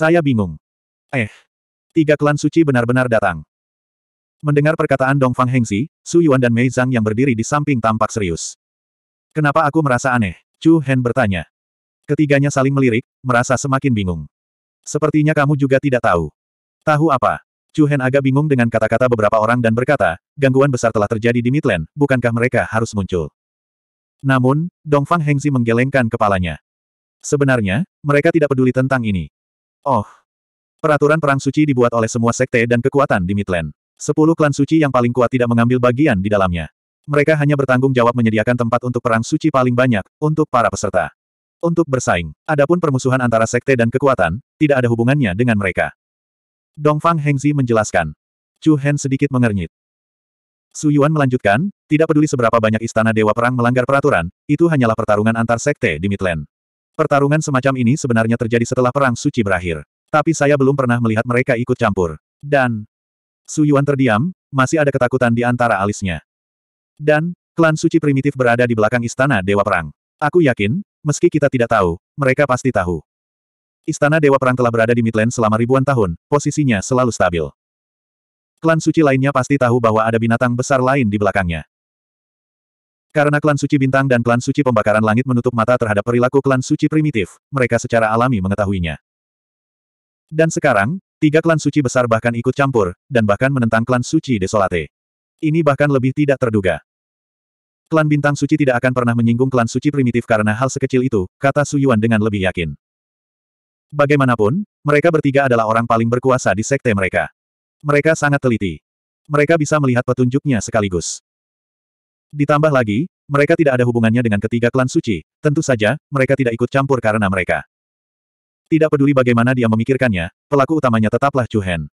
Saya bingung. Eh. Tiga klan suci benar-benar datang. Mendengar perkataan Dongfang Hengsi, Su Yuan dan Mei Zhang yang berdiri di samping tampak serius. Kenapa aku merasa aneh? Chu Hen bertanya. Ketiganya saling melirik, merasa semakin bingung. Sepertinya kamu juga tidak tahu. Tahu apa? Chu Hen agak bingung dengan kata-kata beberapa orang dan berkata, gangguan besar telah terjadi di Midland, bukankah mereka harus muncul? Namun, Dongfang Hengzi menggelengkan kepalanya. Sebenarnya, mereka tidak peduli tentang ini. Oh. Peraturan Perang Suci dibuat oleh semua sekte dan kekuatan di Midland. Sepuluh klan suci yang paling kuat tidak mengambil bagian di dalamnya. Mereka hanya bertanggung jawab menyediakan tempat untuk perang suci paling banyak, untuk para peserta. Untuk bersaing, adapun permusuhan antara sekte dan kekuatan, tidak ada hubungannya dengan mereka. Dongfang Hengzi menjelaskan. Chu Hen sedikit mengernyit. Su Yuan melanjutkan, tidak peduli seberapa banyak istana Dewa Perang melanggar peraturan, itu hanyalah pertarungan antar sekte di Midland. Pertarungan semacam ini sebenarnya terjadi setelah Perang Suci berakhir. Tapi saya belum pernah melihat mereka ikut campur. Dan... Su Yuan terdiam, masih ada ketakutan di antara alisnya. Dan, klan suci primitif berada di belakang istana Dewa Perang. Aku yakin, meski kita tidak tahu, mereka pasti tahu. Istana Dewa Perang telah berada di Midland selama ribuan tahun, posisinya selalu stabil. Klan suci lainnya pasti tahu bahwa ada binatang besar lain di belakangnya. Karena klan suci bintang dan klan suci pembakaran langit menutup mata terhadap perilaku klan suci primitif, mereka secara alami mengetahuinya. Dan sekarang, tiga klan suci besar bahkan ikut campur, dan bahkan menentang klan suci desolate. Ini bahkan lebih tidak terduga. Klan bintang suci tidak akan pernah menyinggung klan suci primitif karena hal sekecil itu, kata Su Yuan dengan lebih yakin. Bagaimanapun, mereka bertiga adalah orang paling berkuasa di sekte mereka. Mereka sangat teliti. Mereka bisa melihat petunjuknya sekaligus. Ditambah lagi, mereka tidak ada hubungannya dengan ketiga klan suci, tentu saja, mereka tidak ikut campur karena mereka. Tidak peduli bagaimana dia memikirkannya, pelaku utamanya tetaplah Chu Hen.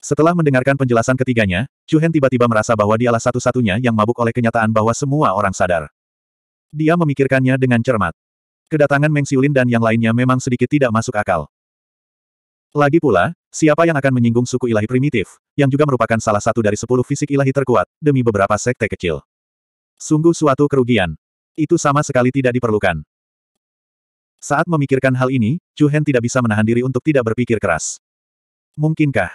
Setelah mendengarkan penjelasan ketiganya, Chu Hen tiba-tiba merasa bahwa dialah satu-satunya yang mabuk oleh kenyataan bahwa semua orang sadar. Dia memikirkannya dengan cermat. Kedatangan Meng Xiulin dan yang lainnya memang sedikit tidak masuk akal. Lagi pula, siapa yang akan menyinggung suku ilahi primitif, yang juga merupakan salah satu dari sepuluh fisik ilahi terkuat, demi beberapa sekte kecil. Sungguh suatu kerugian. Itu sama sekali tidak diperlukan. Saat memikirkan hal ini, Chu Hen tidak bisa menahan diri untuk tidak berpikir keras. Mungkinkah?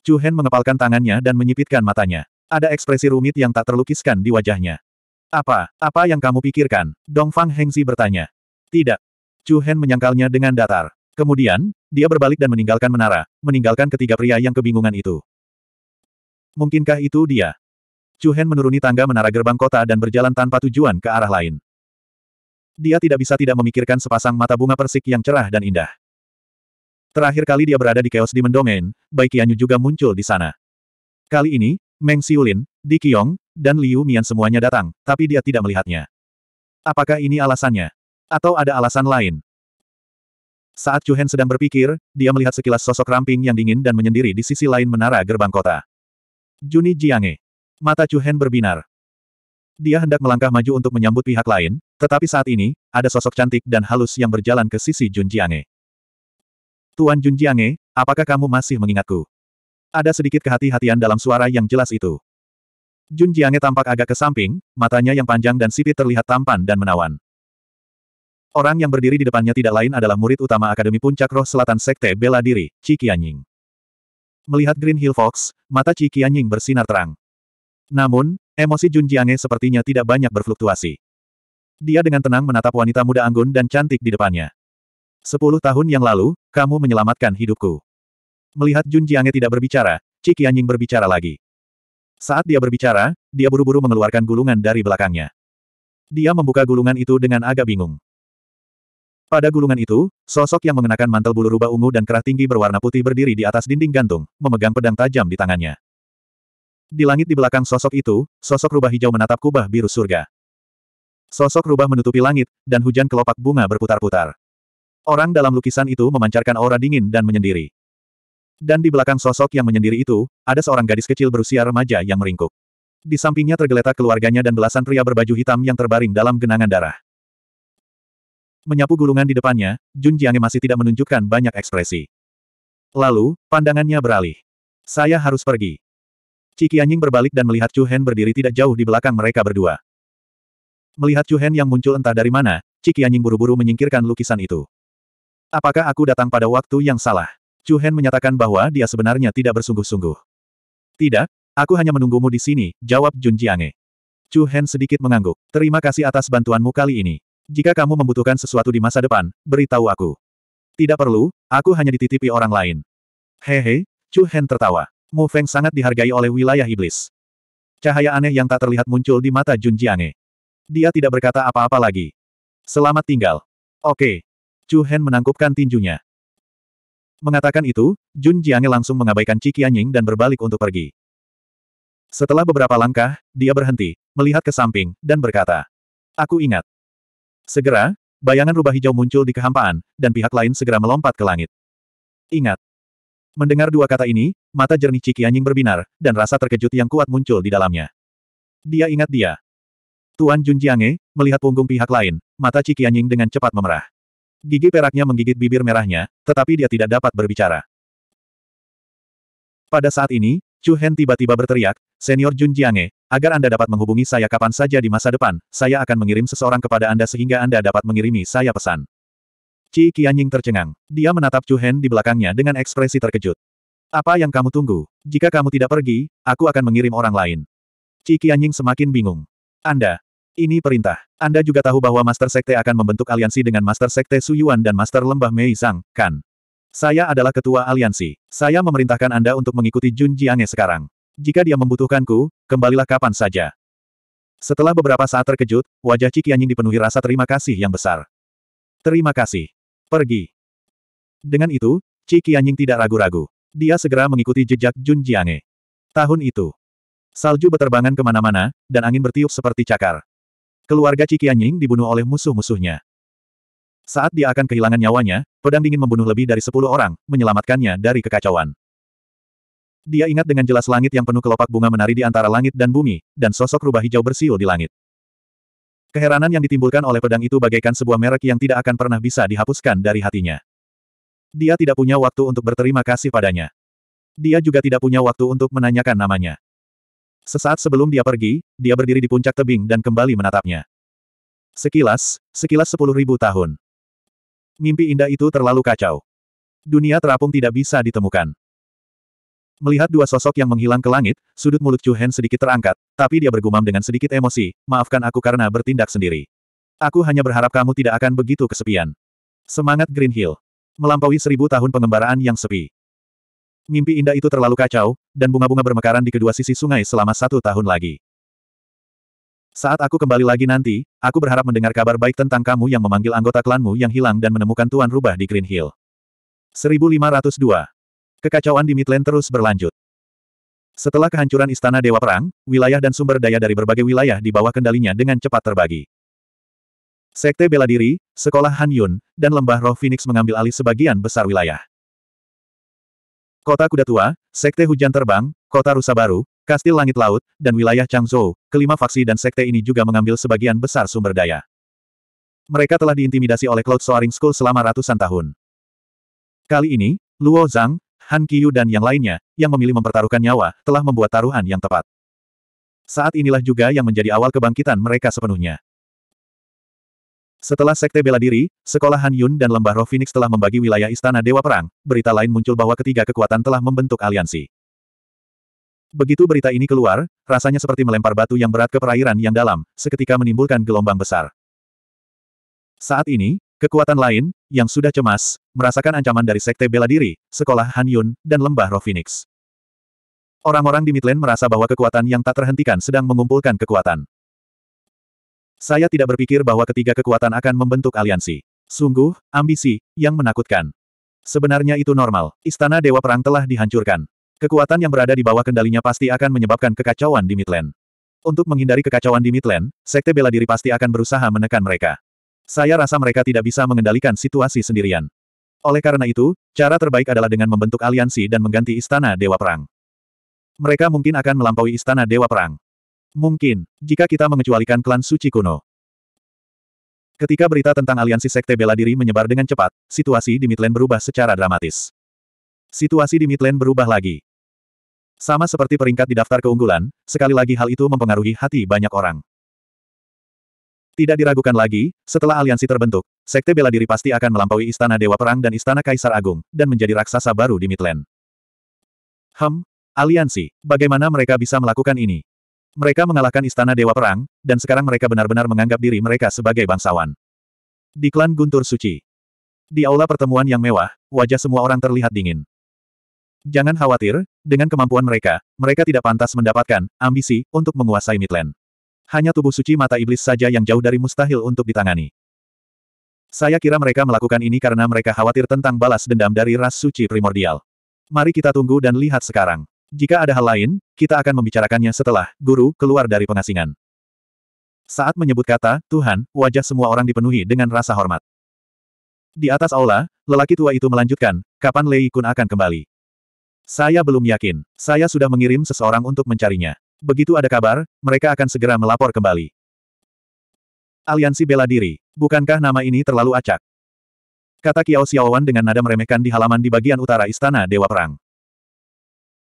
Chu Hen mengepalkan tangannya dan menyipitkan matanya. Ada ekspresi rumit yang tak terlukiskan di wajahnya. Apa, apa yang kamu pikirkan? Dong Fang Hengzi bertanya. Tidak. Chu Hen menyangkalnya dengan datar. Kemudian, dia berbalik dan meninggalkan menara, meninggalkan ketiga pria yang kebingungan itu. Mungkinkah itu dia? Chu Hen menuruni tangga menara gerbang kota dan berjalan tanpa tujuan ke arah lain. Dia tidak bisa tidak memikirkan sepasang mata bunga persik yang cerah dan indah. Terakhir kali dia berada di Chaos Demon Domain, Bai Qianyu juga muncul di sana. Kali ini, Meng Xiulin, Di Qiong, dan Liu Mian semuanya datang, tapi dia tidak melihatnya. Apakah ini alasannya? Atau ada alasan lain? Saat Chu Hen sedang berpikir, dia melihat sekilas sosok ramping yang dingin dan menyendiri di sisi lain menara gerbang kota. Juni Jiange. Mata Chu Hen berbinar. Dia hendak melangkah maju untuk menyambut pihak lain, tetapi saat ini, ada sosok cantik dan halus yang berjalan ke sisi Jun Jiange. Tuan Jun Jiange, apakah kamu masih mengingatku? Ada sedikit kehati-hatian dalam suara yang jelas itu. Jun Jiange tampak agak ke samping, matanya yang panjang dan sipit terlihat tampan dan menawan. Orang yang berdiri di depannya tidak lain adalah murid utama Akademi Puncak Roh Selatan Sekte Bela Diri, Chi Qianying. Melihat Green Hill Fox, mata Chi Qianying bersinar terang. Namun, emosi Jun Jiange sepertinya tidak banyak berfluktuasi. Dia dengan tenang menatap wanita muda anggun dan cantik di depannya. Sepuluh tahun yang lalu, kamu menyelamatkan hidupku. Melihat Jun Jiange tidak berbicara, Chi Qianying berbicara lagi. Saat dia berbicara, dia buru-buru mengeluarkan gulungan dari belakangnya. Dia membuka gulungan itu dengan agak bingung. Pada gulungan itu, sosok yang mengenakan mantel bulu rubah ungu dan kerah tinggi berwarna putih berdiri di atas dinding gantung, memegang pedang tajam di tangannya. Di langit di belakang sosok itu, sosok rubah hijau menatap kubah biru surga. Sosok rubah menutupi langit, dan hujan kelopak bunga berputar-putar. Orang dalam lukisan itu memancarkan aura dingin dan menyendiri. Dan di belakang sosok yang menyendiri itu, ada seorang gadis kecil berusia remaja yang meringkuk. Di sampingnya tergeletak keluarganya dan belasan pria berbaju hitam yang terbaring dalam genangan darah. Menyapu gulungan di depannya, Jun Jiang masih tidak menunjukkan banyak ekspresi. Lalu, pandangannya beralih. Saya harus pergi. Ciki Anjing berbalik dan melihat Chu Hen berdiri tidak jauh di belakang mereka berdua. Melihat Chu Hen yang muncul entah dari mana, Ciki Anjing buru-buru menyingkirkan lukisan itu. Apakah aku datang pada waktu yang salah? Chu Hen menyatakan bahwa dia sebenarnya tidak bersungguh-sungguh. Tidak, aku hanya menunggumu di sini, jawab Jun Jiang. Chu Hen sedikit mengangguk. Terima kasih atas bantuanmu kali ini. Jika kamu membutuhkan sesuatu di masa depan, beritahu aku. Tidak perlu, aku hanya dititipi orang lain. Hehe, Chu Hen tertawa. Mu Feng sangat dihargai oleh wilayah iblis. Cahaya aneh yang tak terlihat muncul di mata Jun Jiange. Dia tidak berkata apa-apa lagi. Selamat tinggal. Oke. Chu Hen menangkupkan tinjunya. Mengatakan itu, Jun Jiange langsung mengabaikan anjing dan berbalik untuk pergi. Setelah beberapa langkah, dia berhenti, melihat ke samping, dan berkata, Aku ingat, Segera, bayangan rubah hijau muncul di kehampaan, dan pihak lain segera melompat ke langit. Ingat. Mendengar dua kata ini, mata jernih Ciki Anjing berbinar, dan rasa terkejut yang kuat muncul di dalamnya. Dia ingat dia. Tuan Jun Jiange, melihat punggung pihak lain, mata Ciki Anjing dengan cepat memerah. Gigi peraknya menggigit bibir merahnya, tetapi dia tidak dapat berbicara. Pada saat ini, Chu Hen tiba-tiba berteriak, Senior Jun Jiange, Agar Anda dapat menghubungi saya kapan saja di masa depan, saya akan mengirim seseorang kepada Anda sehingga Anda dapat mengirimi saya pesan. Ci Qianying tercengang. Dia menatap Chu Hen di belakangnya dengan ekspresi terkejut. Apa yang kamu tunggu? Jika kamu tidak pergi, aku akan mengirim orang lain. Ci Qianying semakin bingung. Anda, ini perintah. Anda juga tahu bahwa Master Sekte akan membentuk aliansi dengan Master Sekte Su Yuan dan Master Lembah Mei Zhang, kan? Saya adalah ketua aliansi. Saya memerintahkan Anda untuk mengikuti Jun Jiange sekarang. Jika dia membutuhkanku, kembalilah kapan saja. Setelah beberapa saat terkejut, wajah Ciki Anjing dipenuhi rasa terima kasih yang besar. Terima kasih. Pergi. Dengan itu, Ciki Anjing tidak ragu-ragu. Dia segera mengikuti jejak Jun Jiange. Tahun itu. Salju beterbangan kemana-mana, dan angin bertiup seperti cakar. Keluarga Ciki Anjing dibunuh oleh musuh-musuhnya. Saat dia akan kehilangan nyawanya, pedang dingin membunuh lebih dari sepuluh orang, menyelamatkannya dari kekacauan. Dia ingat dengan jelas langit yang penuh kelopak bunga menari di antara langit dan bumi, dan sosok rubah hijau bersiul di langit. Keheranan yang ditimbulkan oleh pedang itu bagaikan sebuah merek yang tidak akan pernah bisa dihapuskan dari hatinya. Dia tidak punya waktu untuk berterima kasih padanya. Dia juga tidak punya waktu untuk menanyakan namanya. Sesaat sebelum dia pergi, dia berdiri di puncak tebing dan kembali menatapnya. Sekilas, sekilas sepuluh ribu tahun. Mimpi indah itu terlalu kacau. Dunia terapung tidak bisa ditemukan. Melihat dua sosok yang menghilang ke langit, sudut mulut Chu Hen sedikit terangkat, tapi dia bergumam dengan sedikit emosi, maafkan aku karena bertindak sendiri. Aku hanya berharap kamu tidak akan begitu kesepian. Semangat Green Hill. Melampaui seribu tahun pengembaraan yang sepi. Mimpi indah itu terlalu kacau, dan bunga-bunga bermekaran di kedua sisi sungai selama satu tahun lagi. Saat aku kembali lagi nanti, aku berharap mendengar kabar baik tentang kamu yang memanggil anggota klanmu yang hilang dan menemukan Tuan Rubah di Green Hill. 1502 Kekacauan di Midland terus berlanjut. Setelah kehancuran Istana Dewa Perang, wilayah dan sumber daya dari berbagai wilayah di bawah kendalinya dengan cepat terbagi. Sekte bela diri, sekolah Han Yun, dan lembah roh Phoenix mengambil alih sebagian besar wilayah. Kota Kuda Tua, Sekte Hujan Terbang, Kota Rusa Baru, Kastil Langit Laut, dan wilayah Changzhou, kelima faksi dan sekte ini juga mengambil sebagian besar sumber daya. Mereka telah diintimidasi oleh Cloud Soaring School selama ratusan tahun. Kali ini, Luo Zhang, Han Kiyu dan yang lainnya, yang memilih mempertaruhkan nyawa, telah membuat taruhan yang tepat. Saat inilah juga yang menjadi awal kebangkitan mereka sepenuhnya. Setelah Sekte Bela Diri, Sekolah Han Yun dan Lembah Roh Phoenix telah membagi wilayah Istana Dewa Perang, berita lain muncul bahwa ketiga kekuatan telah membentuk aliansi. Begitu berita ini keluar, rasanya seperti melempar batu yang berat ke perairan yang dalam, seketika menimbulkan gelombang besar. Saat ini, Kekuatan lain, yang sudah cemas, merasakan ancaman dari Sekte Bela Diri, Sekolah Han Yun, dan Lembah Roh Phoenix. Orang-orang di Midland merasa bahwa kekuatan yang tak terhentikan sedang mengumpulkan kekuatan. Saya tidak berpikir bahwa ketiga kekuatan akan membentuk aliansi. Sungguh, ambisi, yang menakutkan. Sebenarnya itu normal. Istana Dewa Perang telah dihancurkan. Kekuatan yang berada di bawah kendalinya pasti akan menyebabkan kekacauan di Midland. Untuk menghindari kekacauan di Midland, Sekte Bela Diri pasti akan berusaha menekan mereka. Saya rasa mereka tidak bisa mengendalikan situasi sendirian. Oleh karena itu, cara terbaik adalah dengan membentuk aliansi dan mengganti Istana Dewa Perang. Mereka mungkin akan melampaui Istana Dewa Perang. Mungkin, jika kita mengecualikan klan suci kuno. Ketika berita tentang aliansi sekte bela diri menyebar dengan cepat, situasi di Midland berubah secara dramatis. Situasi di Midland berubah lagi. Sama seperti peringkat di daftar keunggulan, sekali lagi hal itu mempengaruhi hati banyak orang. Tidak diragukan lagi, setelah aliansi terbentuk, sekte bela diri pasti akan melampaui istana Dewa Perang dan istana Kaisar Agung, dan menjadi raksasa baru di Midland. Hem, aliansi, bagaimana mereka bisa melakukan ini? Mereka mengalahkan istana Dewa Perang, dan sekarang mereka benar-benar menganggap diri mereka sebagai bangsawan. Di klan Guntur Suci. Di aula pertemuan yang mewah, wajah semua orang terlihat dingin. Jangan khawatir, dengan kemampuan mereka, mereka tidak pantas mendapatkan ambisi untuk menguasai Midland. Hanya tubuh suci mata iblis saja yang jauh dari mustahil untuk ditangani. Saya kira mereka melakukan ini karena mereka khawatir tentang balas dendam dari ras suci primordial. Mari kita tunggu dan lihat sekarang. Jika ada hal lain, kita akan membicarakannya setelah guru keluar dari pengasingan. Saat menyebut kata, Tuhan, wajah semua orang dipenuhi dengan rasa hormat. Di atas aula, lelaki tua itu melanjutkan, kapan Lei Kun akan kembali? Saya belum yakin. Saya sudah mengirim seseorang untuk mencarinya. Begitu ada kabar, mereka akan segera melapor kembali. Aliansi Bela Diri. Bukankah nama ini terlalu acak? Kata Kiao Xiaowan dengan nada meremehkan di halaman di bagian utara Istana Dewa Perang.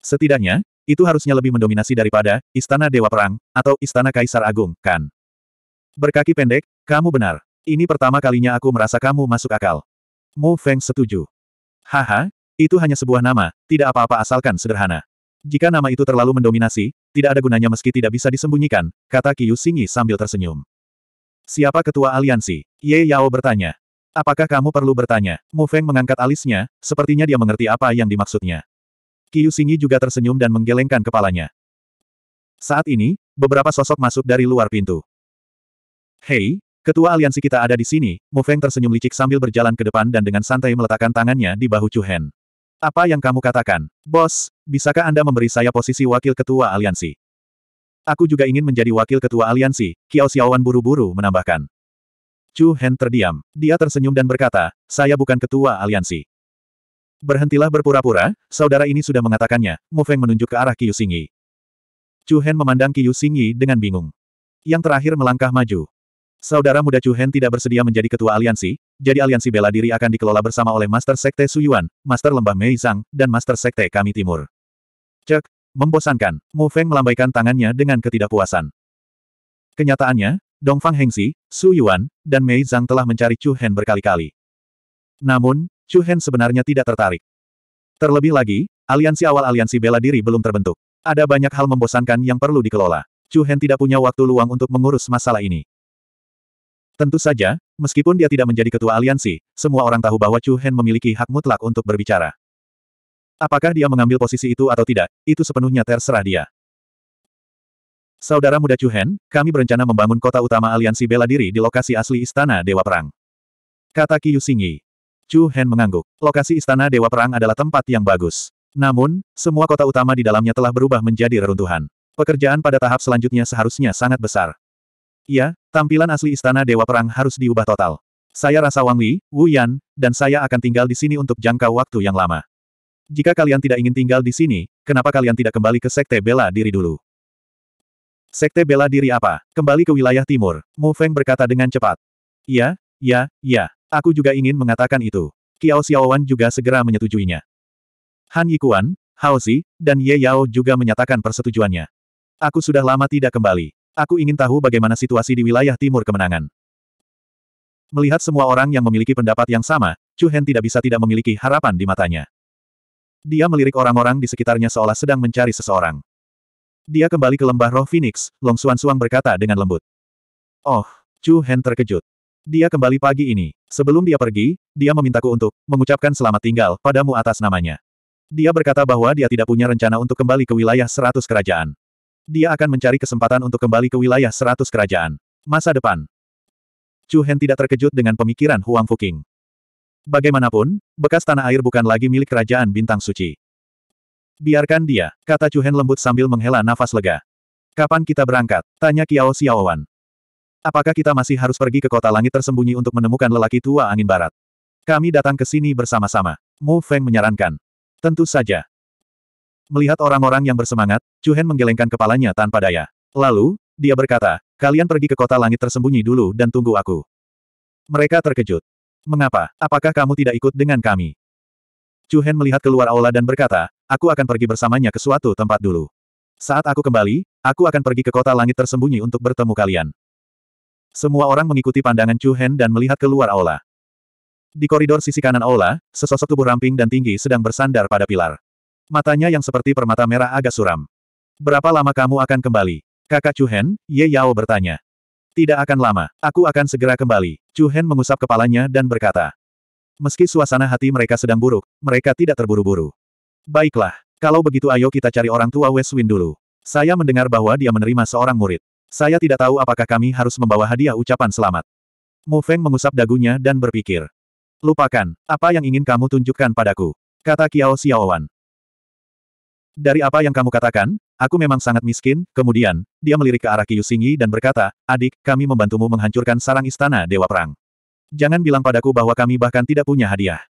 Setidaknya, itu harusnya lebih mendominasi daripada Istana Dewa Perang, atau Istana Kaisar Agung, kan? Berkaki pendek, kamu benar. Ini pertama kalinya aku merasa kamu masuk akal. Mu Feng setuju. Haha, itu hanya sebuah nama, tidak apa-apa asalkan sederhana. Jika nama itu terlalu mendominasi, tidak ada gunanya meski tidak bisa disembunyikan, kata Qiyu Singi sambil tersenyum. Siapa ketua aliansi? Ye Yao bertanya. Apakah kamu perlu bertanya? Mu Feng mengangkat alisnya, sepertinya dia mengerti apa yang dimaksudnya. Qiyu Singi juga tersenyum dan menggelengkan kepalanya. Saat ini, beberapa sosok masuk dari luar pintu. Hei, ketua aliansi kita ada di sini, Mu Feng tersenyum licik sambil berjalan ke depan dan dengan santai meletakkan tangannya di bahu Chu Hen. Apa yang kamu katakan? Bos, bisakah Anda memberi saya posisi wakil ketua aliansi? Aku juga ingin menjadi wakil ketua aliansi, Kiao Xiaowan buru-buru menambahkan. Chu Hen terdiam. Dia tersenyum dan berkata, saya bukan ketua aliansi. Berhentilah berpura-pura, saudara ini sudah mengatakannya, Mu Feng menunjuk ke arah Qiu Xingyi. Chu Hen memandang Qiu Xingyi dengan bingung. Yang terakhir melangkah maju. Saudara muda Chu Hen tidak bersedia menjadi ketua aliansi, jadi aliansi bela diri akan dikelola bersama oleh Master Sekte Su Yuan, Master Lembah Mei Zhang, dan Master Sekte Kami Timur. Cek, membosankan, Mu Feng melambaikan tangannya dengan ketidakpuasan. Kenyataannya, Dong Fang Hengsi, Su Yuan, dan Mei Zhang telah mencari Chu Hen berkali-kali. Namun, Chu Hen sebenarnya tidak tertarik. Terlebih lagi, aliansi awal aliansi bela diri belum terbentuk. Ada banyak hal membosankan yang perlu dikelola. Chu Hen tidak punya waktu luang untuk mengurus masalah ini. Tentu saja, meskipun dia tidak menjadi ketua aliansi, semua orang tahu bahwa Chu Hen memiliki hak mutlak untuk berbicara. Apakah dia mengambil posisi itu atau tidak, itu sepenuhnya terserah dia. Saudara muda Chu Hen, kami berencana membangun kota utama aliansi bela diri di lokasi asli Istana Dewa Perang. Kata Qiu Xingyi. Chu Hen mengangguk. Lokasi Istana Dewa Perang adalah tempat yang bagus. Namun, semua kota utama di dalamnya telah berubah menjadi reruntuhan. Pekerjaan pada tahap selanjutnya seharusnya sangat besar. Ya, tampilan asli Istana Dewa Perang harus diubah total. Saya rasa Wang Li, Wu Yan, dan saya akan tinggal di sini untuk jangka waktu yang lama. Jika kalian tidak ingin tinggal di sini, kenapa kalian tidak kembali ke Sekte Bela Diri dulu? Sekte Bela Diri apa? Kembali ke wilayah timur, Mu Feng berkata dengan cepat. Ya, ya, ya, aku juga ingin mengatakan itu. Kiao Xiaowan juga segera menyetujuinya. Han Yikuan, Hao Xi, dan Ye Yao juga menyatakan persetujuannya. Aku sudah lama tidak kembali. Aku ingin tahu bagaimana situasi di wilayah timur kemenangan. Melihat semua orang yang memiliki pendapat yang sama, Chu Hen tidak bisa tidak memiliki harapan di matanya. Dia melirik orang-orang di sekitarnya seolah sedang mencari seseorang. Dia kembali ke lembah roh Phoenix, Long Suan Suang berkata dengan lembut. Oh, Chu Hen terkejut. Dia kembali pagi ini. Sebelum dia pergi, dia memintaku untuk mengucapkan selamat tinggal padamu atas namanya. Dia berkata bahwa dia tidak punya rencana untuk kembali ke wilayah seratus kerajaan. Dia akan mencari kesempatan untuk kembali ke wilayah seratus kerajaan. Masa depan. Chu Hen tidak terkejut dengan pemikiran Huang King. Bagaimanapun, bekas tanah air bukan lagi milik kerajaan bintang suci. Biarkan dia, kata Chu Hen lembut sambil menghela nafas lega. Kapan kita berangkat? Tanya Kiao Xiaowan. Apakah kita masih harus pergi ke kota langit tersembunyi untuk menemukan lelaki tua angin barat? Kami datang ke sini bersama-sama. Mu Feng menyarankan. Tentu saja, Melihat orang-orang yang bersemangat, Chu Hen menggelengkan kepalanya tanpa daya. Lalu, dia berkata, kalian pergi ke kota langit tersembunyi dulu dan tunggu aku. Mereka terkejut. Mengapa, apakah kamu tidak ikut dengan kami? Chu Hen melihat keluar aula dan berkata, aku akan pergi bersamanya ke suatu tempat dulu. Saat aku kembali, aku akan pergi ke kota langit tersembunyi untuk bertemu kalian. Semua orang mengikuti pandangan Chu Hen dan melihat keluar aula. Di koridor sisi kanan aula, sesosok tubuh ramping dan tinggi sedang bersandar pada pilar. Matanya yang seperti permata merah agak suram. Berapa lama kamu akan kembali? Kakak Chuhen, Ye Yao bertanya. Tidak akan lama, aku akan segera kembali. Chuhen mengusap kepalanya dan berkata. Meski suasana hati mereka sedang buruk, mereka tidak terburu-buru. Baiklah, kalau begitu ayo kita cari orang tua Westwind dulu. Saya mendengar bahwa dia menerima seorang murid. Saya tidak tahu apakah kami harus membawa hadiah ucapan selamat. Mu Feng mengusap dagunya dan berpikir. Lupakan, apa yang ingin kamu tunjukkan padaku? Kata Kiao Xiaowan. Dari apa yang kamu katakan, aku memang sangat miskin, kemudian, dia melirik ke arah Singi dan berkata, adik, kami membantumu menghancurkan sarang istana Dewa Perang. Jangan bilang padaku bahwa kami bahkan tidak punya hadiah.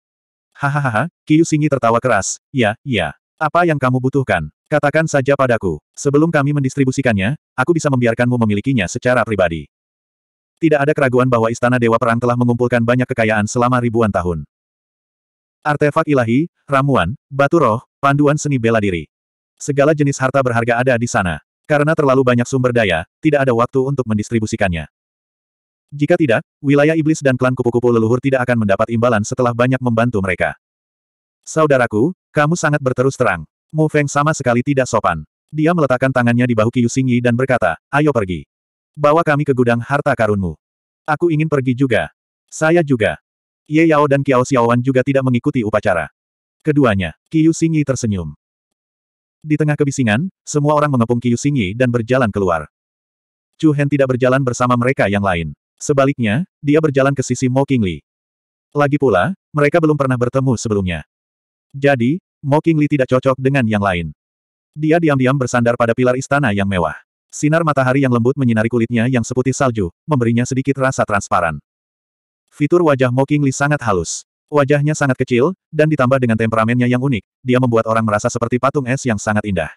Hahaha, Singi tertawa keras, ya, ya. Apa yang kamu butuhkan? Katakan saja padaku. Sebelum kami mendistribusikannya, aku bisa membiarkanmu memilikinya secara pribadi. Tidak ada keraguan bahwa Istana Dewa Perang telah mengumpulkan banyak kekayaan selama ribuan tahun. Artefak ilahi, ramuan, batu roh, panduan seni bela diri. Segala jenis harta berharga ada di sana. Karena terlalu banyak sumber daya, tidak ada waktu untuk mendistribusikannya. Jika tidak, wilayah iblis dan klan kupu-kupu leluhur tidak akan mendapat imbalan setelah banyak membantu mereka. Saudaraku, kamu sangat berterus terang. Mu Feng sama sekali tidak sopan. Dia meletakkan tangannya di bahu Qiyu Xingyi dan berkata, ayo pergi. Bawa kami ke gudang harta karunmu. Aku ingin pergi juga. Saya juga. Ye Yao dan Qiao Xiaowan juga tidak mengikuti upacara. Keduanya, Qiu Xingyi tersenyum. Di tengah kebisingan, semua orang mengepung Qiu Xingyi dan berjalan keluar. Chu Hen tidak berjalan bersama mereka yang lain. Sebaliknya, dia berjalan ke sisi Mo Qingli. Lagi pula, mereka belum pernah bertemu sebelumnya. Jadi, Mo Qingli tidak cocok dengan yang lain. Dia diam-diam bersandar pada pilar istana yang mewah. Sinar matahari yang lembut menyinari kulitnya yang seputih salju, memberinya sedikit rasa transparan. Fitur wajah Mo Qingli sangat halus. Wajahnya sangat kecil, dan ditambah dengan temperamennya yang unik, dia membuat orang merasa seperti patung es yang sangat indah.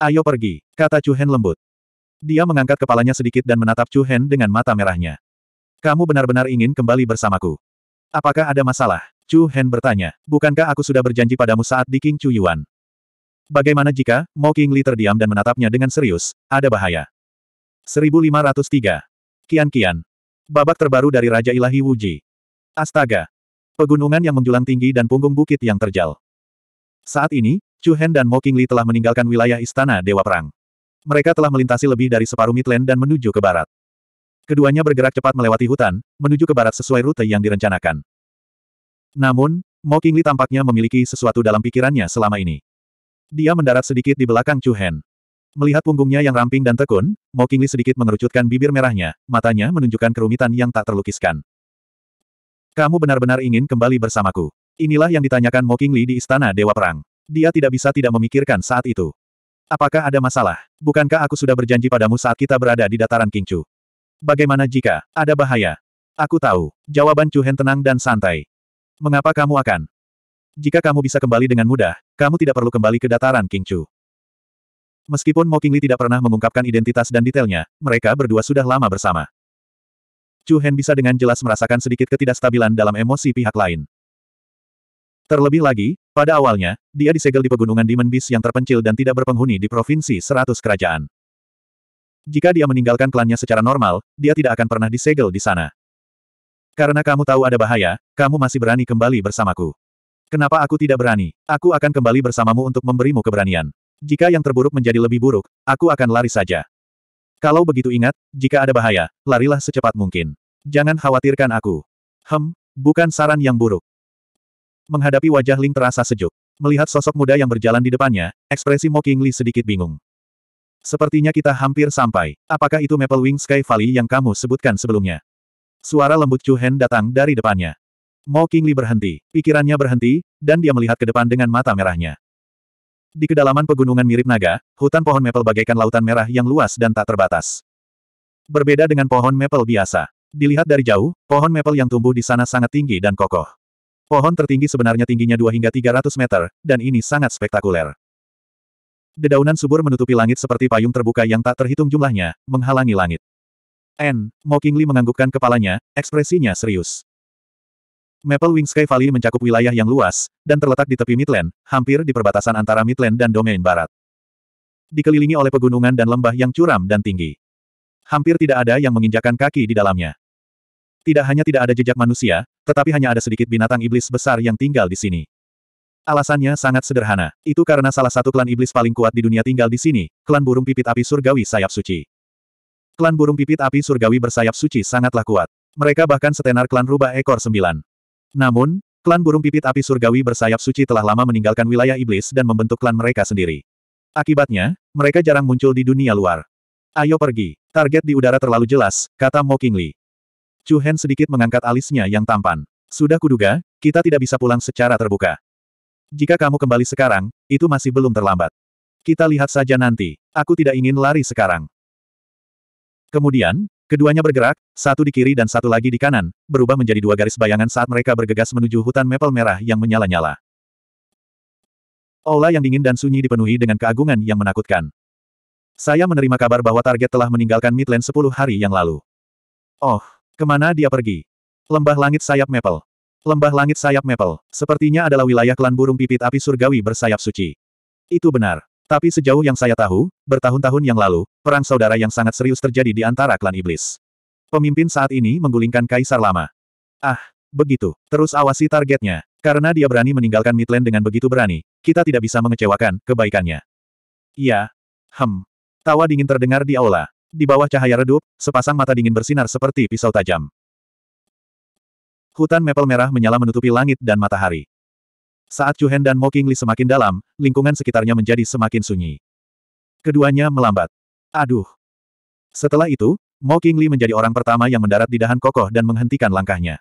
Ayo pergi, kata Chu Hen lembut. Dia mengangkat kepalanya sedikit dan menatap Chu Hen dengan mata merahnya. Kamu benar-benar ingin kembali bersamaku. Apakah ada masalah? Chu Hen bertanya. Bukankah aku sudah berjanji padamu saat di King Chu Yuan? Bagaimana jika, Mo Qingli terdiam dan menatapnya dengan serius, ada bahaya. 1503. Kian-kian, Babak terbaru dari Raja Ilahi Wuji. Astaga! Pegunungan yang menjulang tinggi dan punggung bukit yang terjal. Saat ini, Chu Hen dan Mo Qingli telah meninggalkan wilayah Istana Dewa Perang. Mereka telah melintasi lebih dari separuh Midland dan menuju ke barat. Keduanya bergerak cepat melewati hutan, menuju ke barat sesuai rute yang direncanakan. Namun, Mo Qingli tampaknya memiliki sesuatu dalam pikirannya selama ini. Dia mendarat sedikit di belakang Chu Hen. Melihat punggungnya yang ramping dan tekun, Mo Qingli sedikit mengerucutkan bibir merahnya, matanya menunjukkan kerumitan yang tak terlukiskan. Kamu benar-benar ingin kembali bersamaku. Inilah yang ditanyakan Mo Qingli di Istana Dewa Perang. Dia tidak bisa tidak memikirkan saat itu. Apakah ada masalah? Bukankah aku sudah berjanji padamu saat kita berada di dataran Kingchu? Bagaimana jika ada bahaya? Aku tahu. Jawaban Chu Hen tenang dan santai. Mengapa kamu akan? Jika kamu bisa kembali dengan mudah, kamu tidak perlu kembali ke dataran Kingchu. Meskipun Mokingli tidak pernah mengungkapkan identitas dan detailnya, mereka berdua sudah lama bersama. Chu Hen bisa dengan jelas merasakan sedikit ketidakstabilan dalam emosi pihak lain. Terlebih lagi, pada awalnya, dia disegel di pegunungan Demon Beast yang terpencil dan tidak berpenghuni di provinsi Seratus kerajaan. Jika dia meninggalkan klannya secara normal, dia tidak akan pernah disegel di sana. Karena kamu tahu ada bahaya, kamu masih berani kembali bersamaku. Kenapa aku tidak berani? Aku akan kembali bersamamu untuk memberimu keberanian. Jika yang terburuk menjadi lebih buruk, aku akan lari saja. Kalau begitu ingat, jika ada bahaya, larilah secepat mungkin. Jangan khawatirkan aku. Hem, bukan saran yang buruk. Menghadapi wajah Ling terasa sejuk. Melihat sosok muda yang berjalan di depannya, ekspresi Mo Qingli sedikit bingung. Sepertinya kita hampir sampai. Apakah itu Maple Wing Sky Valley yang kamu sebutkan sebelumnya? Suara lembut Chu Hen datang dari depannya. Mo Qingli berhenti, pikirannya berhenti, dan dia melihat ke depan dengan mata merahnya. Di kedalaman pegunungan mirip naga, hutan pohon maple bagaikan lautan merah yang luas dan tak terbatas. Berbeda dengan pohon maple biasa. Dilihat dari jauh, pohon maple yang tumbuh di sana sangat tinggi dan kokoh. Pohon tertinggi sebenarnya tingginya 2 hingga 300 meter, dan ini sangat spektakuler. Dedaunan subur menutupi langit seperti payung terbuka yang tak terhitung jumlahnya, menghalangi langit. N. Mokingli menganggukkan kepalanya, ekspresinya serius. Maple Wing Sky Valley mencakup wilayah yang luas, dan terletak di tepi Midland, hampir di perbatasan antara Midland dan Domain Barat. Dikelilingi oleh pegunungan dan lembah yang curam dan tinggi. Hampir tidak ada yang menginjakan kaki di dalamnya. Tidak hanya tidak ada jejak manusia, tetapi hanya ada sedikit binatang iblis besar yang tinggal di sini. Alasannya sangat sederhana. Itu karena salah satu klan iblis paling kuat di dunia tinggal di sini, klan burung pipit api surgawi sayap suci. Klan burung pipit api surgawi bersayap suci sangatlah kuat. Mereka bahkan setenar klan rubah ekor sembilan. Namun, klan burung pipit api surgawi bersayap suci telah lama meninggalkan wilayah iblis dan membentuk klan mereka sendiri. Akibatnya, mereka jarang muncul di dunia luar. Ayo pergi, target di udara terlalu jelas, kata Mo Kingli. Chu Hen sedikit mengangkat alisnya yang tampan. Sudah kuduga, kita tidak bisa pulang secara terbuka. Jika kamu kembali sekarang, itu masih belum terlambat. Kita lihat saja nanti, aku tidak ingin lari sekarang. Kemudian, Keduanya bergerak, satu di kiri dan satu lagi di kanan, berubah menjadi dua garis bayangan saat mereka bergegas menuju hutan mepel merah yang menyala-nyala. Aula yang dingin dan sunyi dipenuhi dengan keagungan yang menakutkan. Saya menerima kabar bahwa target telah meninggalkan Midland 10 hari yang lalu. Oh, kemana dia pergi? Lembah langit sayap mepel. Lembah langit sayap mepel, sepertinya adalah wilayah klan burung pipit api surgawi bersayap suci. Itu benar. Tapi sejauh yang saya tahu, bertahun-tahun yang lalu, perang saudara yang sangat serius terjadi di antara klan iblis. Pemimpin saat ini menggulingkan kaisar lama. Ah, begitu. Terus awasi targetnya. Karena dia berani meninggalkan Midland dengan begitu berani, kita tidak bisa mengecewakan kebaikannya. Iya. Hem. Tawa dingin terdengar di aula. Di bawah cahaya redup, sepasang mata dingin bersinar seperti pisau tajam. Hutan mepel merah menyala menutupi langit dan matahari. Saat Chu Chuhen dan Mo Qingli semakin dalam, lingkungan sekitarnya menjadi semakin sunyi. Keduanya melambat. Aduh. Setelah itu, Mo Qingli menjadi orang pertama yang mendarat di dahan kokoh dan menghentikan langkahnya.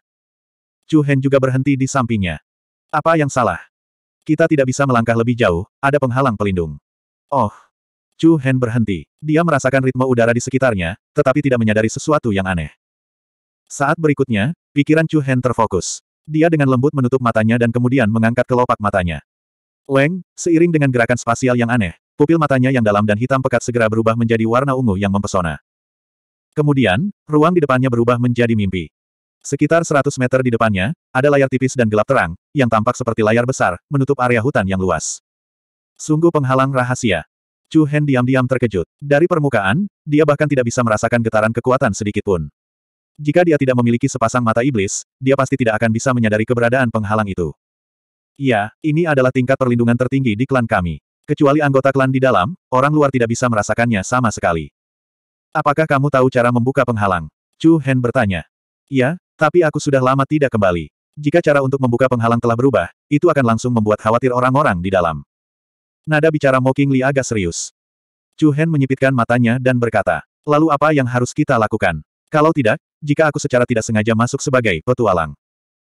Chu Hen juga berhenti di sampingnya. Apa yang salah? Kita tidak bisa melangkah lebih jauh, ada penghalang pelindung. Oh. Chu Hen berhenti. Dia merasakan ritme udara di sekitarnya, tetapi tidak menyadari sesuatu yang aneh. Saat berikutnya, pikiran Chu Hen terfokus. Dia dengan lembut menutup matanya dan kemudian mengangkat kelopak matanya. Leng, seiring dengan gerakan spasial yang aneh, pupil matanya yang dalam dan hitam pekat segera berubah menjadi warna ungu yang mempesona. Kemudian, ruang di depannya berubah menjadi mimpi. Sekitar 100 meter di depannya, ada layar tipis dan gelap terang, yang tampak seperti layar besar, menutup area hutan yang luas. Sungguh penghalang rahasia. Chu Hen diam-diam terkejut. Dari permukaan, dia bahkan tidak bisa merasakan getaran kekuatan sedikitpun. Jika dia tidak memiliki sepasang mata iblis, dia pasti tidak akan bisa menyadari keberadaan penghalang itu. Iya, ini adalah tingkat perlindungan tertinggi di klan kami. Kecuali anggota klan di dalam, orang luar tidak bisa merasakannya sama sekali. Apakah kamu tahu cara membuka penghalang? Chu Hen bertanya. Iya, tapi aku sudah lama tidak kembali. Jika cara untuk membuka penghalang telah berubah, itu akan langsung membuat khawatir orang-orang di dalam. Nada bicara Mo Li agak serius. Chu Hen menyipitkan matanya dan berkata, Lalu apa yang harus kita lakukan? Kalau tidak, jika aku secara tidak sengaja masuk sebagai petualang.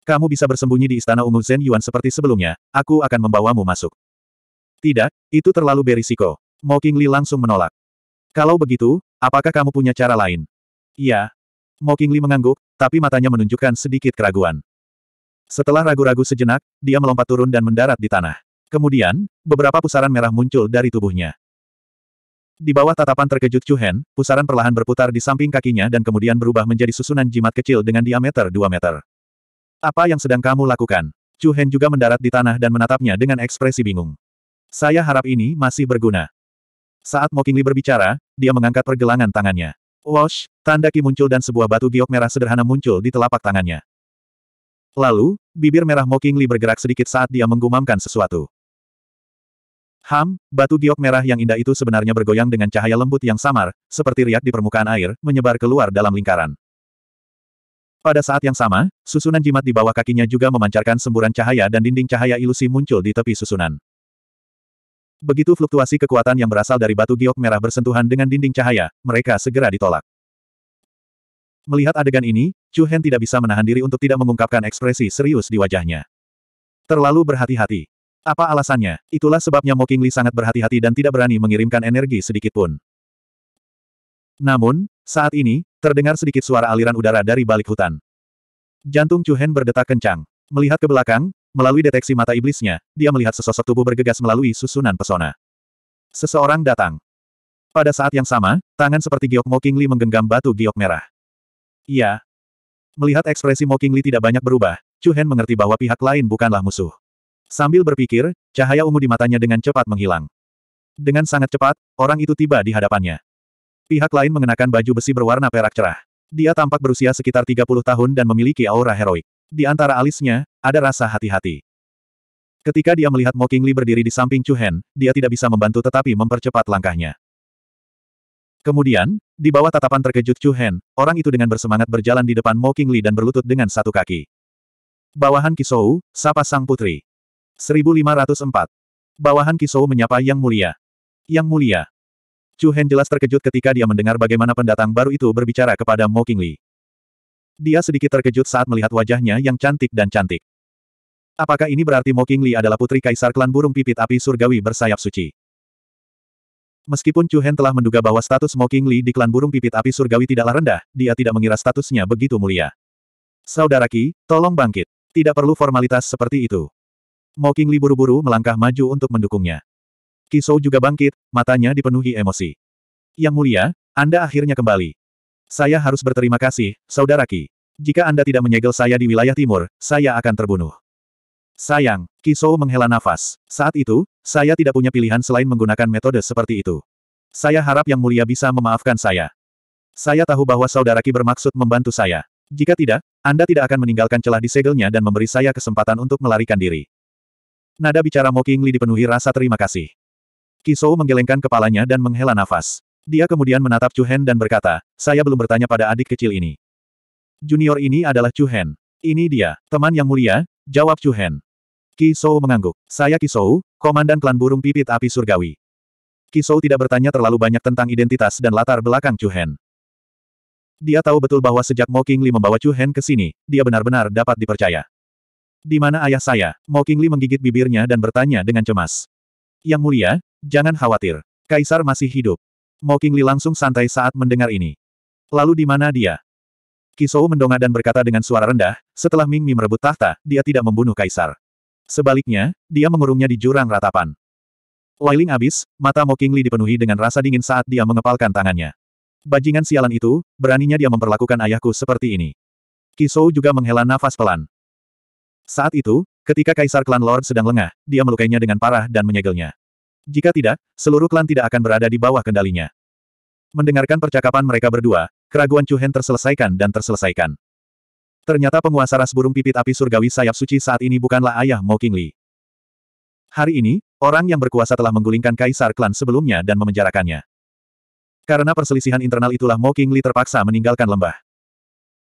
Kamu bisa bersembunyi di Istana Ungu Zen Yuan seperti sebelumnya, aku akan membawamu masuk. Tidak, itu terlalu berisiko. Mo Qingli langsung menolak. Kalau begitu, apakah kamu punya cara lain? Iya. Mo Qingli mengangguk, tapi matanya menunjukkan sedikit keraguan. Setelah ragu-ragu sejenak, dia melompat turun dan mendarat di tanah. Kemudian, beberapa pusaran merah muncul dari tubuhnya. Di bawah tatapan terkejut Chu Hen, pusaran perlahan berputar di samping kakinya dan kemudian berubah menjadi susunan jimat kecil dengan diameter 2 meter. Apa yang sedang kamu lakukan? Chu Hen juga mendarat di tanah dan menatapnya dengan ekspresi bingung. Saya harap ini masih berguna. Saat Mokingli berbicara, dia mengangkat pergelangan tangannya. Wash, tanda ki muncul dan sebuah batu giok merah sederhana muncul di telapak tangannya. Lalu, bibir merah Mokingli bergerak sedikit saat dia menggumamkan sesuatu. Ham, batu giok merah yang indah itu sebenarnya bergoyang dengan cahaya lembut yang samar, seperti riak di permukaan air, menyebar keluar dalam lingkaran. Pada saat yang sama, susunan jimat di bawah kakinya juga memancarkan semburan cahaya dan dinding cahaya ilusi muncul di tepi susunan. Begitu fluktuasi kekuatan yang berasal dari batu giok merah bersentuhan dengan dinding cahaya, mereka segera ditolak. Melihat adegan ini, Chu Hen tidak bisa menahan diri untuk tidak mengungkapkan ekspresi serius di wajahnya. Terlalu berhati-hati. Apa alasannya? Itulah sebabnya Mokingli sangat berhati-hati dan tidak berani mengirimkan energi sedikit pun. Namun, saat ini, terdengar sedikit suara aliran udara dari balik hutan. Jantung Chu Hen berdetak kencang. Melihat ke belakang, melalui deteksi mata iblisnya, dia melihat sesosok tubuh bergegas melalui susunan pesona. Seseorang datang. Pada saat yang sama, tangan seperti giok Mokingli menggenggam batu giok merah. Iya. Melihat ekspresi Mokingli tidak banyak berubah, Chu Hen mengerti bahwa pihak lain bukanlah musuh. Sambil berpikir, cahaya ungu di matanya dengan cepat menghilang. Dengan sangat cepat, orang itu tiba di hadapannya. Pihak lain mengenakan baju besi berwarna perak cerah. Dia tampak berusia sekitar 30 tahun dan memiliki aura heroik. Di antara alisnya, ada rasa hati-hati. Ketika dia melihat Mo Qingli berdiri di samping Chu Hen, dia tidak bisa membantu tetapi mempercepat langkahnya. Kemudian, di bawah tatapan terkejut Chu Hen, orang itu dengan bersemangat berjalan di depan Mo Qingli dan berlutut dengan satu kaki. Bawahan Kisou, sapa sang putri. 1504. Bawahan Kisou menyapa Yang Mulia. Yang Mulia. Chu Hen jelas terkejut ketika dia mendengar bagaimana pendatang baru itu berbicara kepada Mo King Qingli. Dia sedikit terkejut saat melihat wajahnya yang cantik dan cantik. Apakah ini berarti Mo King Qingli adalah putri kaisar klan burung pipit api surgawi bersayap suci? Meskipun Chu Hen telah menduga bahwa status Mo King Qingli di klan burung pipit api surgawi tidaklah rendah, dia tidak mengira statusnya begitu mulia. Saudara Ki, tolong bangkit. Tidak perlu formalitas seperti itu. Mo Qingli buru-buru melangkah maju untuk mendukungnya. Kisou juga bangkit, matanya dipenuhi emosi. Yang mulia, Anda akhirnya kembali. Saya harus berterima kasih, Saudara Ki. Jika Anda tidak menyegel saya di wilayah timur, saya akan terbunuh. Sayang, Kisou menghela nafas. Saat itu, saya tidak punya pilihan selain menggunakan metode seperti itu. Saya harap Yang Mulia bisa memaafkan saya. Saya tahu bahwa Saudara Ki bermaksud membantu saya. Jika tidak, Anda tidak akan meninggalkan celah di segelnya dan memberi saya kesempatan untuk melarikan diri. Nada bicara Mo Qingli dipenuhi rasa terima kasih. Kisou menggelengkan kepalanya dan menghela nafas. Dia kemudian menatap Chu Hen dan berkata, saya belum bertanya pada adik kecil ini. Junior ini adalah Chu Hen. Ini dia, teman yang mulia, jawab Chu Hen. Kisou mengangguk. Saya Kisou, komandan klan burung pipit api surgawi. Kisou tidak bertanya terlalu banyak tentang identitas dan latar belakang Chu Hen. Dia tahu betul bahwa sejak Mo Qingli membawa Chu Hen ke sini, dia benar-benar dapat dipercaya. Di mana ayah saya? Mo Qingli menggigit bibirnya dan bertanya dengan cemas. Yang mulia, jangan khawatir. Kaisar masih hidup. Mo Qingli langsung santai saat mendengar ini. Lalu di mana dia? Kisou mendongak dan berkata dengan suara rendah, setelah Ming Mi merebut tahta, dia tidak membunuh Kaisar. Sebaliknya, dia mengurungnya di jurang ratapan. Wailing abis, mata Mo Qingli dipenuhi dengan rasa dingin saat dia mengepalkan tangannya. Bajingan sialan itu, beraninya dia memperlakukan ayahku seperti ini. Kisou juga menghela nafas pelan. Saat itu, ketika kaisar klan Lord sedang lengah, dia melukainya dengan parah dan menyegelnya. Jika tidak, seluruh klan tidak akan berada di bawah kendalinya. Mendengarkan percakapan mereka berdua, keraguan Hen terselesaikan dan terselesaikan. Ternyata penguasa ras burung pipit api surgawi sayap suci saat ini bukanlah ayah Mo Qingli. Hari ini, orang yang berkuasa telah menggulingkan kaisar klan sebelumnya dan memenjarakannya. Karena perselisihan internal itulah Mo Qingli terpaksa meninggalkan lembah.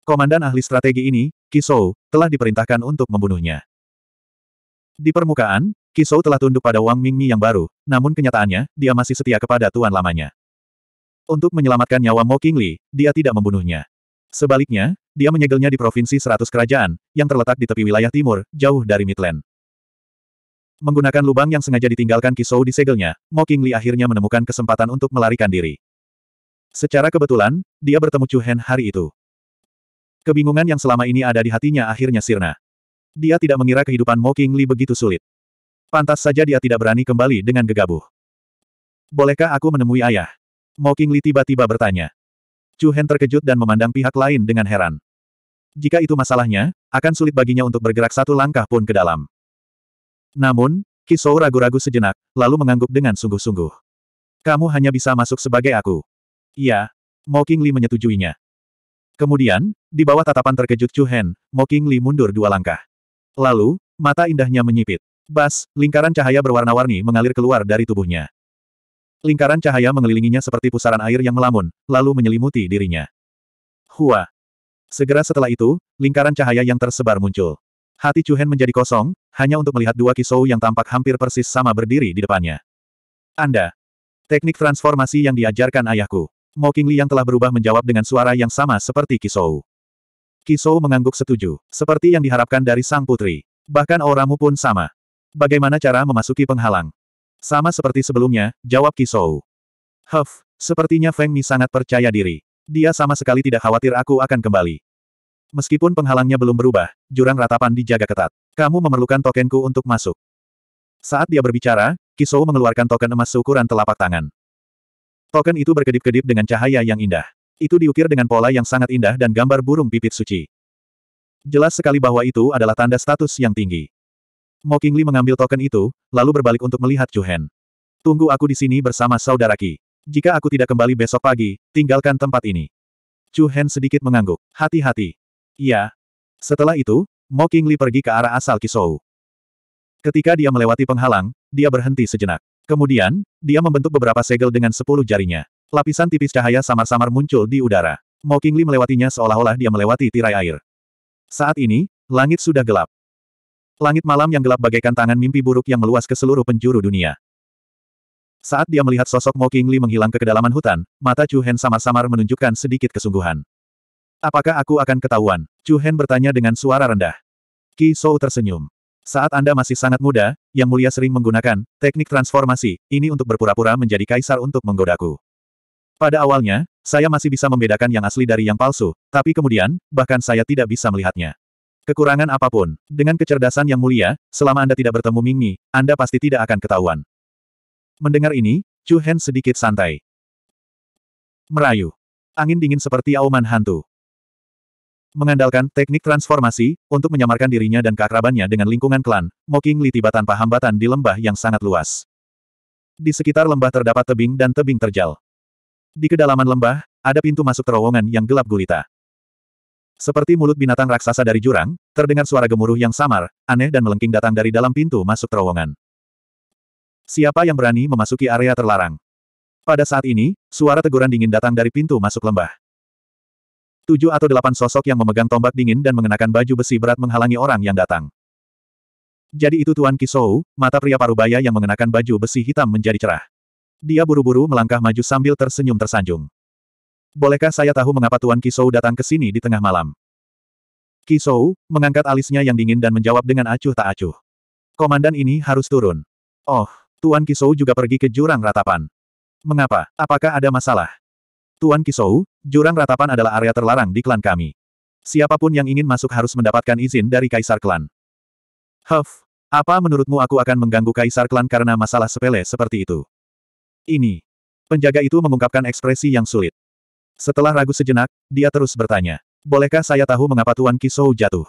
Komandan ahli strategi ini, Kisou, telah diperintahkan untuk membunuhnya. Di permukaan, Kisou telah tunduk pada Wang Mingmi yang baru, namun kenyataannya, dia masih setia kepada tuan lamanya. Untuk menyelamatkan nyawa Mo Qingli, dia tidak membunuhnya. Sebaliknya, dia menyegelnya di Provinsi Seratus Kerajaan, yang terletak di tepi wilayah timur, jauh dari Midland. Menggunakan lubang yang sengaja ditinggalkan Kisou di segelnya, Mo Qingli akhirnya menemukan kesempatan untuk melarikan diri. Secara kebetulan, dia bertemu Chu Hen hari itu. Kebingungan yang selama ini ada di hatinya akhirnya sirna. Dia tidak mengira kehidupan Mo Qingli begitu sulit. Pantas saja dia tidak berani kembali dengan gegabah. Bolehkah aku menemui ayah? Mo Qingli tiba-tiba bertanya. Chu Hen terkejut dan memandang pihak lain dengan heran. Jika itu masalahnya, akan sulit baginya untuk bergerak satu langkah pun ke dalam. Namun, Kisou ragu-ragu sejenak, lalu mengangguk dengan sungguh-sungguh. Kamu hanya bisa masuk sebagai aku. Iya, Mo Qingli menyetujuinya. Kemudian, di bawah tatapan terkejut Chu Hen, Mo King Li mundur dua langkah. Lalu, mata indahnya menyipit. Bas, lingkaran cahaya berwarna-warni mengalir keluar dari tubuhnya. Lingkaran cahaya mengelilinginya seperti pusaran air yang melamun, lalu menyelimuti dirinya. Hua. Segera setelah itu, lingkaran cahaya yang tersebar muncul. Hati Chu Hen menjadi kosong, hanya untuk melihat dua kisou yang tampak hampir persis sama berdiri di depannya. Anda. Teknik transformasi yang diajarkan ayahku. Mo Qingli yang telah berubah menjawab dengan suara yang sama seperti Kisou. Kisou mengangguk setuju, seperti yang diharapkan dari sang putri. Bahkan auramu pun sama. Bagaimana cara memasuki penghalang? Sama seperti sebelumnya, jawab Kisou. Huff, sepertinya Feng Mi sangat percaya diri. Dia sama sekali tidak khawatir aku akan kembali. Meskipun penghalangnya belum berubah, jurang ratapan dijaga ketat. Kamu memerlukan tokenku untuk masuk. Saat dia berbicara, Kisou mengeluarkan token emas seukuran telapak tangan. Token itu berkedip-kedip dengan cahaya yang indah. Itu diukir dengan pola yang sangat indah dan gambar burung pipit suci. Jelas sekali bahwa itu adalah tanda status yang tinggi. Mo Qingli mengambil token itu, lalu berbalik untuk melihat Chu Hen. Tunggu aku di sini bersama saudara Ki. Jika aku tidak kembali besok pagi, tinggalkan tempat ini. Chu Hen sedikit mengangguk. Hati-hati. Iya. Setelah itu, Mo Qingli pergi ke arah asal Kisou. Ketika dia melewati penghalang, dia berhenti sejenak. Kemudian, dia membentuk beberapa segel dengan sepuluh jarinya. Lapisan tipis cahaya samar-samar muncul di udara. Mo Qingli melewatinya seolah-olah dia melewati tirai air. Saat ini, langit sudah gelap. Langit malam yang gelap bagaikan tangan mimpi buruk yang meluas ke seluruh penjuru dunia. Saat dia melihat sosok Mo Qingli menghilang ke kedalaman hutan, mata Chu Hen samar-samar menunjukkan sedikit kesungguhan. Apakah aku akan ketahuan? Chu Hen bertanya dengan suara rendah. Ki Sou tersenyum. Saat Anda masih sangat muda, Yang Mulia sering menggunakan teknik transformasi ini untuk berpura-pura menjadi kaisar untuk menggodaku. Pada awalnya, saya masih bisa membedakan yang asli dari yang palsu, tapi kemudian, bahkan saya tidak bisa melihatnya. Kekurangan apapun, dengan kecerdasan yang mulia, selama Anda tidak bertemu Mingmi, Anda pasti tidak akan ketahuan. Mendengar ini, Chu Hen sedikit santai. Merayu. Angin dingin seperti auman hantu. Mengandalkan teknik transformasi, untuk menyamarkan dirinya dan keakrabannya dengan lingkungan klan, Moking Li tiba tanpa hambatan di lembah yang sangat luas. Di sekitar lembah terdapat tebing dan tebing terjal. Di kedalaman lembah, ada pintu masuk terowongan yang gelap gulita. Seperti mulut binatang raksasa dari jurang, terdengar suara gemuruh yang samar, aneh dan melengking datang dari dalam pintu masuk terowongan. Siapa yang berani memasuki area terlarang? Pada saat ini, suara teguran dingin datang dari pintu masuk lembah. Tujuh atau delapan sosok yang memegang tombak dingin dan mengenakan baju besi berat menghalangi orang yang datang. Jadi itu Tuan Kisou, mata pria parubaya yang mengenakan baju besi hitam menjadi cerah. Dia buru-buru melangkah maju sambil tersenyum tersanjung. Bolehkah saya tahu mengapa Tuan Kisou datang ke sini di tengah malam? Kisou, mengangkat alisnya yang dingin dan menjawab dengan acuh tak acuh. Komandan ini harus turun. Oh, Tuan Kisou juga pergi ke jurang ratapan. Mengapa? Apakah ada masalah? Tuan Kisou, jurang ratapan adalah area terlarang di klan kami. Siapapun yang ingin masuk harus mendapatkan izin dari kaisar klan. Huff, apa menurutmu aku akan mengganggu kaisar klan karena masalah sepele seperti itu? Ini. Penjaga itu mengungkapkan ekspresi yang sulit. Setelah ragu sejenak, dia terus bertanya. Bolehkah saya tahu mengapa Tuan Kisou jatuh?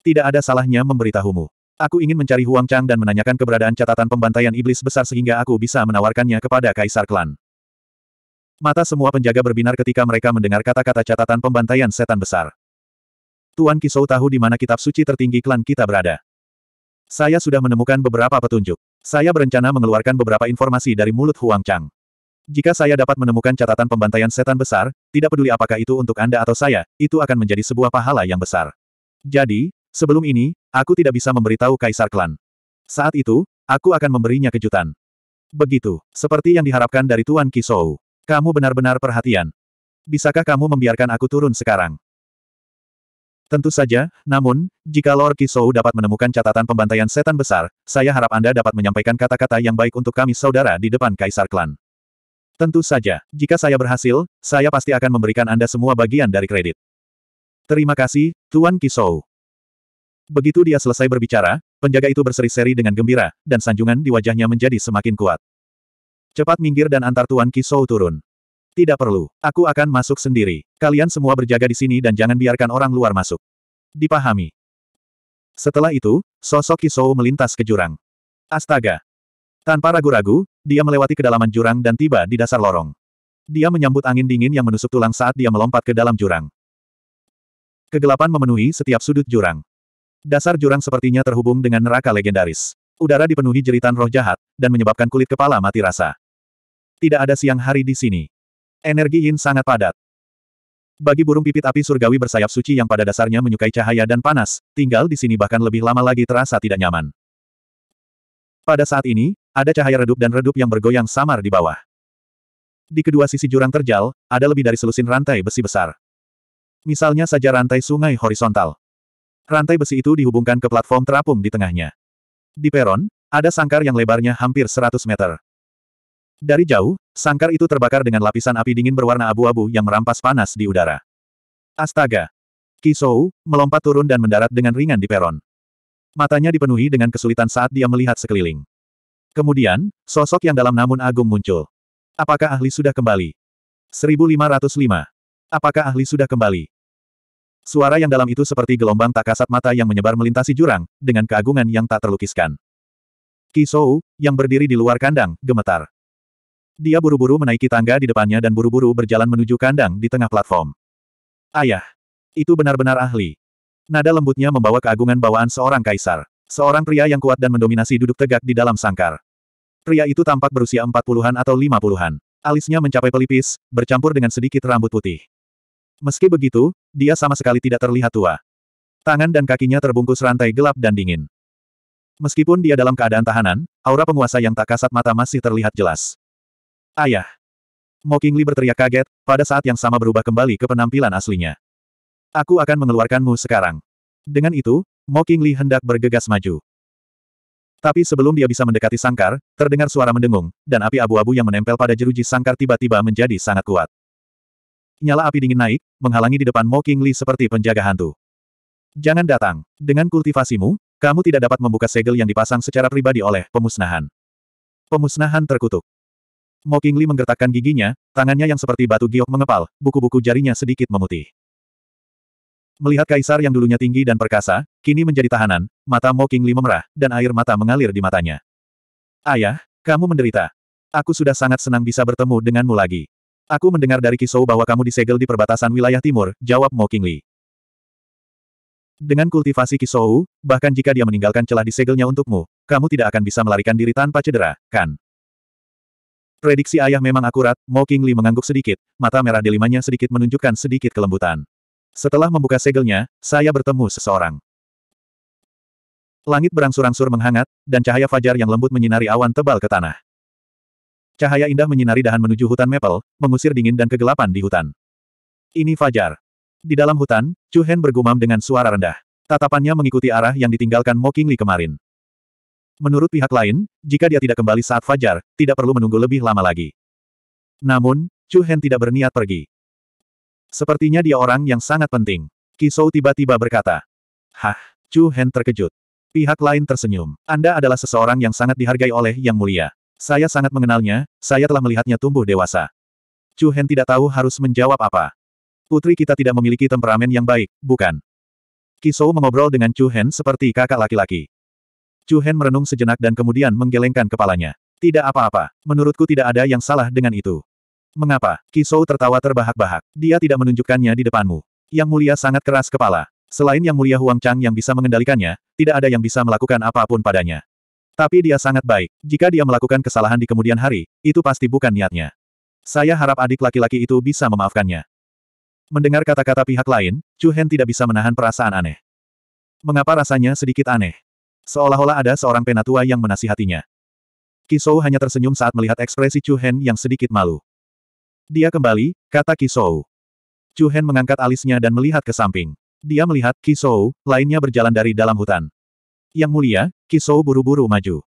Tidak ada salahnya memberitahumu. Aku ingin mencari Huang Chang dan menanyakan keberadaan catatan pembantaian iblis besar sehingga aku bisa menawarkannya kepada kaisar klan. Mata semua penjaga berbinar ketika mereka mendengar kata-kata catatan pembantaian setan besar. Tuan Kisou tahu di mana kitab suci tertinggi klan kita berada. Saya sudah menemukan beberapa petunjuk. Saya berencana mengeluarkan beberapa informasi dari mulut Huang Chang. Jika saya dapat menemukan catatan pembantaian setan besar, tidak peduli apakah itu untuk Anda atau saya, itu akan menjadi sebuah pahala yang besar. Jadi, sebelum ini, aku tidak bisa memberitahu Kaisar Klan. Saat itu, aku akan memberinya kejutan. Begitu, seperti yang diharapkan dari Tuan Kisou. Kamu benar-benar perhatian. Bisakah kamu membiarkan aku turun sekarang? Tentu saja, namun, jika Lord Kisou dapat menemukan catatan pembantaian setan besar, saya harap Anda dapat menyampaikan kata-kata yang baik untuk kami saudara di depan Kaisar Klan. Tentu saja, jika saya berhasil, saya pasti akan memberikan Anda semua bagian dari kredit. Terima kasih, Tuan Kisou. Begitu dia selesai berbicara, penjaga itu berseri-seri dengan gembira, dan sanjungan di wajahnya menjadi semakin kuat. Cepat minggir dan antar Tuan Kisou turun. Tidak perlu. Aku akan masuk sendiri. Kalian semua berjaga di sini dan jangan biarkan orang luar masuk. Dipahami. Setelah itu, sosok Kisou melintas ke jurang. Astaga. Tanpa ragu-ragu, dia melewati kedalaman jurang dan tiba di dasar lorong. Dia menyambut angin dingin yang menusuk tulang saat dia melompat ke dalam jurang. Kegelapan memenuhi setiap sudut jurang. Dasar jurang sepertinya terhubung dengan neraka legendaris. Udara dipenuhi jeritan roh jahat, dan menyebabkan kulit kepala mati rasa. Tidak ada siang hari di sini. Energi yin sangat padat. Bagi burung pipit api surgawi bersayap suci yang pada dasarnya menyukai cahaya dan panas, tinggal di sini bahkan lebih lama lagi terasa tidak nyaman. Pada saat ini, ada cahaya redup dan redup yang bergoyang samar di bawah. Di kedua sisi jurang terjal, ada lebih dari selusin rantai besi besar. Misalnya saja rantai sungai horizontal. Rantai besi itu dihubungkan ke platform terapung di tengahnya. Di peron, ada sangkar yang lebarnya hampir 100 meter. Dari jauh, sangkar itu terbakar dengan lapisan api dingin berwarna abu-abu yang merampas panas di udara. Astaga! Kisou, melompat turun dan mendarat dengan ringan di peron. Matanya dipenuhi dengan kesulitan saat dia melihat sekeliling. Kemudian, sosok yang dalam namun agung muncul. Apakah ahli sudah kembali? 1505. Apakah ahli sudah kembali? Suara yang dalam itu seperti gelombang tak kasat mata yang menyebar melintasi jurang, dengan keagungan yang tak terlukiskan. Kisou, yang berdiri di luar kandang, gemetar. Dia buru-buru menaiki tangga di depannya dan buru-buru berjalan menuju kandang di tengah platform. Ayah. Itu benar-benar ahli. Nada lembutnya membawa keagungan bawaan seorang kaisar. Seorang pria yang kuat dan mendominasi duduk tegak di dalam sangkar. Pria itu tampak berusia empat puluhan atau lima puluhan, Alisnya mencapai pelipis, bercampur dengan sedikit rambut putih. Meski begitu, dia sama sekali tidak terlihat tua. Tangan dan kakinya terbungkus rantai gelap dan dingin. Meskipun dia dalam keadaan tahanan, aura penguasa yang tak kasat mata masih terlihat jelas. Ayah! Mo Qingli berteriak kaget, pada saat yang sama berubah kembali ke penampilan aslinya. Aku akan mengeluarkanmu sekarang. Dengan itu, Mo Qingli hendak bergegas maju. Tapi sebelum dia bisa mendekati sangkar, terdengar suara mendengung, dan api abu-abu yang menempel pada jeruji sangkar tiba-tiba menjadi sangat kuat. Nyala api dingin naik, menghalangi di depan Mo Qingli seperti penjaga hantu. Jangan datang. Dengan kultivasimu, kamu tidak dapat membuka segel yang dipasang secara pribadi oleh pemusnahan. Pemusnahan terkutuk. Mo Kingli menggertakkan giginya, tangannya yang seperti batu giok mengepal, buku-buku jarinya sedikit memutih. Melihat kaisar yang dulunya tinggi dan perkasa, kini menjadi tahanan, mata Mo Kingli memerah, dan air mata mengalir di matanya. Ayah, kamu menderita. Aku sudah sangat senang bisa bertemu denganmu lagi. Aku mendengar dari Kisou bahwa kamu disegel di perbatasan wilayah timur, jawab Mo Kingli. Dengan kultivasi Kisou, bahkan jika dia meninggalkan celah disegelnya untukmu, kamu tidak akan bisa melarikan diri tanpa cedera, kan? Prediksi ayah memang akurat, Mo Qingli mengangguk sedikit, mata merah delimanya sedikit menunjukkan sedikit kelembutan. Setelah membuka segelnya, saya bertemu seseorang. Langit berangsur-angsur menghangat, dan cahaya fajar yang lembut menyinari awan tebal ke tanah. Cahaya indah menyinari dahan menuju hutan maple, mengusir dingin dan kegelapan di hutan. Ini fajar. Di dalam hutan, Chu Hen bergumam dengan suara rendah. Tatapannya mengikuti arah yang ditinggalkan Mo Qingli kemarin. Menurut pihak lain, jika dia tidak kembali saat fajar, tidak perlu menunggu lebih lama lagi. Namun, Chu Hen tidak berniat pergi. Sepertinya dia orang yang sangat penting. Kisou tiba-tiba berkata. Hah, Chu Hen terkejut. Pihak lain tersenyum. Anda adalah seseorang yang sangat dihargai oleh Yang Mulia. Saya sangat mengenalnya, saya telah melihatnya tumbuh dewasa. Chu Hen tidak tahu harus menjawab apa. Putri kita tidak memiliki temperamen yang baik, bukan? Kisou mengobrol dengan Chu Hen seperti kakak laki-laki. Chu Hen merenung sejenak dan kemudian menggelengkan kepalanya. Tidak apa-apa, menurutku tidak ada yang salah dengan itu. Mengapa? Kisou tertawa terbahak-bahak. Dia tidak menunjukkannya di depanmu. Yang mulia sangat keras kepala. Selain yang mulia Huang Chang yang bisa mengendalikannya, tidak ada yang bisa melakukan apapun padanya. Tapi dia sangat baik. Jika dia melakukan kesalahan di kemudian hari, itu pasti bukan niatnya. Saya harap adik laki-laki itu bisa memaafkannya. Mendengar kata-kata pihak lain, Chu Hen tidak bisa menahan perasaan aneh. Mengapa rasanya sedikit aneh? Seolah-olah ada seorang penatua yang menasihatinya. Kisou hanya tersenyum saat melihat ekspresi Chu Hen yang sedikit malu. Dia kembali, kata Kisou. Chu Hen mengangkat alisnya dan melihat ke samping. Dia melihat Kisou, lainnya berjalan dari dalam hutan. Yang mulia, Kisou buru-buru maju.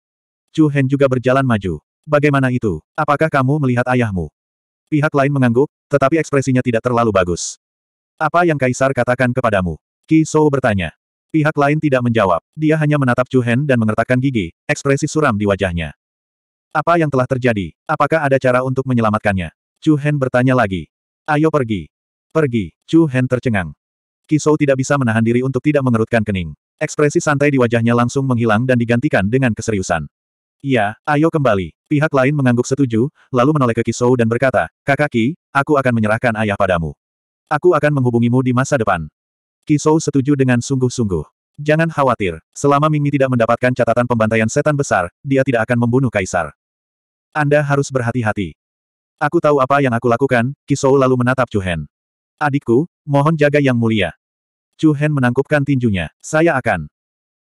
Chu Hen juga berjalan maju. Bagaimana itu? Apakah kamu melihat ayahmu? Pihak lain mengangguk, tetapi ekspresinya tidak terlalu bagus. Apa yang Kaisar katakan kepadamu? Kisou bertanya. Pihak lain tidak menjawab. Dia hanya menatap Chu Hen dan mengertakkan gigi, ekspresi suram di wajahnya. Apa yang telah terjadi? Apakah ada cara untuk menyelamatkannya? Chu Hen bertanya lagi. Ayo pergi. Pergi. Chu Hen tercengang. Kisou tidak bisa menahan diri untuk tidak mengerutkan kening. Ekspresi santai di wajahnya langsung menghilang dan digantikan dengan keseriusan. Iya, ayo kembali. Pihak lain mengangguk setuju, lalu menoleh ke Kisou dan berkata, Kakaki, aku akan menyerahkan ayah padamu. Aku akan menghubungimu di masa depan. Kisou setuju dengan sungguh-sungguh. Jangan khawatir, selama Mingmi tidak mendapatkan catatan pembantaian setan besar, dia tidak akan membunuh Kaisar. Anda harus berhati-hati. Aku tahu apa yang aku lakukan, Kisou lalu menatap Hen. Adikku, mohon jaga yang mulia. Hen menangkupkan tinjunya. Saya akan.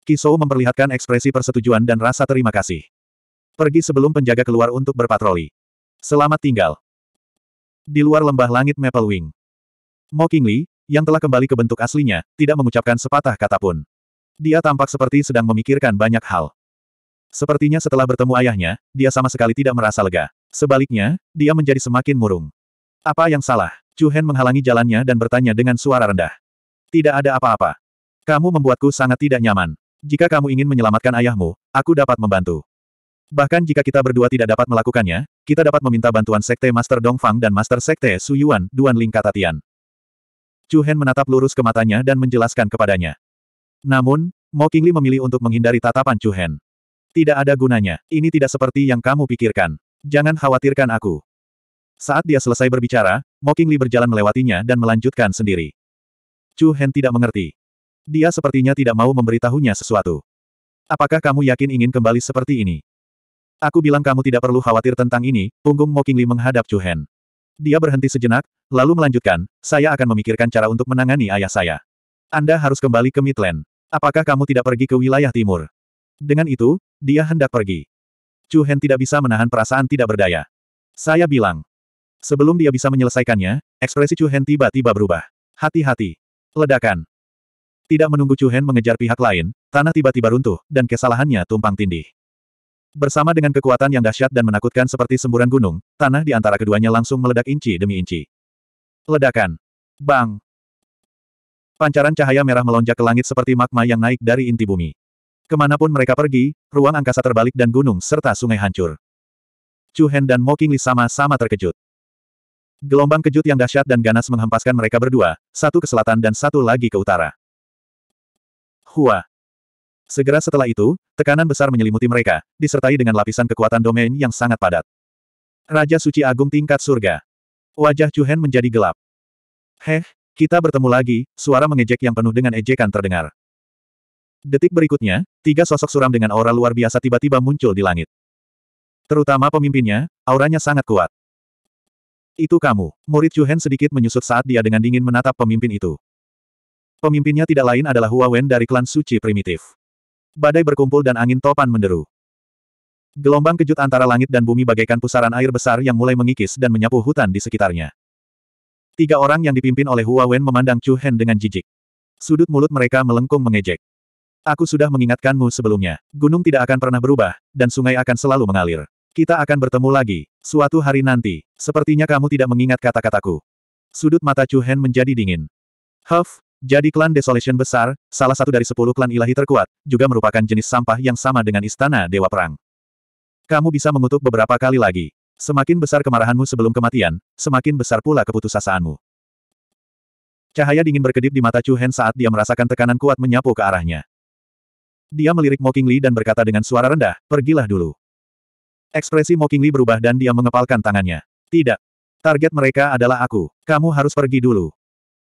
Kisou memperlihatkan ekspresi persetujuan dan rasa terima kasih. Pergi sebelum penjaga keluar untuk berpatroli. Selamat tinggal. Di luar lembah langit Maple Wing. Mo yang telah kembali ke bentuk aslinya, tidak mengucapkan sepatah kata pun. Dia tampak seperti sedang memikirkan banyak hal. Sepertinya setelah bertemu ayahnya, dia sama sekali tidak merasa lega. Sebaliknya, dia menjadi semakin murung. Apa yang salah? Chu Hen menghalangi jalannya dan bertanya dengan suara rendah. Tidak ada apa-apa. Kamu membuatku sangat tidak nyaman. Jika kamu ingin menyelamatkan ayahmu, aku dapat membantu. Bahkan jika kita berdua tidak dapat melakukannya, kita dapat meminta bantuan Sekte Master Dongfang dan Master Sekte Suyuan, Duan Ling kata Chu Hen menatap lurus ke matanya dan menjelaskan kepadanya. Namun, Mo Qingli memilih untuk menghindari tatapan Chu Hen. Tidak ada gunanya, ini tidak seperti yang kamu pikirkan. Jangan khawatirkan aku. Saat dia selesai berbicara, Mo Qingli berjalan melewatinya dan melanjutkan sendiri. Chu Hen tidak mengerti. Dia sepertinya tidak mau memberitahunya sesuatu. Apakah kamu yakin ingin kembali seperti ini? Aku bilang kamu tidak perlu khawatir tentang ini, punggung Mo Qingli menghadap Chu Hen. Dia berhenti sejenak, lalu melanjutkan, saya akan memikirkan cara untuk menangani ayah saya. Anda harus kembali ke Midland. Apakah kamu tidak pergi ke wilayah timur? Dengan itu, dia hendak pergi. Chu Hen tidak bisa menahan perasaan tidak berdaya. Saya bilang. Sebelum dia bisa menyelesaikannya, ekspresi Chu Hen tiba-tiba berubah. Hati-hati. Ledakan. Tidak menunggu Chu Hen mengejar pihak lain, tanah tiba-tiba runtuh, dan kesalahannya tumpang tindih. Bersama dengan kekuatan yang dahsyat dan menakutkan seperti semburan gunung, tanah di antara keduanya langsung meledak inci demi inci. Ledakan. Bang. Pancaran cahaya merah melonjak ke langit seperti magma yang naik dari inti bumi. Kemanapun mereka pergi, ruang angkasa terbalik dan gunung serta sungai hancur. Chu Hen dan Mo Qingli sama-sama terkejut. Gelombang kejut yang dahsyat dan ganas menghempaskan mereka berdua, satu ke selatan dan satu lagi ke utara. Hua! Segera setelah itu, tekanan besar menyelimuti mereka, disertai dengan lapisan kekuatan domain yang sangat padat. Raja Suci Agung tingkat surga. Wajah Chuhen menjadi gelap. Heh, kita bertemu lagi, suara mengejek yang penuh dengan ejekan terdengar. Detik berikutnya, tiga sosok suram dengan aura luar biasa tiba-tiba muncul di langit. Terutama pemimpinnya, auranya sangat kuat. Itu kamu. Murid Chuhen sedikit menyusut saat dia dengan dingin menatap pemimpin itu. Pemimpinnya tidak lain adalah Hua Wen dari klan suci primitif badai berkumpul dan angin topan menderu. Gelombang kejut antara langit dan bumi bagaikan pusaran air besar yang mulai mengikis dan menyapu hutan di sekitarnya. Tiga orang yang dipimpin oleh Hua Wen memandang Chu Hen dengan jijik. Sudut mulut mereka melengkung mengejek. Aku sudah mengingatkanmu sebelumnya. Gunung tidak akan pernah berubah, dan sungai akan selalu mengalir. Kita akan bertemu lagi, suatu hari nanti. Sepertinya kamu tidak mengingat kata-kataku. Sudut mata Chu Hen menjadi dingin. Huff, jadi klan Desolation besar, salah satu dari sepuluh klan ilahi terkuat, juga merupakan jenis sampah yang sama dengan Istana Dewa Perang. Kamu bisa mengutuk beberapa kali lagi. Semakin besar kemarahanmu sebelum kematian, semakin besar pula keputusasaanmu. Cahaya dingin berkedip di mata Chu Hen saat dia merasakan tekanan kuat menyapu ke arahnya. Dia melirik Qingli dan berkata dengan suara rendah, pergilah dulu. Ekspresi Qingli berubah dan dia mengepalkan tangannya. Tidak. Target mereka adalah aku. Kamu harus pergi dulu.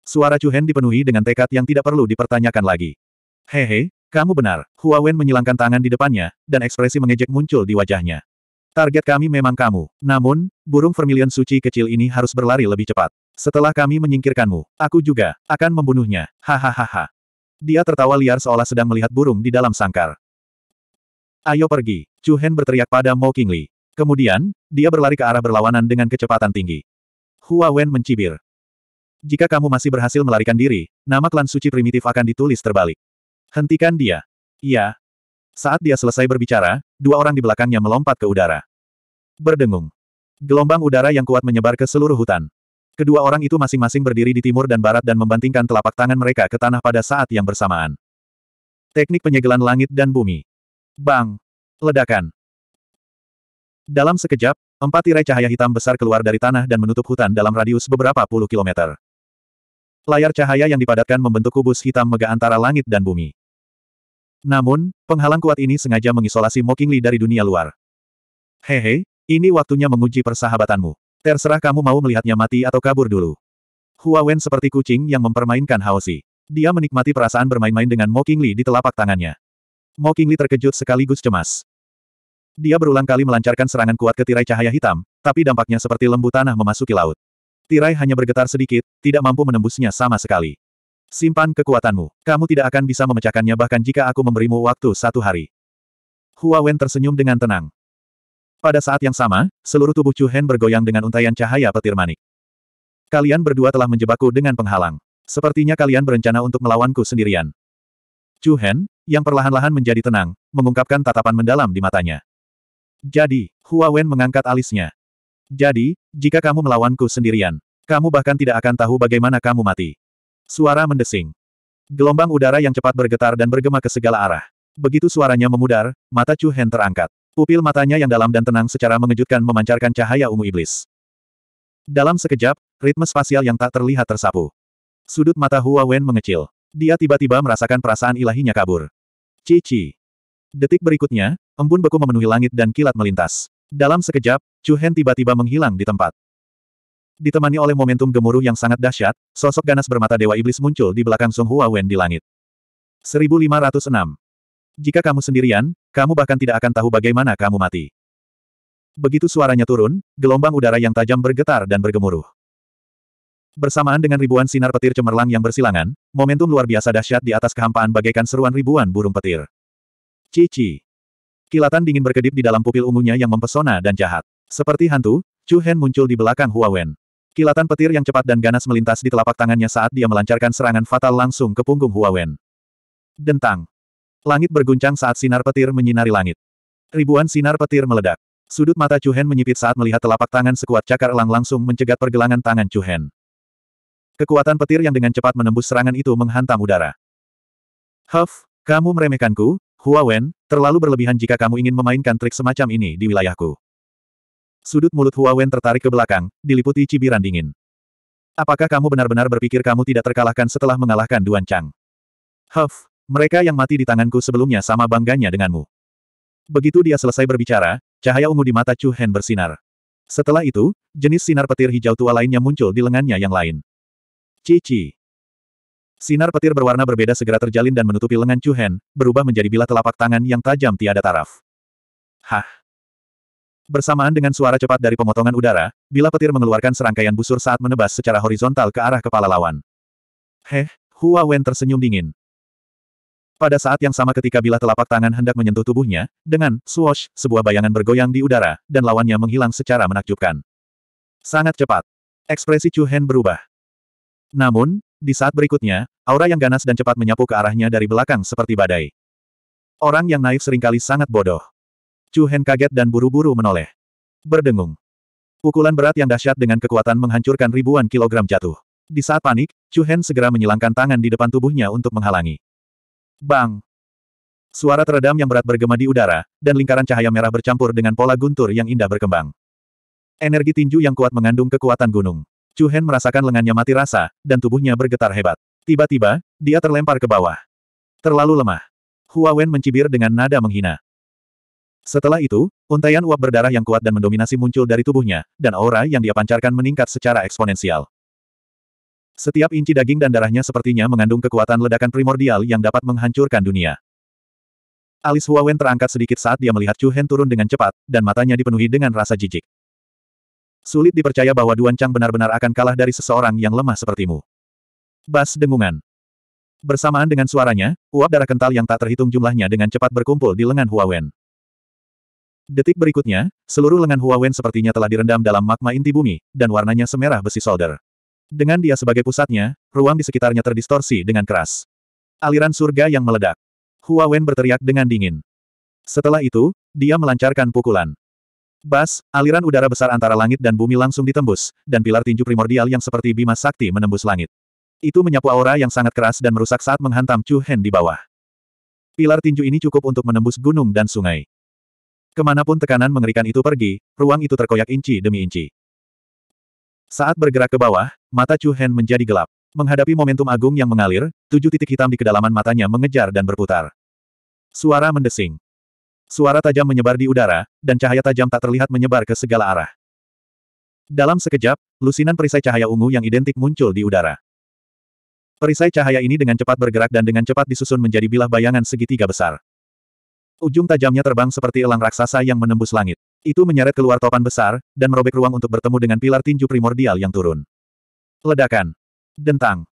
Suara Chu Hen dipenuhi dengan tekad yang tidak perlu dipertanyakan lagi. Hehe, kamu benar. Hua Wen menyilangkan tangan di depannya, dan ekspresi mengejek muncul di wajahnya. Target kami memang kamu. Namun, burung vermilion suci kecil ini harus berlari lebih cepat. Setelah kami menyingkirkanmu, aku juga akan membunuhnya. Hahaha. Dia tertawa liar seolah sedang melihat burung di dalam sangkar. Ayo pergi. Chu Hen berteriak pada Mo Qingli. Kemudian, dia berlari ke arah berlawanan dengan kecepatan tinggi. Hua Wen mencibir. Jika kamu masih berhasil melarikan diri, nama klan suci primitif akan ditulis terbalik. Hentikan dia. Iya. Saat dia selesai berbicara, dua orang di belakangnya melompat ke udara. Berdengung. Gelombang udara yang kuat menyebar ke seluruh hutan. Kedua orang itu masing-masing berdiri di timur dan barat dan membantingkan telapak tangan mereka ke tanah pada saat yang bersamaan. Teknik penyegelan langit dan bumi. Bang! Ledakan! Dalam sekejap, empat tirai cahaya hitam besar keluar dari tanah dan menutup hutan dalam radius beberapa puluh kilometer. Layar cahaya yang dipadatkan membentuk kubus hitam mega antara langit dan bumi. Namun, penghalang kuat ini sengaja mengisolasi Mo dari dunia luar. Hehe, ini waktunya menguji persahabatanmu. Terserah kamu mau melihatnya mati atau kabur dulu. Hua Wen seperti kucing yang mempermainkan Haosi. Dia menikmati perasaan bermain-main dengan Mo di telapak tangannya. Mo terkejut sekaligus cemas. Dia berulang kali melancarkan serangan kuat ke tirai cahaya hitam, tapi dampaknya seperti lembu tanah memasuki laut. Tirai hanya bergetar sedikit, tidak mampu menembusnya sama sekali. Simpan kekuatanmu. Kamu tidak akan bisa memecahkannya bahkan jika aku memberimu waktu satu hari. Hua Wen tersenyum dengan tenang. Pada saat yang sama, seluruh tubuh Chu Hen bergoyang dengan untaian cahaya petir manik. Kalian berdua telah menjebakku dengan penghalang. Sepertinya kalian berencana untuk melawanku sendirian. Chu Hen, yang perlahan-lahan menjadi tenang, mengungkapkan tatapan mendalam di matanya. Jadi, Hua Wen mengangkat alisnya. Jadi, jika kamu melawanku sendirian, kamu bahkan tidak akan tahu bagaimana kamu mati. Suara mendesing. Gelombang udara yang cepat bergetar dan bergema ke segala arah. Begitu suaranya memudar, mata Chu Hen terangkat. Pupil matanya yang dalam dan tenang secara mengejutkan memancarkan cahaya ungu iblis. Dalam sekejap, ritme spasial yang tak terlihat tersapu. Sudut mata Hua Wen mengecil. Dia tiba-tiba merasakan perasaan ilahinya kabur. Cici. Detik berikutnya, embun beku memenuhi langit dan kilat melintas. Dalam sekejap, Chu Hen tiba-tiba menghilang di tempat. Ditemani oleh momentum gemuruh yang sangat dahsyat, sosok ganas bermata Dewa Iblis muncul di belakang Song Hua Wen di langit. 1506. Jika kamu sendirian, kamu bahkan tidak akan tahu bagaimana kamu mati. Begitu suaranya turun, gelombang udara yang tajam bergetar dan bergemuruh. Bersamaan dengan ribuan sinar petir cemerlang yang bersilangan, momentum luar biasa dahsyat di atas kehampaan bagaikan seruan ribuan burung petir. Cici. Kilatan dingin berkedip di dalam pupil ungunya yang mempesona dan jahat. Seperti hantu, Chu Hen muncul di belakang Huawen. Kilatan petir yang cepat dan ganas melintas di telapak tangannya saat dia melancarkan serangan fatal langsung ke punggung Huawen. Dentang. Langit berguncang saat sinar petir menyinari langit. Ribuan sinar petir meledak. Sudut mata Chu Hen menyipit saat melihat telapak tangan sekuat cakar elang langsung mencegat pergelangan tangan Chu Hen. Kekuatan petir yang dengan cepat menembus serangan itu menghantam udara. Huff, kamu meremehkanku, Hua Wen, terlalu berlebihan jika kamu ingin memainkan trik semacam ini di wilayahku. Sudut mulut Hua Wen tertarik ke belakang, diliputi cibiran dingin. Apakah kamu benar-benar berpikir kamu tidak terkalahkan setelah mengalahkan Duan Chang? Huff, mereka yang mati di tanganku sebelumnya sama bangganya denganmu. Begitu dia selesai berbicara, cahaya ungu di mata Chu Hen bersinar. Setelah itu, jenis sinar petir hijau tua lainnya muncul di lengannya yang lain. Cici. Sinar petir berwarna berbeda segera terjalin dan menutupi lengan Chu Hen, berubah menjadi bila telapak tangan yang tajam tiada taraf. Hah. Bersamaan dengan suara cepat dari pemotongan udara, bila petir mengeluarkan serangkaian busur saat menebas secara horizontal ke arah kepala lawan. Heh, Hua Wen tersenyum dingin. Pada saat yang sama ketika bila telapak tangan hendak menyentuh tubuhnya, dengan swash, sebuah bayangan bergoyang di udara, dan lawannya menghilang secara menakjubkan. Sangat cepat. Ekspresi Chu Hen berubah. Namun, di saat berikutnya, aura yang ganas dan cepat menyapu ke arahnya dari belakang seperti badai. Orang yang naif seringkali sangat bodoh. Chu Hen kaget dan buru-buru menoleh. Berdengung. Pukulan berat yang dahsyat dengan kekuatan menghancurkan ribuan kilogram jatuh. Di saat panik, Chu Hen segera menyilangkan tangan di depan tubuhnya untuk menghalangi. Bang! Suara teredam yang berat bergema di udara, dan lingkaran cahaya merah bercampur dengan pola guntur yang indah berkembang. Energi tinju yang kuat mengandung kekuatan gunung. Chu Hen merasakan lengannya mati rasa, dan tubuhnya bergetar hebat. Tiba-tiba, dia terlempar ke bawah. Terlalu lemah. Hua Wen mencibir dengan nada menghina. Setelah itu, untaian uap berdarah yang kuat dan mendominasi muncul dari tubuhnya, dan aura yang dia pancarkan meningkat secara eksponensial. Setiap inci daging dan darahnya sepertinya mengandung kekuatan ledakan primordial yang dapat menghancurkan dunia. Alis Huawen terangkat sedikit saat dia melihat Chu Hen turun dengan cepat, dan matanya dipenuhi dengan rasa jijik. Sulit dipercaya bahwa Duan Chang benar-benar akan kalah dari seseorang yang lemah sepertimu. Bas dengungan. Bersamaan dengan suaranya, uap darah kental yang tak terhitung jumlahnya dengan cepat berkumpul di lengan Huawen. Detik berikutnya, seluruh lengan Huawen sepertinya telah direndam dalam magma inti bumi, dan warnanya semerah besi solder. Dengan dia sebagai pusatnya, ruang di sekitarnya terdistorsi dengan keras. Aliran surga yang meledak. Huawen berteriak dengan dingin. Setelah itu, dia melancarkan pukulan. Bas, aliran udara besar antara langit dan bumi langsung ditembus, dan pilar tinju primordial yang seperti bima sakti menembus langit. Itu menyapu aura yang sangat keras dan merusak saat menghantam Chu Hen di bawah. Pilar tinju ini cukup untuk menembus gunung dan sungai. Kemanapun tekanan mengerikan itu pergi, ruang itu terkoyak inci demi inci. Saat bergerak ke bawah, mata Chu Hen menjadi gelap. Menghadapi momentum agung yang mengalir, tujuh titik hitam di kedalaman matanya mengejar dan berputar. Suara mendesing. Suara tajam menyebar di udara, dan cahaya tajam tak terlihat menyebar ke segala arah. Dalam sekejap, lusinan perisai cahaya ungu yang identik muncul di udara. Perisai cahaya ini dengan cepat bergerak dan dengan cepat disusun menjadi bilah bayangan segitiga besar. Ujung tajamnya terbang seperti elang raksasa yang menembus langit. Itu menyeret keluar topan besar, dan merobek ruang untuk bertemu dengan pilar tinju primordial yang turun. Ledakan. Dentang.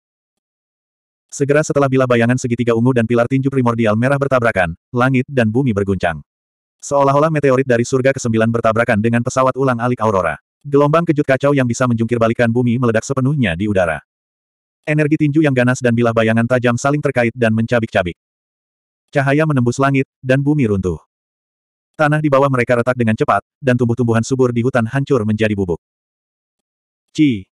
Segera setelah bila bayangan segitiga ungu dan pilar tinju primordial merah bertabrakan, langit dan bumi berguncang. Seolah-olah meteorit dari surga ke-9 bertabrakan dengan pesawat ulang alik Aurora. Gelombang kejut kacau yang bisa menjungkir balikan bumi meledak sepenuhnya di udara. Energi tinju yang ganas dan bilah bayangan tajam saling terkait dan mencabik-cabik. Cahaya menembus langit, dan bumi runtuh. Tanah di bawah mereka retak dengan cepat, dan tumbuh-tumbuhan subur di hutan hancur menjadi bubuk. Ci.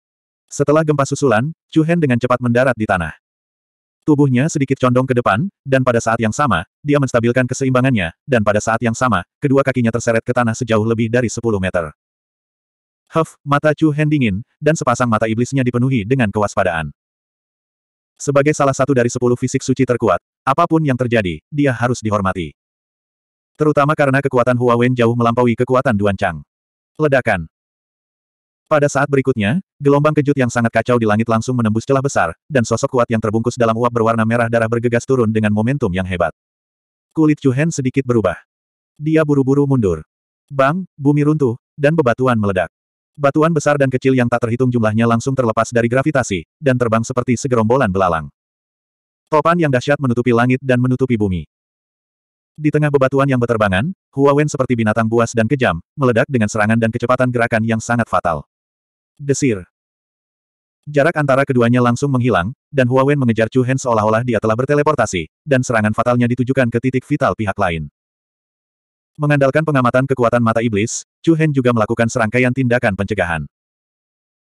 Setelah gempa susulan, Chu Hen dengan cepat mendarat di tanah. Tubuhnya sedikit condong ke depan, dan pada saat yang sama, dia menstabilkan keseimbangannya, dan pada saat yang sama, kedua kakinya terseret ke tanah sejauh lebih dari 10 meter. Huff, mata Chu Hen dingin, dan sepasang mata iblisnya dipenuhi dengan kewaspadaan. Sebagai salah satu dari sepuluh fisik suci terkuat, Apapun yang terjadi, dia harus dihormati. Terutama karena kekuatan Hua Wen jauh melampaui kekuatan Duan Chang. Ledakan. Pada saat berikutnya, gelombang kejut yang sangat kacau di langit langsung menembus celah besar, dan sosok kuat yang terbungkus dalam uap berwarna merah darah bergegas turun dengan momentum yang hebat. Kulit Chu sedikit berubah. Dia buru-buru mundur. Bang, bumi runtuh, dan bebatuan meledak. Batuan besar dan kecil yang tak terhitung jumlahnya langsung terlepas dari gravitasi, dan terbang seperti segerombolan belalang. Topan yang dahsyat menutupi langit dan menutupi bumi. Di tengah bebatuan yang berterbangan, Wen seperti binatang buas dan kejam, meledak dengan serangan dan kecepatan gerakan yang sangat fatal. Desir. Jarak antara keduanya langsung menghilang, dan Hua Wen mengejar Chu Hen seolah-olah dia telah berteleportasi, dan serangan fatalnya ditujukan ke titik vital pihak lain. Mengandalkan pengamatan kekuatan mata iblis, Chu Hen juga melakukan serangkaian tindakan pencegahan.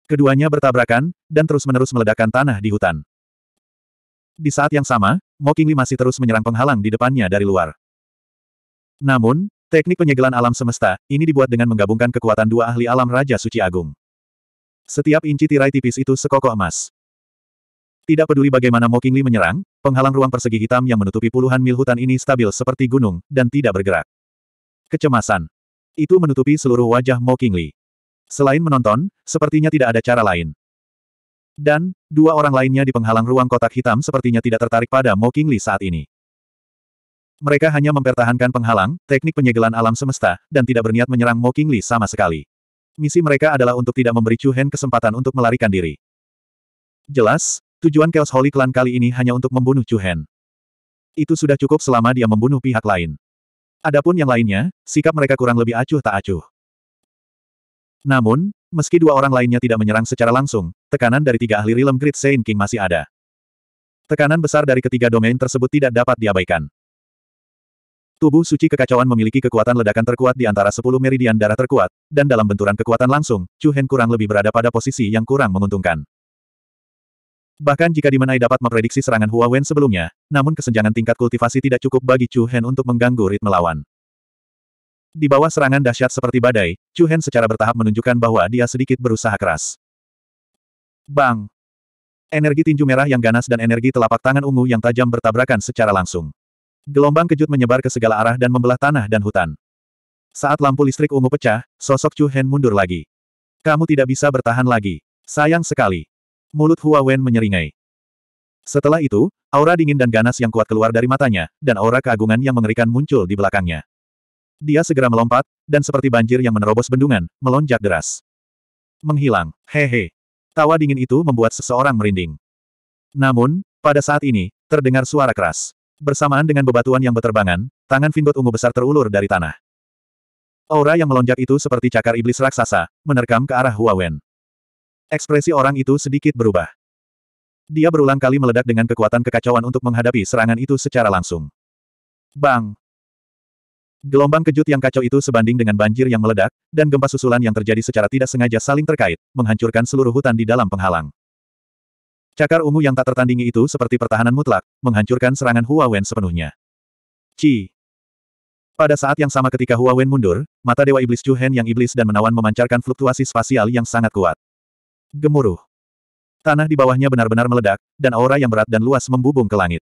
Keduanya bertabrakan, dan terus-menerus meledakkan tanah di hutan. Di saat yang sama, Mo Qingli masih terus menyerang penghalang di depannya dari luar. Namun, teknik penyegelan alam semesta, ini dibuat dengan menggabungkan kekuatan dua ahli alam Raja Suci Agung. Setiap inci tirai tipis itu sekokoh emas. Tidak peduli bagaimana Mo Qingli menyerang, penghalang ruang persegi hitam yang menutupi puluhan mil hutan ini stabil seperti gunung, dan tidak bergerak. Kecemasan. Itu menutupi seluruh wajah Mo Qingli. Selain menonton, sepertinya tidak ada cara lain. Dan, dua orang lainnya di penghalang ruang kotak hitam sepertinya tidak tertarik pada Mo Qingli saat ini. Mereka hanya mempertahankan penghalang, teknik penyegelan alam semesta, dan tidak berniat menyerang Mo Qingli sama sekali. Misi mereka adalah untuk tidak memberi Chu Hen kesempatan untuk melarikan diri. Jelas, tujuan Chaos Holy Clan kali ini hanya untuk membunuh Chu Hen. Itu sudah cukup selama dia membunuh pihak lain. Adapun yang lainnya, sikap mereka kurang lebih acuh tak acuh. Namun, Meski dua orang lainnya tidak menyerang secara langsung, tekanan dari tiga ahli Realm Great Saint King masih ada. Tekanan besar dari ketiga domain tersebut tidak dapat diabaikan. Tubuh suci kekacauan memiliki kekuatan ledakan terkuat di antara sepuluh meridian darah terkuat, dan dalam benturan kekuatan langsung, Chu Hen kurang lebih berada pada posisi yang kurang menguntungkan. Bahkan jika dimenai dapat memprediksi serangan Hua Wen sebelumnya, namun kesenjangan tingkat kultivasi tidak cukup bagi Chu Hen untuk mengganggu ritme lawan. Di bawah serangan dahsyat seperti badai, Chu Hen secara bertahap menunjukkan bahwa dia sedikit berusaha keras. Bang! Energi tinju merah yang ganas dan energi telapak tangan ungu yang tajam bertabrakan secara langsung. Gelombang kejut menyebar ke segala arah dan membelah tanah dan hutan. Saat lampu listrik ungu pecah, sosok Chu Hen mundur lagi. Kamu tidak bisa bertahan lagi. Sayang sekali. Mulut Hua Wen menyeringai. Setelah itu, aura dingin dan ganas yang kuat keluar dari matanya, dan aura keagungan yang mengerikan muncul di belakangnya. Dia segera melompat, dan seperti banjir yang menerobos bendungan, melonjak deras. Menghilang. Hehe. Tawa dingin itu membuat seseorang merinding. Namun, pada saat ini, terdengar suara keras. Bersamaan dengan bebatuan yang berterbangan, tangan Vingot ungu besar terulur dari tanah. Aura yang melonjak itu seperti cakar iblis raksasa, menerkam ke arah Huawen. Ekspresi orang itu sedikit berubah. Dia berulang kali meledak dengan kekuatan kekacauan untuk menghadapi serangan itu secara langsung. Bang! Gelombang kejut yang kacau itu sebanding dengan banjir yang meledak, dan gempa susulan yang terjadi secara tidak sengaja saling terkait, menghancurkan seluruh hutan di dalam penghalang. Cakar ungu yang tak tertandingi itu seperti pertahanan mutlak, menghancurkan serangan Hua Wen sepenuhnya. Ci. Pada saat yang sama ketika Hua Wen mundur, mata Dewa Iblis Chu Hen yang iblis dan menawan memancarkan fluktuasi spasial yang sangat kuat. Gemuruh. Tanah di bawahnya benar-benar meledak, dan aura yang berat dan luas membubung ke langit.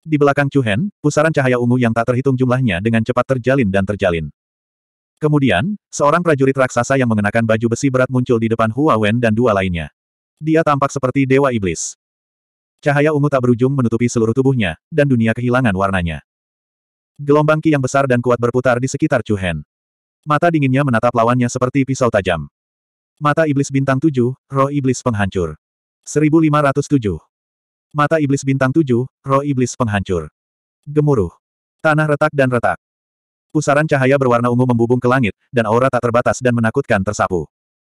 Di belakang Chu Hen, pusaran cahaya ungu yang tak terhitung jumlahnya dengan cepat terjalin dan terjalin. Kemudian, seorang prajurit raksasa yang mengenakan baju besi berat muncul di depan Hua Wen dan dua lainnya. Dia tampak seperti dewa iblis. Cahaya ungu tak berujung menutupi seluruh tubuhnya, dan dunia kehilangan warnanya. Gelombang ki yang besar dan kuat berputar di sekitar Chu Hen. Mata dinginnya menatap lawannya seperti pisau tajam. Mata iblis bintang tujuh, roh iblis penghancur. 1507 Mata iblis bintang tujuh, roh iblis penghancur. Gemuruh. Tanah retak dan retak. Pusaran cahaya berwarna ungu membubung ke langit, dan aura tak terbatas dan menakutkan tersapu.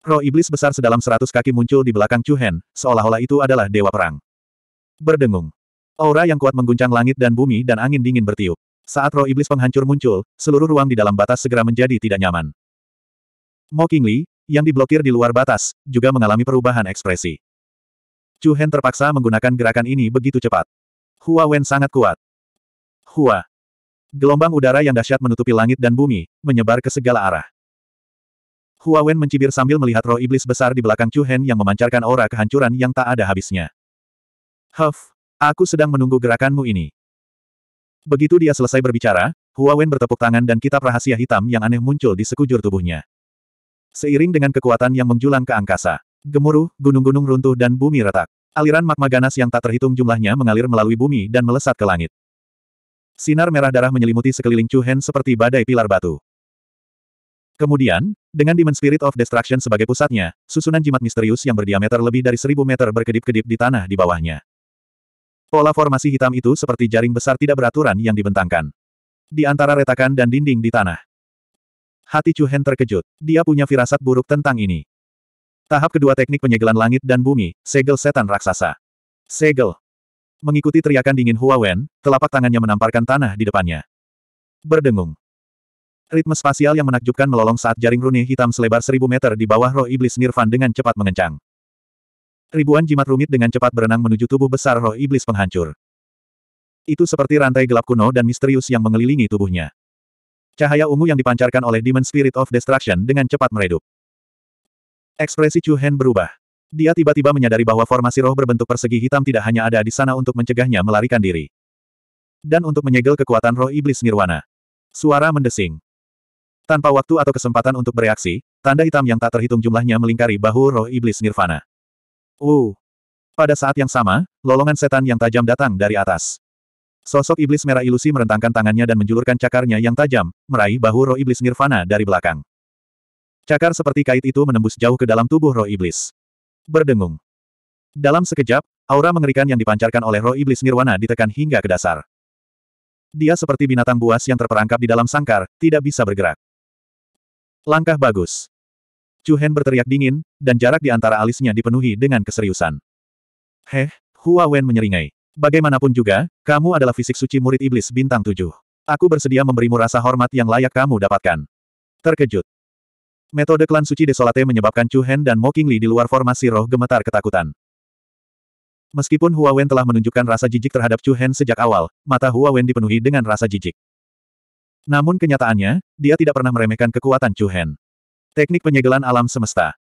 Roh iblis besar sedalam seratus kaki muncul di belakang Chuhen, seolah-olah itu adalah dewa perang. Berdengung. Aura yang kuat mengguncang langit dan bumi dan angin dingin bertiup. Saat roh iblis penghancur muncul, seluruh ruang di dalam batas segera menjadi tidak nyaman. Mo yang diblokir di luar batas, juga mengalami perubahan ekspresi. Chu Hen terpaksa menggunakan gerakan ini begitu cepat. Hua Wen sangat kuat. Hua. Gelombang udara yang dahsyat menutupi langit dan bumi, menyebar ke segala arah. Hua Wen mencibir sambil melihat roh iblis besar di belakang Chu Hen yang memancarkan aura kehancuran yang tak ada habisnya. Huff, aku sedang menunggu gerakanmu ini. Begitu dia selesai berbicara, Hua Wen bertepuk tangan dan kitab rahasia hitam yang aneh muncul di sekujur tubuhnya. Seiring dengan kekuatan yang menjulang ke angkasa, Gemuruh, gunung-gunung runtuh dan bumi retak. Aliran magma ganas yang tak terhitung jumlahnya mengalir melalui bumi dan melesat ke langit. Sinar merah darah menyelimuti sekeliling Chu Hen seperti badai pilar batu. Kemudian, dengan Demon Spirit of Destruction sebagai pusatnya, susunan jimat misterius yang berdiameter lebih dari seribu meter berkedip-kedip di tanah di bawahnya. Pola formasi hitam itu seperti jaring besar tidak beraturan yang dibentangkan. Di antara retakan dan dinding di tanah. Hati Chu Hen terkejut. Dia punya firasat buruk tentang ini. Tahap kedua teknik penyegelan langit dan bumi, segel setan raksasa. Segel. Mengikuti teriakan dingin Hua Wen, telapak tangannya menamparkan tanah di depannya. Berdengung. Ritme spasial yang menakjubkan melolong saat jaring rune hitam selebar seribu meter di bawah roh iblis Nirvan dengan cepat mengencang. Ribuan jimat rumit dengan cepat berenang menuju tubuh besar roh iblis penghancur. Itu seperti rantai gelap kuno dan misterius yang mengelilingi tubuhnya. Cahaya ungu yang dipancarkan oleh Demon Spirit of Destruction dengan cepat meredup. Ekspresi Chu Hen berubah. Dia tiba-tiba menyadari bahwa formasi roh berbentuk persegi hitam tidak hanya ada di sana untuk mencegahnya melarikan diri. Dan untuk menyegel kekuatan roh iblis nirwana. Suara mendesing. Tanpa waktu atau kesempatan untuk bereaksi, tanda hitam yang tak terhitung jumlahnya melingkari bahu roh iblis nirvana. Uh. Pada saat yang sama, lolongan setan yang tajam datang dari atas. Sosok iblis merah ilusi merentangkan tangannya dan menjulurkan cakarnya yang tajam, meraih bahu roh iblis nirvana dari belakang. Cakar seperti kait itu menembus jauh ke dalam tubuh roh iblis. Berdengung. Dalam sekejap, aura mengerikan yang dipancarkan oleh roh iblis nirwana ditekan hingga ke dasar. Dia seperti binatang buas yang terperangkap di dalam sangkar, tidak bisa bergerak. Langkah bagus. Chu berteriak dingin, dan jarak di antara alisnya dipenuhi dengan keseriusan. Heh, Hua Wen menyeringai. Bagaimanapun juga, kamu adalah fisik suci murid iblis bintang tujuh. Aku bersedia memberimu rasa hormat yang layak kamu dapatkan. Terkejut, Metode klan suci Desolate menyebabkan Chu Hen dan Mo Qingli di luar formasi roh gemetar ketakutan. Meskipun Hua Wen telah menunjukkan rasa jijik terhadap Chu Hen sejak awal, mata Hua Wen dipenuhi dengan rasa jijik. Namun kenyataannya, dia tidak pernah meremehkan kekuatan Chu Hen. Teknik penyegelan alam semesta.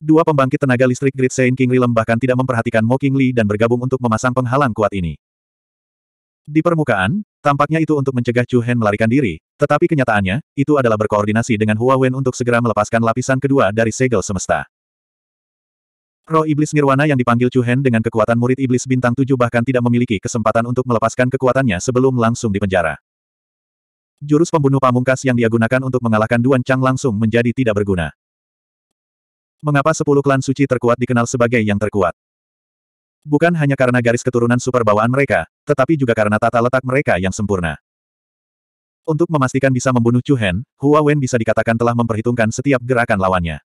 Dua pembangkit tenaga listrik Great Saint King Rilem bahkan tidak memperhatikan Mo Qingli dan bergabung untuk memasang penghalang kuat ini. Di permukaan, Tampaknya itu untuk mencegah Chu Hen melarikan diri, tetapi kenyataannya, itu adalah berkoordinasi dengan Hua Wen untuk segera melepaskan lapisan kedua dari segel semesta. Roh iblis nirwana yang dipanggil Chu Hen dengan kekuatan murid iblis bintang tujuh bahkan tidak memiliki kesempatan untuk melepaskan kekuatannya sebelum langsung dipenjara. Jurus pembunuh pamungkas yang dia gunakan untuk mengalahkan Duan Chang langsung menjadi tidak berguna. Mengapa sepuluh klan suci terkuat dikenal sebagai yang terkuat? Bukan hanya karena garis keturunan super bawaan mereka, tetapi juga karena tata letak mereka yang sempurna. Untuk memastikan bisa membunuh Chu Hen, Hua Wen bisa dikatakan telah memperhitungkan setiap gerakan lawannya.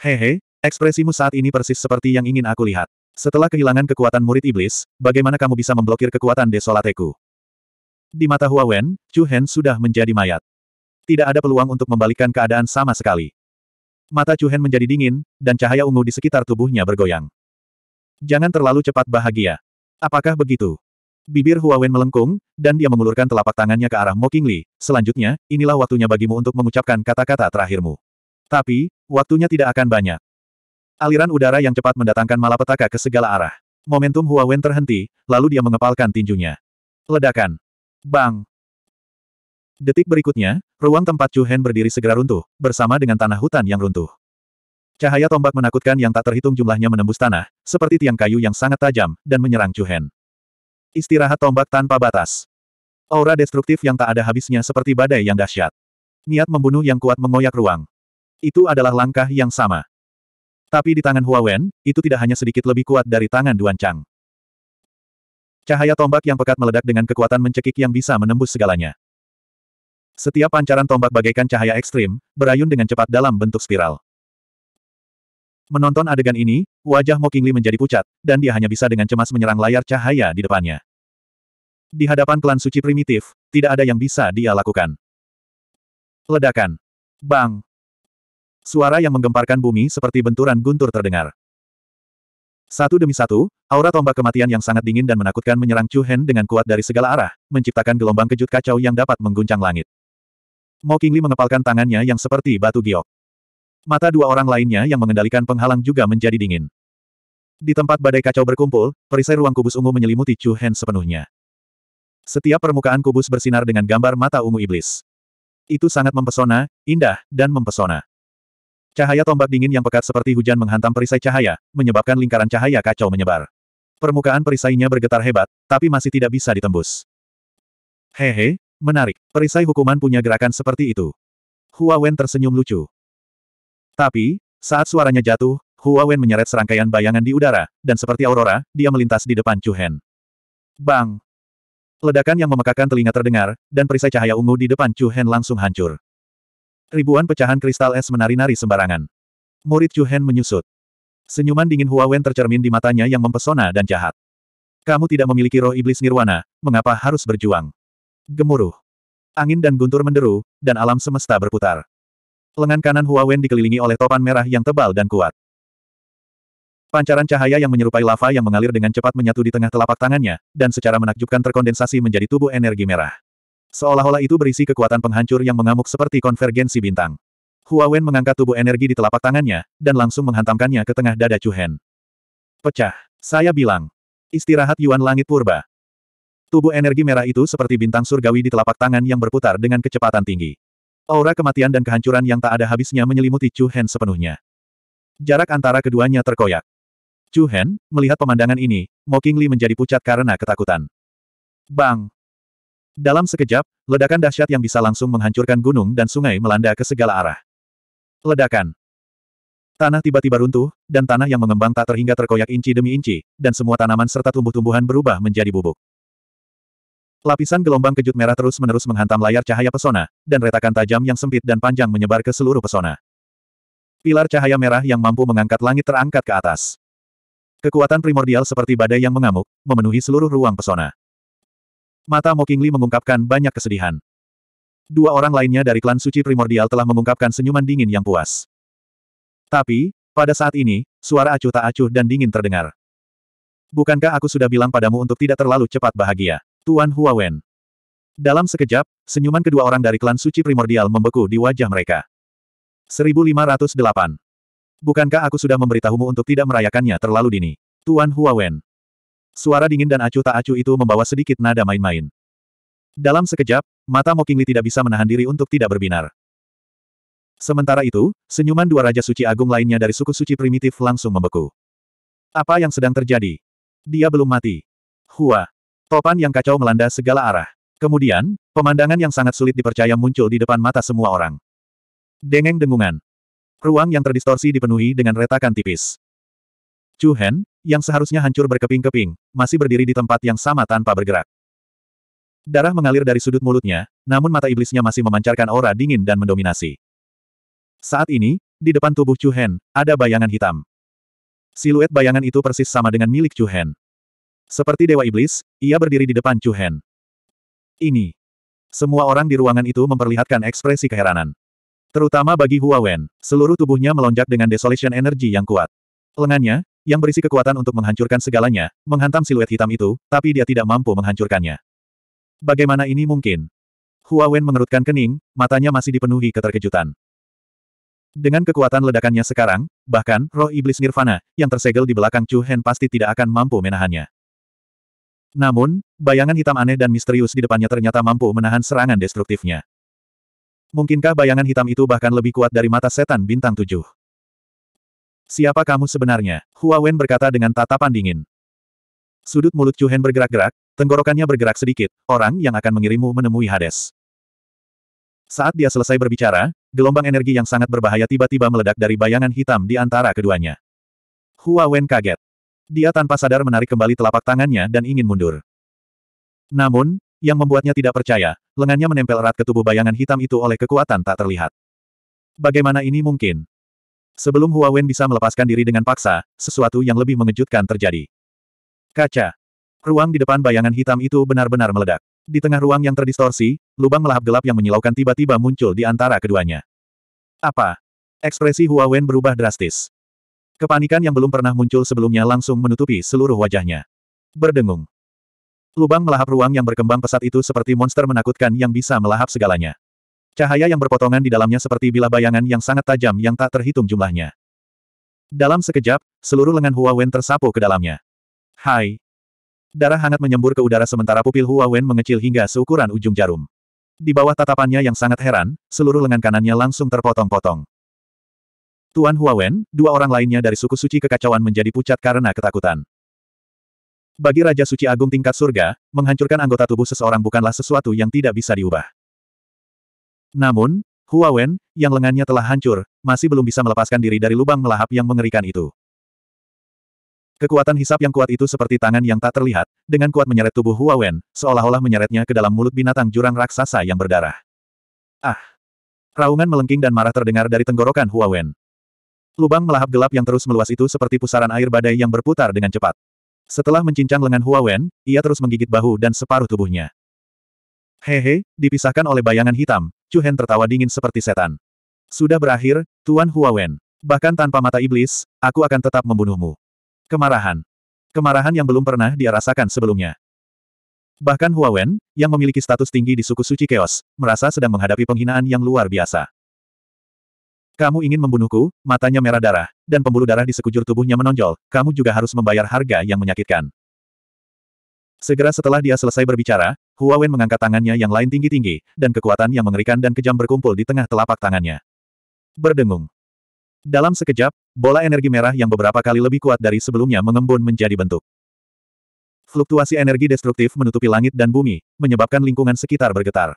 Hehe, ekspresimu saat ini persis seperti yang ingin aku lihat. Setelah kehilangan kekuatan murid iblis, bagaimana kamu bisa memblokir kekuatan desolateku? Di mata Hua Wen, Chu Hen sudah menjadi mayat. Tidak ada peluang untuk membalikkan keadaan sama sekali. Mata Chu Hen menjadi dingin, dan cahaya ungu di sekitar tubuhnya bergoyang. Jangan terlalu cepat bahagia. Apakah begitu? Bibir Huawen melengkung, dan dia mengulurkan telapak tangannya ke arah Mo Qingli. Selanjutnya, inilah waktunya bagimu untuk mengucapkan kata-kata terakhirmu. Tapi, waktunya tidak akan banyak. Aliran udara yang cepat mendatangkan malapetaka ke segala arah. Momentum Huawen terhenti, lalu dia mengepalkan tinjunya. Ledakan. Bang. Detik berikutnya, ruang tempat Chu Hen berdiri segera runtuh, bersama dengan tanah hutan yang runtuh. Cahaya tombak menakutkan yang tak terhitung jumlahnya menembus tanah, seperti tiang kayu yang sangat tajam, dan menyerang Chuhen. Istirahat tombak tanpa batas. Aura destruktif yang tak ada habisnya seperti badai yang dahsyat. Niat membunuh yang kuat mengoyak ruang. Itu adalah langkah yang sama. Tapi di tangan Huawen, itu tidak hanya sedikit lebih kuat dari tangan Duan Chang. Cahaya tombak yang pekat meledak dengan kekuatan mencekik yang bisa menembus segalanya. Setiap pancaran tombak bagaikan cahaya ekstrim, berayun dengan cepat dalam bentuk spiral. Menonton adegan ini, wajah Mokingli menjadi pucat, dan dia hanya bisa dengan cemas menyerang layar cahaya di depannya. Di hadapan klan suci primitif, tidak ada yang bisa dia lakukan. Ledakan. Bang. Suara yang menggemparkan bumi seperti benturan guntur terdengar. Satu demi satu, aura tombak kematian yang sangat dingin dan menakutkan menyerang Chu Hen dengan kuat dari segala arah, menciptakan gelombang kejut kacau yang dapat mengguncang langit. Mo Kingli mengepalkan tangannya yang seperti batu giok. Mata dua orang lainnya yang mengendalikan penghalang juga menjadi dingin. Di tempat badai kacau berkumpul, perisai ruang kubus ungu menyelimuti Chu Hen sepenuhnya. Setiap permukaan kubus bersinar dengan gambar mata ungu iblis. Itu sangat mempesona, indah, dan mempesona. Cahaya tombak dingin yang pekat seperti hujan menghantam perisai cahaya, menyebabkan lingkaran cahaya kacau menyebar. Permukaan perisainya bergetar hebat, tapi masih tidak bisa ditembus. Hehe, menarik. Perisai hukuman punya gerakan seperti itu. Hua Wen tersenyum lucu. Tapi, saat suaranya jatuh, Hua Wen menyeret serangkaian bayangan di udara, dan seperti aurora, dia melintas di depan Chu Hen. Bang! Ledakan yang memekakan telinga terdengar, dan perisai cahaya ungu di depan Chu Hen langsung hancur. Ribuan pecahan kristal es menari-nari sembarangan. Murid Chu Hen menyusut. Senyuman dingin Hua Wen tercermin di matanya yang mempesona dan jahat. Kamu tidak memiliki roh iblis nirwana, mengapa harus berjuang? Gemuruh. Angin dan guntur menderu, dan alam semesta berputar. Lengan kanan Hua Wen dikelilingi oleh topan merah yang tebal dan kuat. Pancaran cahaya yang menyerupai lava yang mengalir dengan cepat menyatu di tengah telapak tangannya, dan secara menakjubkan terkondensasi menjadi tubuh energi merah. Seolah-olah itu berisi kekuatan penghancur yang mengamuk seperti konvergensi bintang. Hua Wen mengangkat tubuh energi di telapak tangannya, dan langsung menghantamkannya ke tengah dada Chu Hen. Pecah. Saya bilang. Istirahat Yuan Langit Purba. Tubuh energi merah itu seperti bintang surgawi di telapak tangan yang berputar dengan kecepatan tinggi. Aura kematian dan kehancuran yang tak ada habisnya menyelimuti Chu Hen sepenuhnya. Jarak antara keduanya terkoyak. Chu Hen, melihat pemandangan ini, Mo menjadi pucat karena ketakutan. Bang! Dalam sekejap, ledakan dahsyat yang bisa langsung menghancurkan gunung dan sungai melanda ke segala arah. Ledakan. Tanah tiba-tiba runtuh, dan tanah yang mengembang tak terhingga terkoyak inci demi inci, dan semua tanaman serta tumbuh-tumbuhan berubah menjadi bubuk. Lapisan gelombang kejut merah terus-menerus menghantam layar cahaya pesona, dan retakan tajam yang sempit dan panjang menyebar ke seluruh pesona. Pilar cahaya merah yang mampu mengangkat langit terangkat ke atas. Kekuatan primordial seperti badai yang mengamuk, memenuhi seluruh ruang pesona. Mata Mokingli mengungkapkan banyak kesedihan. Dua orang lainnya dari klan suci primordial telah mengungkapkan senyuman dingin yang puas. Tapi, pada saat ini, suara acuh tak acuh dan dingin terdengar. Bukankah aku sudah bilang padamu untuk tidak terlalu cepat bahagia? Tuan Huawen. Dalam sekejap, senyuman kedua orang dari klan suci primordial membeku di wajah mereka. 1508. Bukankah aku sudah memberitahumu untuk tidak merayakannya terlalu dini? Tuan Huawen. Suara dingin dan acuh tak acuh itu membawa sedikit nada main-main. Dalam sekejap, mata Mokingli tidak bisa menahan diri untuk tidak berbinar. Sementara itu, senyuman dua raja suci agung lainnya dari suku suci primitif langsung membeku. Apa yang sedang terjadi? Dia belum mati. Hua. Topan yang kacau melanda segala arah. Kemudian, pemandangan yang sangat sulit dipercaya muncul di depan mata semua orang. Dengeng dengungan. Ruang yang terdistorsi dipenuhi dengan retakan tipis. Chu Hen, yang seharusnya hancur berkeping-keping, masih berdiri di tempat yang sama tanpa bergerak. Darah mengalir dari sudut mulutnya, namun mata iblisnya masih memancarkan aura dingin dan mendominasi. Saat ini, di depan tubuh Chu Hen, ada bayangan hitam. Siluet bayangan itu persis sama dengan milik Chu Hen. Seperti Dewa Iblis, ia berdiri di depan Chu Hen. Ini. Semua orang di ruangan itu memperlihatkan ekspresi keheranan. Terutama bagi Hua Wen, seluruh tubuhnya melonjak dengan desolation energy yang kuat. Lengannya, yang berisi kekuatan untuk menghancurkan segalanya, menghantam siluet hitam itu, tapi dia tidak mampu menghancurkannya. Bagaimana ini mungkin? Hua Wen mengerutkan kening, matanya masih dipenuhi keterkejutan. Dengan kekuatan ledakannya sekarang, bahkan roh iblis nirvana yang tersegel di belakang Chu Hen pasti tidak akan mampu menahannya. Namun, bayangan hitam aneh dan misterius di depannya ternyata mampu menahan serangan destruktifnya. Mungkinkah bayangan hitam itu bahkan lebih kuat dari mata setan bintang tujuh? Siapa kamu sebenarnya? Hua Wen berkata dengan tatapan dingin. Sudut mulut Chu Hen bergerak-gerak, tenggorokannya bergerak sedikit, orang yang akan mengirimmu menemui Hades. Saat dia selesai berbicara, gelombang energi yang sangat berbahaya tiba-tiba meledak dari bayangan hitam di antara keduanya. Hua Wen kaget. Dia tanpa sadar menarik kembali telapak tangannya dan ingin mundur. Namun, yang membuatnya tidak percaya, lengannya menempel erat ke tubuh bayangan hitam itu oleh kekuatan tak terlihat. Bagaimana ini mungkin? Sebelum Hua Wen bisa melepaskan diri dengan paksa, sesuatu yang lebih mengejutkan terjadi. Kaca. Ruang di depan bayangan hitam itu benar-benar meledak. Di tengah ruang yang terdistorsi, lubang melahap gelap yang menyilaukan tiba-tiba muncul di antara keduanya. Apa? Ekspresi Hua Wen berubah drastis. Kepanikan yang belum pernah muncul sebelumnya langsung menutupi seluruh wajahnya. Berdengung. Lubang melahap ruang yang berkembang pesat itu seperti monster menakutkan yang bisa melahap segalanya. Cahaya yang berpotongan di dalamnya seperti bilah bayangan yang sangat tajam yang tak terhitung jumlahnya. Dalam sekejap, seluruh lengan Hua Wen tersapu ke dalamnya. Hai. Darah hangat menyembur ke udara sementara pupil Hua Wen mengecil hingga seukuran ujung jarum. Di bawah tatapannya yang sangat heran, seluruh lengan kanannya langsung terpotong-potong. Tuan Huawen, dua orang lainnya dari suku suci kekacauan menjadi pucat karena ketakutan. Bagi Raja Suci Agung tingkat surga, menghancurkan anggota tubuh seseorang bukanlah sesuatu yang tidak bisa diubah. Namun, Huawen, yang lengannya telah hancur, masih belum bisa melepaskan diri dari lubang melahap yang mengerikan itu. Kekuatan hisap yang kuat itu seperti tangan yang tak terlihat, dengan kuat menyeret tubuh Huawen, seolah-olah menyeretnya ke dalam mulut binatang jurang raksasa yang berdarah. Ah! Raungan melengking dan marah terdengar dari tenggorokan Huawen. Lubang melahap gelap yang terus meluas itu seperti pusaran air badai yang berputar dengan cepat. Setelah mencincang lengan Hua Wen, ia terus menggigit bahu dan separuh tubuhnya. Hehe, dipisahkan oleh bayangan hitam, Chu Hen tertawa dingin seperti setan. Sudah berakhir, Tuan Hua Wen. Bahkan tanpa mata iblis, aku akan tetap membunuhmu. Kemarahan. Kemarahan yang belum pernah dia rasakan sebelumnya. Bahkan Hua Wen, yang memiliki status tinggi di suku suci Chaos, merasa sedang menghadapi penghinaan yang luar biasa. Kamu ingin membunuhku, matanya merah darah, dan pembuluh darah di sekujur tubuhnya menonjol, kamu juga harus membayar harga yang menyakitkan. Segera setelah dia selesai berbicara, Huawen mengangkat tangannya yang lain tinggi-tinggi, dan kekuatan yang mengerikan dan kejam berkumpul di tengah telapak tangannya. Berdengung. Dalam sekejap, bola energi merah yang beberapa kali lebih kuat dari sebelumnya mengembun menjadi bentuk. Fluktuasi energi destruktif menutupi langit dan bumi, menyebabkan lingkungan sekitar bergetar.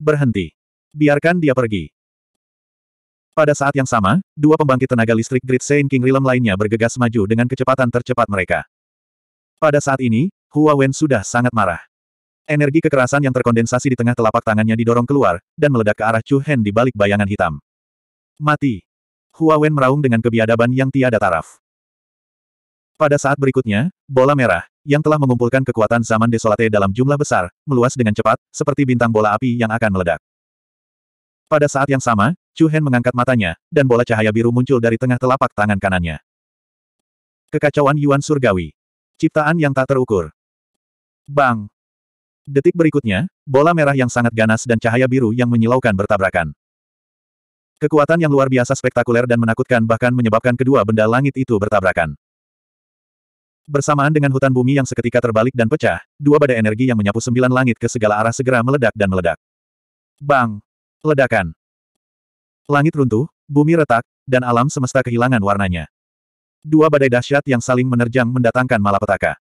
Berhenti. Biarkan dia pergi. Pada saat yang sama, dua pembangkit tenaga listrik Great Saint King Realm lainnya bergegas maju dengan kecepatan tercepat mereka. Pada saat ini, Hua Wen sudah sangat marah. Energi kekerasan yang terkondensasi di tengah telapak tangannya didorong keluar, dan meledak ke arah Chu Hen di balik bayangan hitam. Mati. Hua Wen meraung dengan kebiadaban yang tiada taraf. Pada saat berikutnya, bola merah, yang telah mengumpulkan kekuatan zaman desolate dalam jumlah besar, meluas dengan cepat, seperti bintang bola api yang akan meledak. Pada saat yang sama, Chu Hen mengangkat matanya, dan bola cahaya biru muncul dari tengah telapak tangan kanannya. Kekacauan Yuan Surgawi. Ciptaan yang tak terukur. Bang! Detik berikutnya, bola merah yang sangat ganas dan cahaya biru yang menyilaukan bertabrakan. Kekuatan yang luar biasa spektakuler dan menakutkan bahkan menyebabkan kedua benda langit itu bertabrakan. Bersamaan dengan hutan bumi yang seketika terbalik dan pecah, dua badai energi yang menyapu sembilan langit ke segala arah segera meledak dan meledak. Bang! Ledakan! Langit runtuh, bumi retak, dan alam semesta kehilangan warnanya. Dua badai dahsyat yang saling menerjang mendatangkan malapetaka.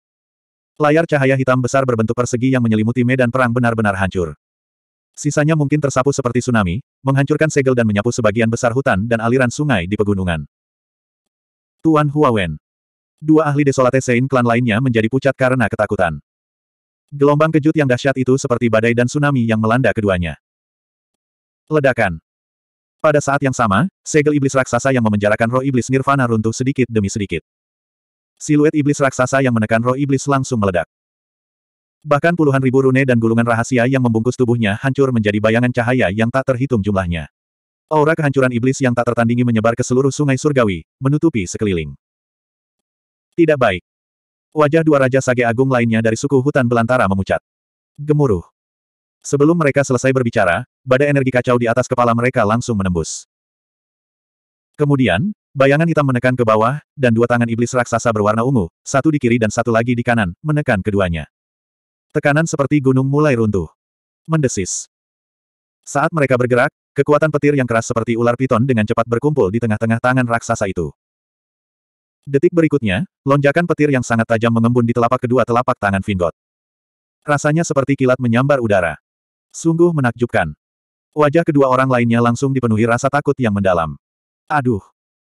Layar cahaya hitam besar berbentuk persegi yang menyelimuti medan perang benar-benar hancur. Sisanya mungkin tersapu seperti tsunami, menghancurkan segel dan menyapu sebagian besar hutan dan aliran sungai di pegunungan. Tuan Huawen. Dua ahli desolate Sein klan lainnya menjadi pucat karena ketakutan. Gelombang kejut yang dahsyat itu seperti badai dan tsunami yang melanda keduanya. Ledakan. Pada saat yang sama, segel iblis raksasa yang memenjarakan roh iblis nirvana runtuh sedikit demi sedikit. Siluet iblis raksasa yang menekan roh iblis langsung meledak. Bahkan puluhan ribu rune dan gulungan rahasia yang membungkus tubuhnya hancur menjadi bayangan cahaya yang tak terhitung jumlahnya. Aura kehancuran iblis yang tak tertandingi menyebar ke seluruh sungai surgawi, menutupi sekeliling. Tidak baik. Wajah dua raja sage agung lainnya dari suku hutan belantara memucat. Gemuruh. Sebelum mereka selesai berbicara, badai energi kacau di atas kepala mereka langsung menembus. Kemudian, bayangan hitam menekan ke bawah, dan dua tangan iblis raksasa berwarna ungu, satu di kiri dan satu lagi di kanan, menekan keduanya. Tekanan seperti gunung mulai runtuh. Mendesis. Saat mereka bergerak, kekuatan petir yang keras seperti ular piton dengan cepat berkumpul di tengah-tengah tangan raksasa itu. Detik berikutnya, lonjakan petir yang sangat tajam mengembun di telapak kedua telapak tangan Vingot. Rasanya seperti kilat menyambar udara. Sungguh menakjubkan. Wajah kedua orang lainnya langsung dipenuhi rasa takut yang mendalam. Aduh!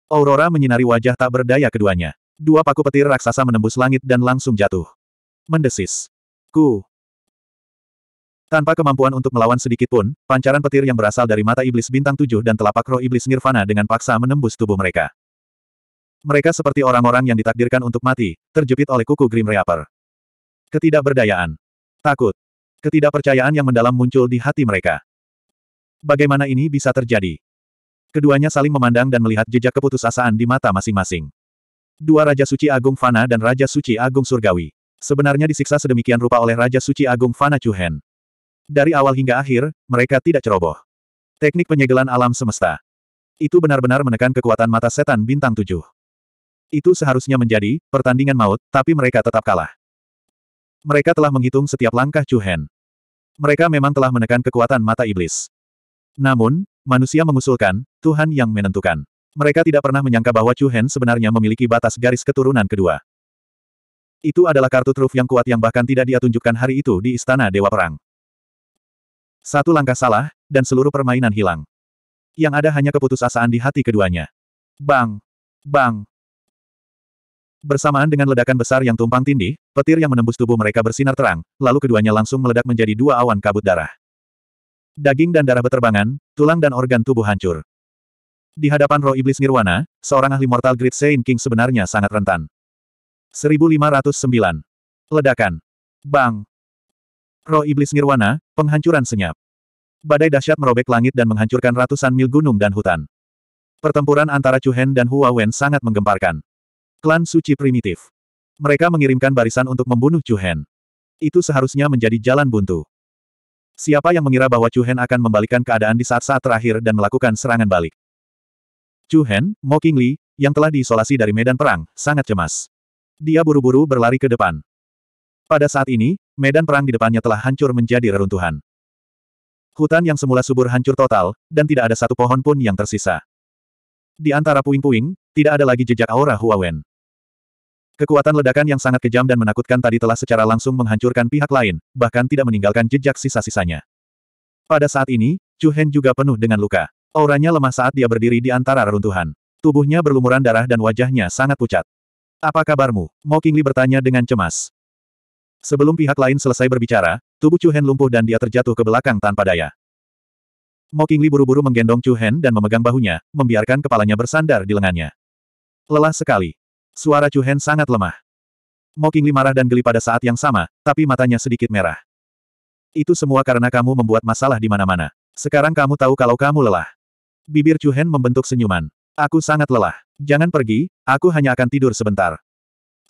Aurora menyinari wajah tak berdaya keduanya. Dua paku petir raksasa menembus langit dan langsung jatuh. Mendesis. Ku. Tanpa kemampuan untuk melawan sedikit pun, pancaran petir yang berasal dari mata iblis bintang tujuh dan telapak roh iblis nirvana dengan paksa menembus tubuh mereka. Mereka seperti orang-orang yang ditakdirkan untuk mati, terjepit oleh kuku Grim Reaper. Ketidakberdayaan. Takut. Ketidakpercayaan yang mendalam muncul di hati mereka. Bagaimana ini bisa terjadi? Keduanya saling memandang dan melihat jejak keputusasaan di mata masing-masing. Dua Raja Suci Agung Fana dan Raja Suci Agung Surgawi. Sebenarnya disiksa sedemikian rupa oleh Raja Suci Agung Fana Chuhen. Dari awal hingga akhir, mereka tidak ceroboh. Teknik penyegelan alam semesta. Itu benar-benar menekan kekuatan mata setan bintang tujuh. Itu seharusnya menjadi pertandingan maut, tapi mereka tetap kalah. Mereka telah menghitung setiap langkah Chuhen. Mereka memang telah menekan kekuatan mata iblis. Namun, manusia mengusulkan, Tuhan yang menentukan. Mereka tidak pernah menyangka bahwa Chu Hen sebenarnya memiliki batas garis keturunan kedua. Itu adalah kartu truf yang kuat yang bahkan tidak dia tunjukkan hari itu di Istana Dewa Perang. Satu langkah salah, dan seluruh permainan hilang. Yang ada hanya keputusasaan di hati keduanya. Bang! Bang! Bersamaan dengan ledakan besar yang tumpang tindih, petir yang menembus tubuh mereka bersinar terang, lalu keduanya langsung meledak menjadi dua awan kabut darah. Daging dan darah beterbangan, tulang dan organ tubuh hancur. Di hadapan roh iblis Nirwana, seorang ahli Mortal Grid Saint King sebenarnya sangat rentan. 1509. Ledakan. Bang. Roh iblis Nirwana, penghancuran senyap. Badai dahsyat merobek langit dan menghancurkan ratusan mil gunung dan hutan. Pertempuran antara Chu Hen dan Hua Wen sangat menggemparkan. Klan suci primitif. Mereka mengirimkan barisan untuk membunuh Chu Hen. Itu seharusnya menjadi jalan buntu. Siapa yang mengira bahwa Chu Hen akan membalikan keadaan di saat-saat terakhir dan melakukan serangan balik? Chu Hen, Mo Qingli, yang telah diisolasi dari medan perang, sangat cemas. Dia buru-buru berlari ke depan. Pada saat ini, medan perang di depannya telah hancur menjadi reruntuhan. Hutan yang semula subur hancur total, dan tidak ada satu pohon pun yang tersisa. Di antara puing-puing, tidak ada lagi jejak aura Huawen. Kekuatan ledakan yang sangat kejam dan menakutkan tadi telah secara langsung menghancurkan pihak lain, bahkan tidak meninggalkan jejak sisa-sisanya. Pada saat ini, Chu Hen juga penuh dengan luka. Auranya lemah saat dia berdiri di antara reruntuhan. Tubuhnya berlumuran darah dan wajahnya sangat pucat. Apa kabarmu? Mo Qingli bertanya dengan cemas. Sebelum pihak lain selesai berbicara, tubuh Chu Hen lumpuh dan dia terjatuh ke belakang tanpa daya. Mo Qingli buru-buru menggendong Chu Hen dan memegang bahunya, membiarkan kepalanya bersandar di lengannya. Lelah sekali, Suara Chu Hen sangat lemah. Mo Kingli marah dan geli pada saat yang sama, tapi matanya sedikit merah. Itu semua karena kamu membuat masalah di mana-mana. Sekarang kamu tahu kalau kamu lelah. Bibir Chu Hen membentuk senyuman. Aku sangat lelah. Jangan pergi, aku hanya akan tidur sebentar.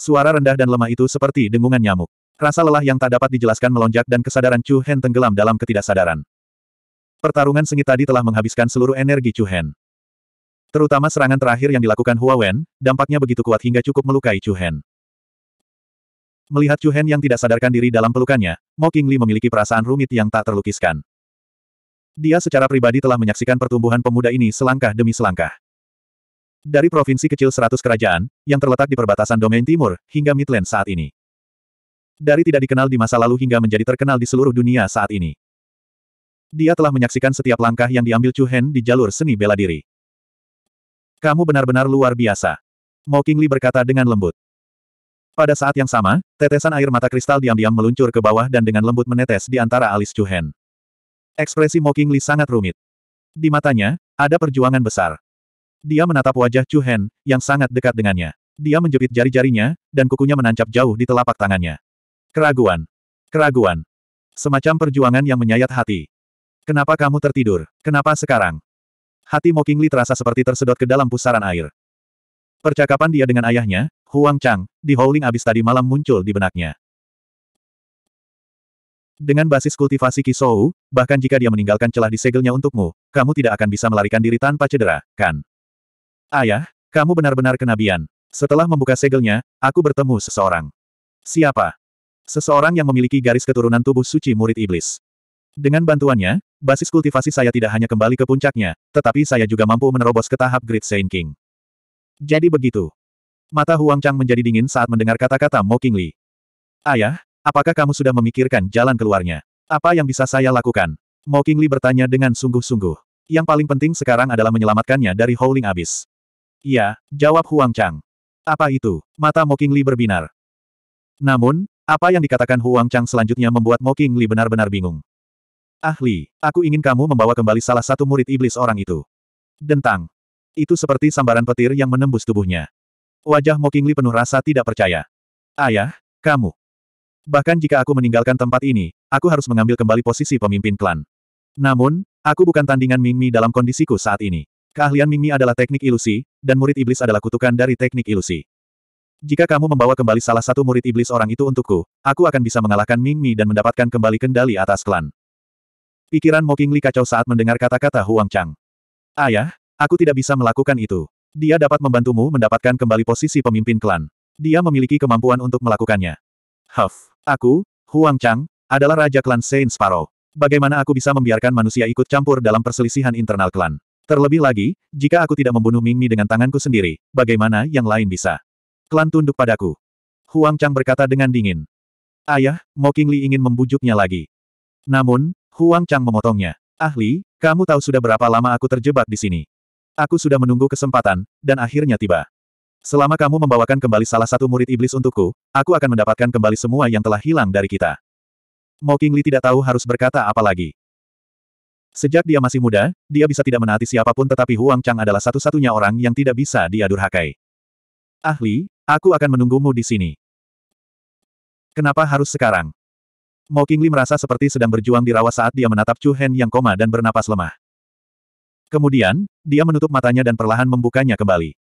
Suara rendah dan lemah itu seperti dengungan nyamuk. Rasa lelah yang tak dapat dijelaskan melonjak dan kesadaran Chu Hen tenggelam dalam ketidaksadaran. Pertarungan sengit tadi telah menghabiskan seluruh energi Chu Hen. Terutama serangan terakhir yang dilakukan Hua Wen, dampaknya begitu kuat hingga cukup melukai Chu Hen. Melihat Chu Hen yang tidak sadarkan diri dalam pelukannya, Mo Qingli memiliki perasaan rumit yang tak terlukiskan. Dia secara pribadi telah menyaksikan pertumbuhan pemuda ini selangkah demi selangkah. Dari provinsi kecil seratus kerajaan, yang terletak di perbatasan domain timur, hingga Midland saat ini. Dari tidak dikenal di masa lalu hingga menjadi terkenal di seluruh dunia saat ini. Dia telah menyaksikan setiap langkah yang diambil Chu Hen di jalur seni bela diri. Kamu benar-benar luar biasa. Mo berkata dengan lembut. Pada saat yang sama, tetesan air mata kristal diam-diam meluncur ke bawah dan dengan lembut menetes di antara alis Chu Hen. Ekspresi Mo sangat rumit. Di matanya, ada perjuangan besar. Dia menatap wajah Chu Hen, yang sangat dekat dengannya. Dia menjepit jari-jarinya, dan kukunya menancap jauh di telapak tangannya. Keraguan. Keraguan. Semacam perjuangan yang menyayat hati. Kenapa kamu tertidur? Kenapa sekarang? Hati Mokingli terasa seperti tersedot ke dalam pusaran air. Percakapan dia dengan ayahnya, Huang Chang, di Howling abis tadi malam muncul di benaknya. Dengan basis kultivasi Kisou, bahkan jika dia meninggalkan celah di segelnya untukmu, kamu tidak akan bisa melarikan diri tanpa cedera, kan? Ayah, kamu benar-benar kenabian. Setelah membuka segelnya, aku bertemu seseorang. Siapa? Seseorang yang memiliki garis keturunan tubuh suci murid iblis. Dengan bantuannya, basis kultivasi saya tidak hanya kembali ke puncaknya, tetapi saya juga mampu menerobos ke tahap Great Saint King. Jadi begitu. Mata Huang Chang menjadi dingin saat mendengar kata-kata Mo Qingli. Ayah, apakah kamu sudah memikirkan jalan keluarnya? Apa yang bisa saya lakukan? Mo Qingli bertanya dengan sungguh-sungguh. Yang paling penting sekarang adalah menyelamatkannya dari Howling Abyss. Iya, jawab Huang Chang. Apa itu? Mata Mo Qingli berbinar. Namun, apa yang dikatakan Huang Chang selanjutnya membuat Mo Qingli benar-benar bingung. Ahli, aku ingin kamu membawa kembali salah satu murid iblis orang itu. Dentang. Itu seperti sambaran petir yang menembus tubuhnya. Wajah Mokingli penuh rasa tidak percaya. Ayah, kamu. Bahkan jika aku meninggalkan tempat ini, aku harus mengambil kembali posisi pemimpin klan. Namun, aku bukan tandingan Mingmi dalam kondisiku saat ini. Keahlian Mingmi adalah teknik ilusi, dan murid iblis adalah kutukan dari teknik ilusi. Jika kamu membawa kembali salah satu murid iblis orang itu untukku, aku akan bisa mengalahkan Mingmi dan mendapatkan kembali kendali atas klan. Pikiran Moking Li kacau saat mendengar kata-kata Huang Chang. Ayah, aku tidak bisa melakukan itu. Dia dapat membantumu mendapatkan kembali posisi pemimpin klan. Dia memiliki kemampuan untuk melakukannya. Huff, aku, Huang Chang, adalah Raja Klan Saint Sparrow. Bagaimana aku bisa membiarkan manusia ikut campur dalam perselisihan internal klan? Terlebih lagi, jika aku tidak membunuh Ming Mi dengan tanganku sendiri, bagaimana yang lain bisa? Klan tunduk padaku. Huang Chang berkata dengan dingin. Ayah, Mo Qingli ingin membujuknya lagi. Namun, Huang Chang memotongnya. Ahli, kamu tahu sudah berapa lama aku terjebak di sini. Aku sudah menunggu kesempatan, dan akhirnya tiba. Selama kamu membawakan kembali salah satu murid iblis untukku, aku akan mendapatkan kembali semua yang telah hilang dari kita. Mo Qingli tidak tahu harus berkata apa lagi. Sejak dia masih muda, dia bisa tidak menaati siapapun tetapi Huang Chang adalah satu-satunya orang yang tidak bisa dia durhakai. Ahli, aku akan menunggumu di sini. Kenapa harus sekarang? Mo Qingli merasa seperti sedang berjuang di rawa saat dia menatap Chu Hen yang koma dan bernapas lemah. Kemudian, dia menutup matanya dan perlahan membukanya kembali.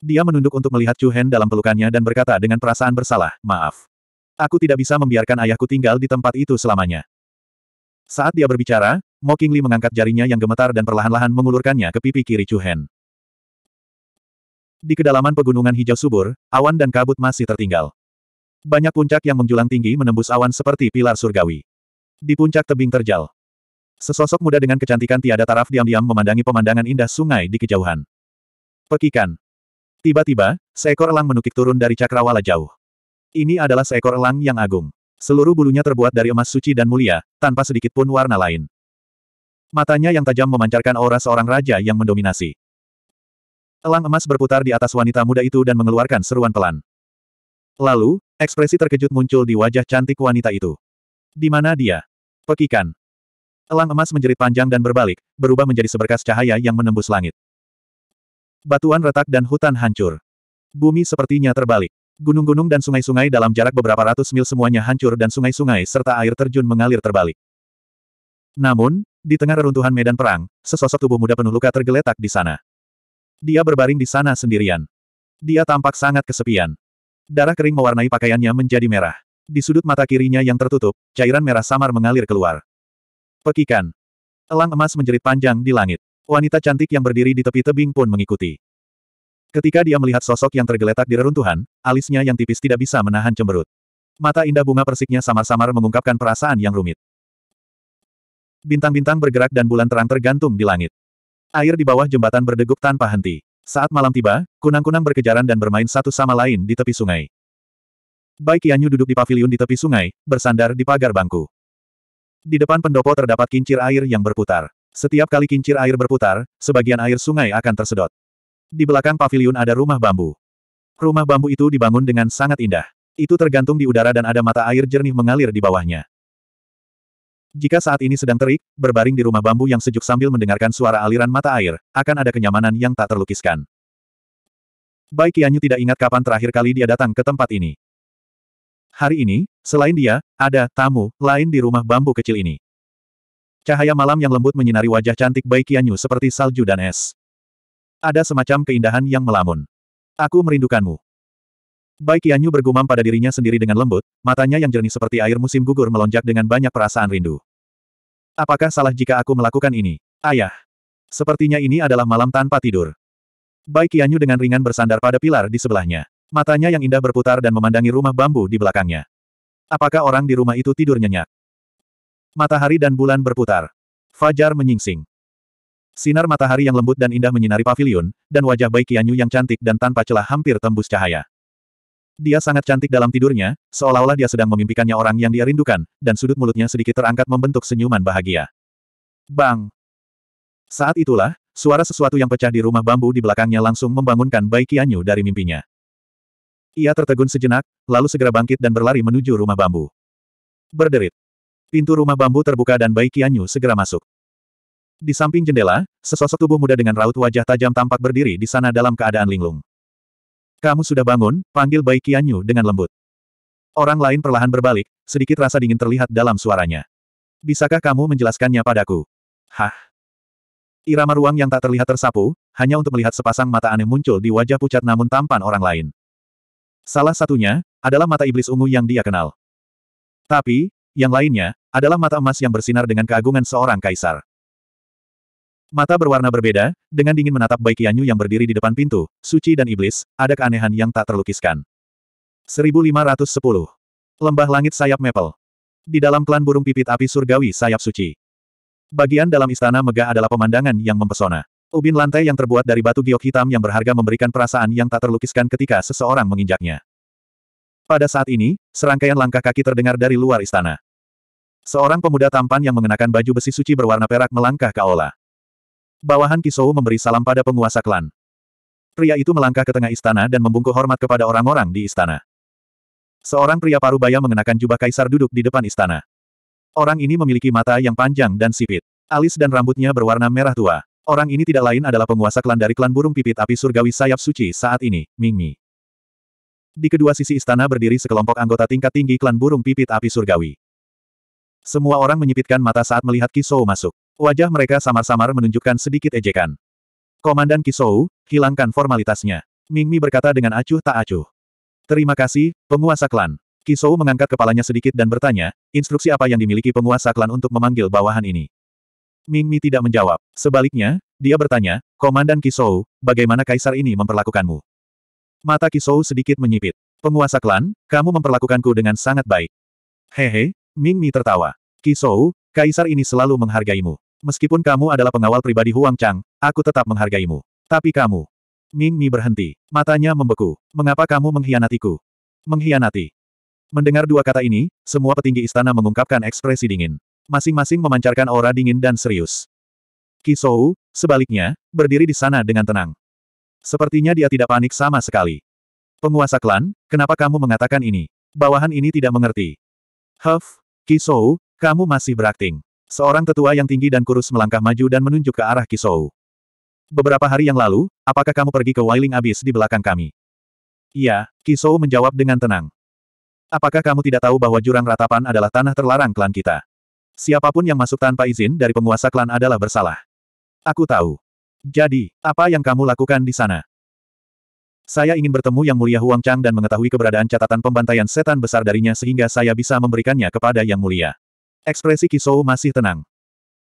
Dia menunduk untuk melihat Chu Hen dalam pelukannya dan berkata dengan perasaan bersalah, maaf. Aku tidak bisa membiarkan ayahku tinggal di tempat itu selamanya. Saat dia berbicara, Mo Qingli mengangkat jarinya yang gemetar dan perlahan-lahan mengulurkannya ke pipi kiri Chu Hen. Di kedalaman pegunungan hijau subur, awan dan kabut masih tertinggal. Banyak puncak yang menjulang tinggi menembus awan seperti pilar surgawi. Di puncak tebing terjal. Sesosok muda dengan kecantikan tiada taraf diam-diam memandangi pemandangan indah sungai di kejauhan. Pekikan. Tiba-tiba, seekor elang menukik turun dari cakrawala jauh. Ini adalah seekor elang yang agung. Seluruh bulunya terbuat dari emas suci dan mulia, tanpa sedikit pun warna lain. Matanya yang tajam memancarkan aura seorang raja yang mendominasi. Elang emas berputar di atas wanita muda itu dan mengeluarkan seruan pelan. Lalu, ekspresi terkejut muncul di wajah cantik wanita itu. Di mana dia? Pekikan. Elang emas menjerit panjang dan berbalik, berubah menjadi seberkas cahaya yang menembus langit. Batuan retak dan hutan hancur. Bumi sepertinya terbalik. Gunung-gunung dan sungai-sungai dalam jarak beberapa ratus mil semuanya hancur dan sungai-sungai serta air terjun mengalir terbalik. Namun, di tengah reruntuhan medan perang, sesosok tubuh muda penuh luka tergeletak di sana. Dia berbaring di sana sendirian. Dia tampak sangat kesepian. Darah kering mewarnai pakaiannya menjadi merah. Di sudut mata kirinya yang tertutup, cairan merah samar mengalir keluar. Pekikan. Elang emas menjerit panjang di langit. Wanita cantik yang berdiri di tepi tebing pun mengikuti. Ketika dia melihat sosok yang tergeletak di reruntuhan, alisnya yang tipis tidak bisa menahan cemberut. Mata indah bunga persiknya samar-samar mengungkapkan perasaan yang rumit. Bintang-bintang bergerak dan bulan terang tergantung di langit. Air di bawah jembatan berdegup tanpa henti. Saat malam tiba, kunang-kunang berkejaran dan bermain satu sama lain di tepi sungai. Bai Qianyu duduk di pavilion di tepi sungai, bersandar di pagar bangku. Di depan pendopo terdapat kincir air yang berputar. Setiap kali kincir air berputar, sebagian air sungai akan tersedot. Di belakang pavilion ada rumah bambu. Rumah bambu itu dibangun dengan sangat indah. Itu tergantung di udara dan ada mata air jernih mengalir di bawahnya. Jika saat ini sedang terik, berbaring di rumah bambu yang sejuk sambil mendengarkan suara aliran mata air, akan ada kenyamanan yang tak terlukiskan. Bai Qianyu tidak ingat kapan terakhir kali dia datang ke tempat ini. Hari ini, selain dia, ada tamu lain di rumah bambu kecil ini. Cahaya malam yang lembut menyinari wajah cantik Bai Qianyu seperti salju dan es. Ada semacam keindahan yang melamun. Aku merindukanmu. Bai Qianyu bergumam pada dirinya sendiri dengan lembut, matanya yang jernih seperti air musim gugur melonjak dengan banyak perasaan rindu. Apakah salah jika aku melakukan ini? Ayah. Sepertinya ini adalah malam tanpa tidur. Bai Qianyu dengan ringan bersandar pada pilar di sebelahnya. Matanya yang indah berputar dan memandangi rumah bambu di belakangnya. Apakah orang di rumah itu tidur nyenyak? Matahari dan bulan berputar. Fajar menyingsing. Sinar matahari yang lembut dan indah menyinari pavilion, dan wajah Bai Qianyu yang cantik dan tanpa celah hampir tembus cahaya. Dia sangat cantik dalam tidurnya, seolah-olah dia sedang memimpikannya orang yang dia rindukan, dan sudut mulutnya sedikit terangkat membentuk senyuman bahagia. Bang! Saat itulah, suara sesuatu yang pecah di rumah bambu di belakangnya langsung membangunkan Bai Qianyu dari mimpinya. Ia tertegun sejenak, lalu segera bangkit dan berlari menuju rumah bambu. Berderit. Pintu rumah bambu terbuka dan Bai Qianyu segera masuk. Di samping jendela, sesosok tubuh muda dengan raut wajah tajam tampak berdiri di sana dalam keadaan linglung. Kamu sudah bangun, panggil Bai Qianyu dengan lembut. Orang lain perlahan berbalik, sedikit rasa dingin terlihat dalam suaranya. Bisakah kamu menjelaskannya padaku? Hah? Irama ruang yang tak terlihat tersapu, hanya untuk melihat sepasang mata aneh muncul di wajah pucat namun tampan orang lain. Salah satunya, adalah mata iblis ungu yang dia kenal. Tapi, yang lainnya, adalah mata emas yang bersinar dengan keagungan seorang kaisar. Mata berwarna berbeda, dengan dingin menatap Bai Qianyu yang berdiri di depan pintu, suci dan iblis, ada keanehan yang tak terlukiskan. 1510. Lembah langit sayap maple. Di dalam klan burung pipit api surgawi sayap suci. Bagian dalam istana megah adalah pemandangan yang mempesona. Ubin lantai yang terbuat dari batu giok hitam yang berharga memberikan perasaan yang tak terlukiskan ketika seseorang menginjaknya. Pada saat ini, serangkaian langkah kaki terdengar dari luar istana. Seorang pemuda tampan yang mengenakan baju besi suci berwarna perak melangkah ke aula. Bawahan Kisou memberi salam pada penguasa klan. Pria itu melangkah ke tengah istana dan membungkuk hormat kepada orang-orang di istana. Seorang pria parubaya mengenakan jubah kaisar duduk di depan istana. Orang ini memiliki mata yang panjang dan sipit. Alis dan rambutnya berwarna merah tua. Orang ini tidak lain adalah penguasa klan dari klan burung pipit api surgawi sayap suci saat ini, Mingmi. Di kedua sisi istana berdiri sekelompok anggota tingkat tinggi klan burung pipit api surgawi. Semua orang menyipitkan mata saat melihat Kisou masuk. Wajah mereka samar-samar menunjukkan sedikit ejekan. Komandan Kisou, hilangkan formalitasnya. Mingmi berkata dengan acuh tak acuh. Terima kasih, penguasa klan. Kisou mengangkat kepalanya sedikit dan bertanya, instruksi apa yang dimiliki penguasa klan untuk memanggil bawahan ini? Mingmi tidak menjawab. Sebaliknya, dia bertanya, Komandan Kisou, bagaimana kaisar ini memperlakukanmu? Mata Kisou sedikit menyipit. Penguasa klan, kamu memperlakukanku dengan sangat baik. Hehe, Ming Mi tertawa. Kisou, kaisar ini selalu menghargaimu. Meskipun kamu adalah pengawal pribadi Huang Chang, aku tetap menghargaimu. Tapi kamu. Ming Mi berhenti. Matanya membeku. Mengapa kamu mengkhianatiku? Mengkhianati. Mendengar dua kata ini, semua petinggi istana mengungkapkan ekspresi dingin. Masing-masing memancarkan aura dingin dan serius. Kisou, sebaliknya, berdiri di sana dengan tenang. Sepertinya dia tidak panik sama sekali. Penguasa klan, kenapa kamu mengatakan ini? Bawahan ini tidak mengerti. Huff, Kisou, kamu masih berakting. Seorang tetua yang tinggi dan kurus melangkah maju dan menunjuk ke arah Kisou. Beberapa hari yang lalu, apakah kamu pergi ke Wailing Abyss di belakang kami? Iya, Kisou menjawab dengan tenang. Apakah kamu tidak tahu bahwa jurang ratapan adalah tanah terlarang klan kita? Siapapun yang masuk tanpa izin dari penguasa klan adalah bersalah. Aku tahu. Jadi, apa yang kamu lakukan di sana? Saya ingin bertemu Yang Mulia Huang Chang dan mengetahui keberadaan catatan pembantaian setan besar darinya sehingga saya bisa memberikannya kepada Yang Mulia. Ekspresi Kisou masih tenang.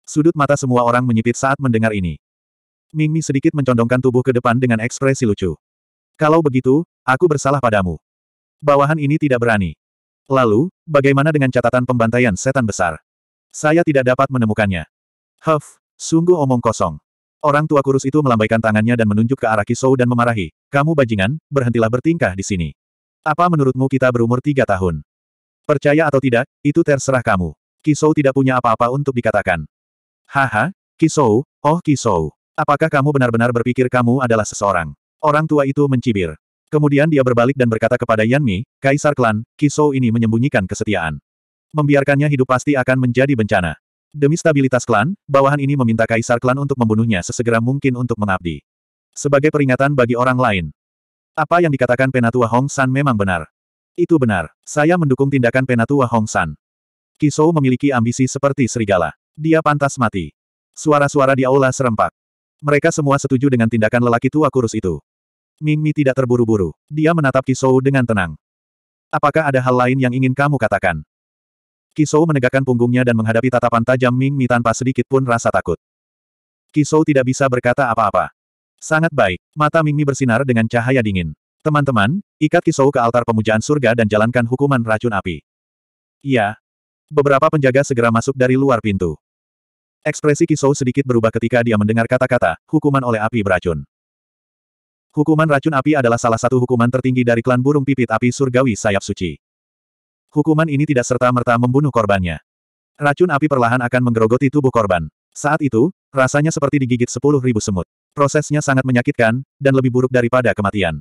Sudut mata semua orang menyipit saat mendengar ini. Ming Mi sedikit mencondongkan tubuh ke depan dengan ekspresi lucu. Kalau begitu, aku bersalah padamu. Bawahan ini tidak berani. Lalu, bagaimana dengan catatan pembantaian setan besar? Saya tidak dapat menemukannya. Huff, sungguh omong kosong. Orang tua kurus itu melambaikan tangannya dan menunjuk ke arah Kisou dan memarahi, kamu bajingan, berhentilah bertingkah di sini. Apa menurutmu kita berumur tiga tahun? Percaya atau tidak, itu terserah kamu. Kisou tidak punya apa-apa untuk dikatakan. Haha, Kisou, oh Kisou. Apakah kamu benar-benar berpikir kamu adalah seseorang? Orang tua itu mencibir. Kemudian dia berbalik dan berkata kepada Yanmi, Kaisar Klan, Kisou ini menyembunyikan kesetiaan. Membiarkannya hidup pasti akan menjadi bencana. Demi stabilitas klan, bawahan ini meminta kaisar klan untuk membunuhnya sesegera mungkin untuk mengabdi. Sebagai peringatan bagi orang lain. Apa yang dikatakan Penatua Hong San memang benar. Itu benar. Saya mendukung tindakan Penatua Hong San. Kisou memiliki ambisi seperti serigala. Dia pantas mati. Suara-suara di aula serempak. Mereka semua setuju dengan tindakan lelaki tua kurus itu. Ming Mi tidak terburu-buru. Dia menatap Kisou dengan tenang. Apakah ada hal lain yang ingin kamu katakan? Kisou menegakkan punggungnya dan menghadapi tatapan tajam Ming Mi tanpa sedikit pun rasa takut. Kisou tidak bisa berkata apa-apa. Sangat baik, mata Ming Mi bersinar dengan cahaya dingin. Teman-teman, ikat Kisou ke altar pemujaan surga dan jalankan hukuman racun api. Iya. Beberapa penjaga segera masuk dari luar pintu. Ekspresi Kisou sedikit berubah ketika dia mendengar kata-kata, hukuman oleh api beracun. Hukuman racun api adalah salah satu hukuman tertinggi dari klan burung pipit api surgawi sayap suci. Hukuman ini tidak serta-merta membunuh korbannya. Racun api perlahan akan menggerogoti tubuh korban. Saat itu, rasanya seperti digigit sepuluh ribu semut. Prosesnya sangat menyakitkan, dan lebih buruk daripada kematian.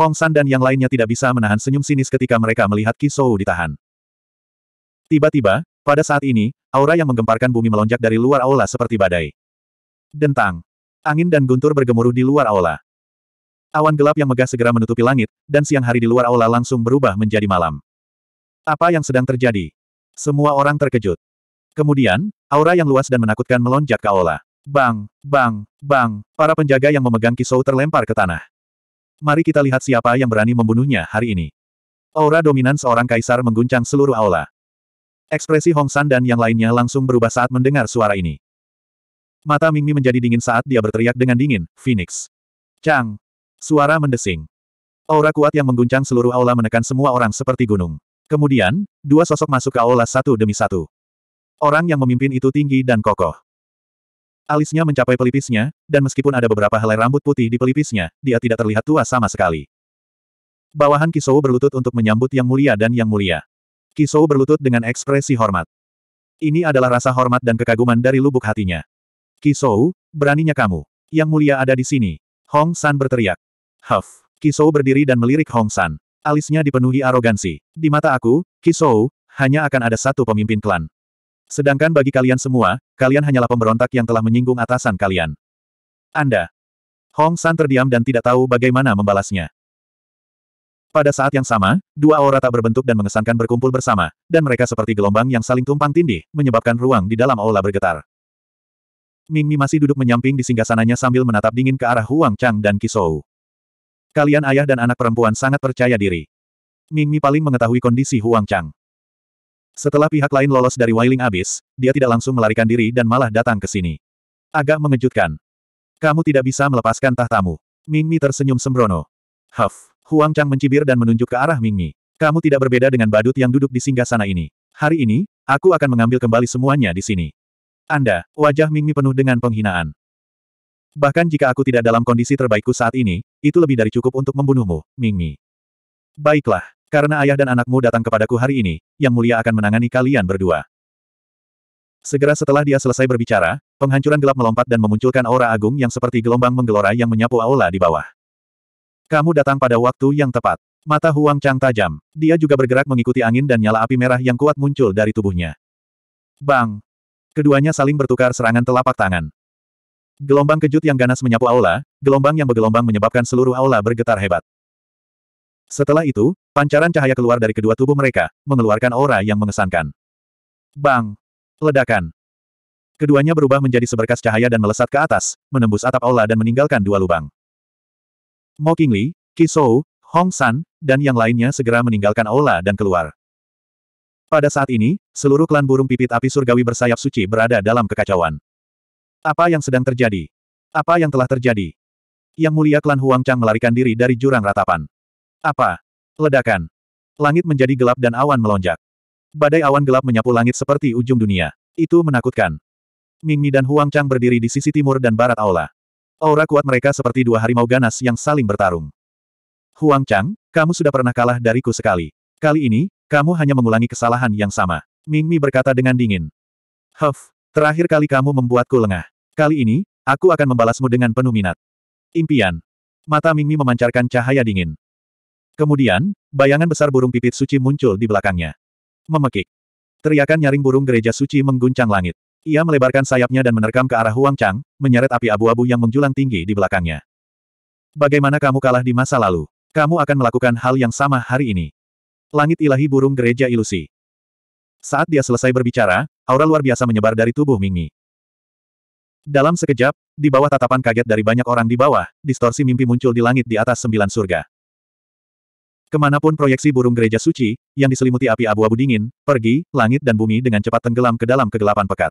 Hong San dan yang lainnya tidak bisa menahan senyum sinis ketika mereka melihat Kisou ditahan. Tiba-tiba, pada saat ini, aura yang menggemparkan bumi melonjak dari luar aula seperti badai. Dentang. Angin dan guntur bergemuruh di luar aula. Awan gelap yang megah segera menutupi langit, dan siang hari di luar aula langsung berubah menjadi malam. Apa yang sedang terjadi? Semua orang terkejut. Kemudian, aura yang luas dan menakutkan melonjak ke aula. Bang, bang, bang, para penjaga yang memegang kisau terlempar ke tanah. Mari kita lihat siapa yang berani membunuhnya hari ini. Aura dominan seorang kaisar mengguncang seluruh aula. Ekspresi Hong San dan yang lainnya langsung berubah saat mendengar suara ini. Mata Mingmi menjadi dingin saat dia berteriak dengan dingin, Phoenix. Chang. Suara mendesing. Aura kuat yang mengguncang seluruh aula menekan semua orang seperti gunung. Kemudian, dua sosok masuk ke aula satu demi satu. Orang yang memimpin itu tinggi dan kokoh. Alisnya mencapai pelipisnya, dan meskipun ada beberapa helai rambut putih di pelipisnya, dia tidak terlihat tua sama sekali. Bawahan Kisou berlutut untuk menyambut Yang Mulia dan Yang Mulia. Kisou berlutut dengan ekspresi hormat. Ini adalah rasa hormat dan kekaguman dari lubuk hatinya. Kisou, beraninya kamu. Yang Mulia ada di sini. Hong San berteriak. Huff. Kisou berdiri dan melirik Hong San alisnya dipenuhi arogansi. Di mata aku, Kisou, hanya akan ada satu pemimpin klan. Sedangkan bagi kalian semua, kalian hanyalah pemberontak yang telah menyinggung atasan kalian. Anda. Hong San terdiam dan tidak tahu bagaimana membalasnya. Pada saat yang sama, dua aura tak berbentuk dan mengesankan berkumpul bersama, dan mereka seperti gelombang yang saling tumpang tindih, menyebabkan ruang di dalam aula bergetar. Ming Mi masih duduk menyamping di singgasananya sambil menatap dingin ke arah Huang Chang dan Kisou. Kalian ayah dan anak perempuan sangat percaya diri. Mingmi paling mengetahui kondisi Huang Chang. Setelah pihak lain lolos dari Wailing Abyss, dia tidak langsung melarikan diri dan malah datang ke sini. Agak mengejutkan. Kamu tidak bisa melepaskan tahtamu. Mingmi tersenyum sembrono. Huff. Huang Chang mencibir dan menunjuk ke arah Mingmi. Kamu tidak berbeda dengan badut yang duduk di singgah sana ini. Hari ini, aku akan mengambil kembali semuanya di sini. Anda, wajah Mingmi penuh dengan penghinaan. Bahkan jika aku tidak dalam kondisi terbaikku saat ini, itu lebih dari cukup untuk membunuhmu, Mingmi. Baiklah, karena ayah dan anakmu datang kepadaku hari ini, yang mulia akan menangani kalian berdua. Segera setelah dia selesai berbicara, penghancuran gelap melompat dan memunculkan aura agung yang seperti gelombang menggelora yang menyapu aula di bawah. Kamu datang pada waktu yang tepat. Mata Huang Chang tajam. Dia juga bergerak mengikuti angin dan nyala api merah yang kuat muncul dari tubuhnya. Bang! Keduanya saling bertukar serangan telapak tangan. Gelombang kejut yang ganas menyapu aula, gelombang yang bergelombang menyebabkan seluruh aula bergetar hebat. Setelah itu, pancaran cahaya keluar dari kedua tubuh mereka, mengeluarkan aura yang mengesankan. Bang! Ledakan! Keduanya berubah menjadi seberkas cahaya dan melesat ke atas, menembus atap aula dan meninggalkan dua lubang. Mo Qingli, Qi Shou, Hong San, dan yang lainnya segera meninggalkan aula dan keluar. Pada saat ini, seluruh klan burung pipit api surgawi bersayap suci berada dalam kekacauan. Apa yang sedang terjadi? Apa yang telah terjadi? Yang mulia klan Huang Chang melarikan diri dari jurang ratapan. Apa? Ledakan. Langit menjadi gelap dan awan melonjak. Badai awan gelap menyapu langit seperti ujung dunia. Itu menakutkan. Ming Mi dan Huang Chang berdiri di sisi timur dan barat aula. Aura kuat mereka seperti dua harimau ganas yang saling bertarung. Huang Chang, kamu sudah pernah kalah dariku sekali. Kali ini, kamu hanya mengulangi kesalahan yang sama. Ming Mi berkata dengan dingin. Huff, Terakhir kali kamu membuatku lengah. Kali ini, aku akan membalasmu dengan penuh minat. Impian. Mata Mingmi memancarkan cahaya dingin. Kemudian, bayangan besar burung pipit suci muncul di belakangnya. Memekik. Teriakan nyaring burung gereja suci mengguncang langit. Ia melebarkan sayapnya dan menerkam ke arah Huang Chang, menyeret api abu-abu yang menjulang tinggi di belakangnya. Bagaimana kamu kalah di masa lalu? Kamu akan melakukan hal yang sama hari ini. Langit ilahi burung gereja ilusi. Saat dia selesai berbicara, aura luar biasa menyebar dari tubuh Mingmi. Dalam sekejap, di bawah tatapan kaget dari banyak orang di bawah, distorsi mimpi muncul di langit di atas sembilan surga. Kemanapun proyeksi burung gereja suci, yang diselimuti api abu-abu dingin, pergi, langit dan bumi dengan cepat tenggelam ke dalam kegelapan pekat.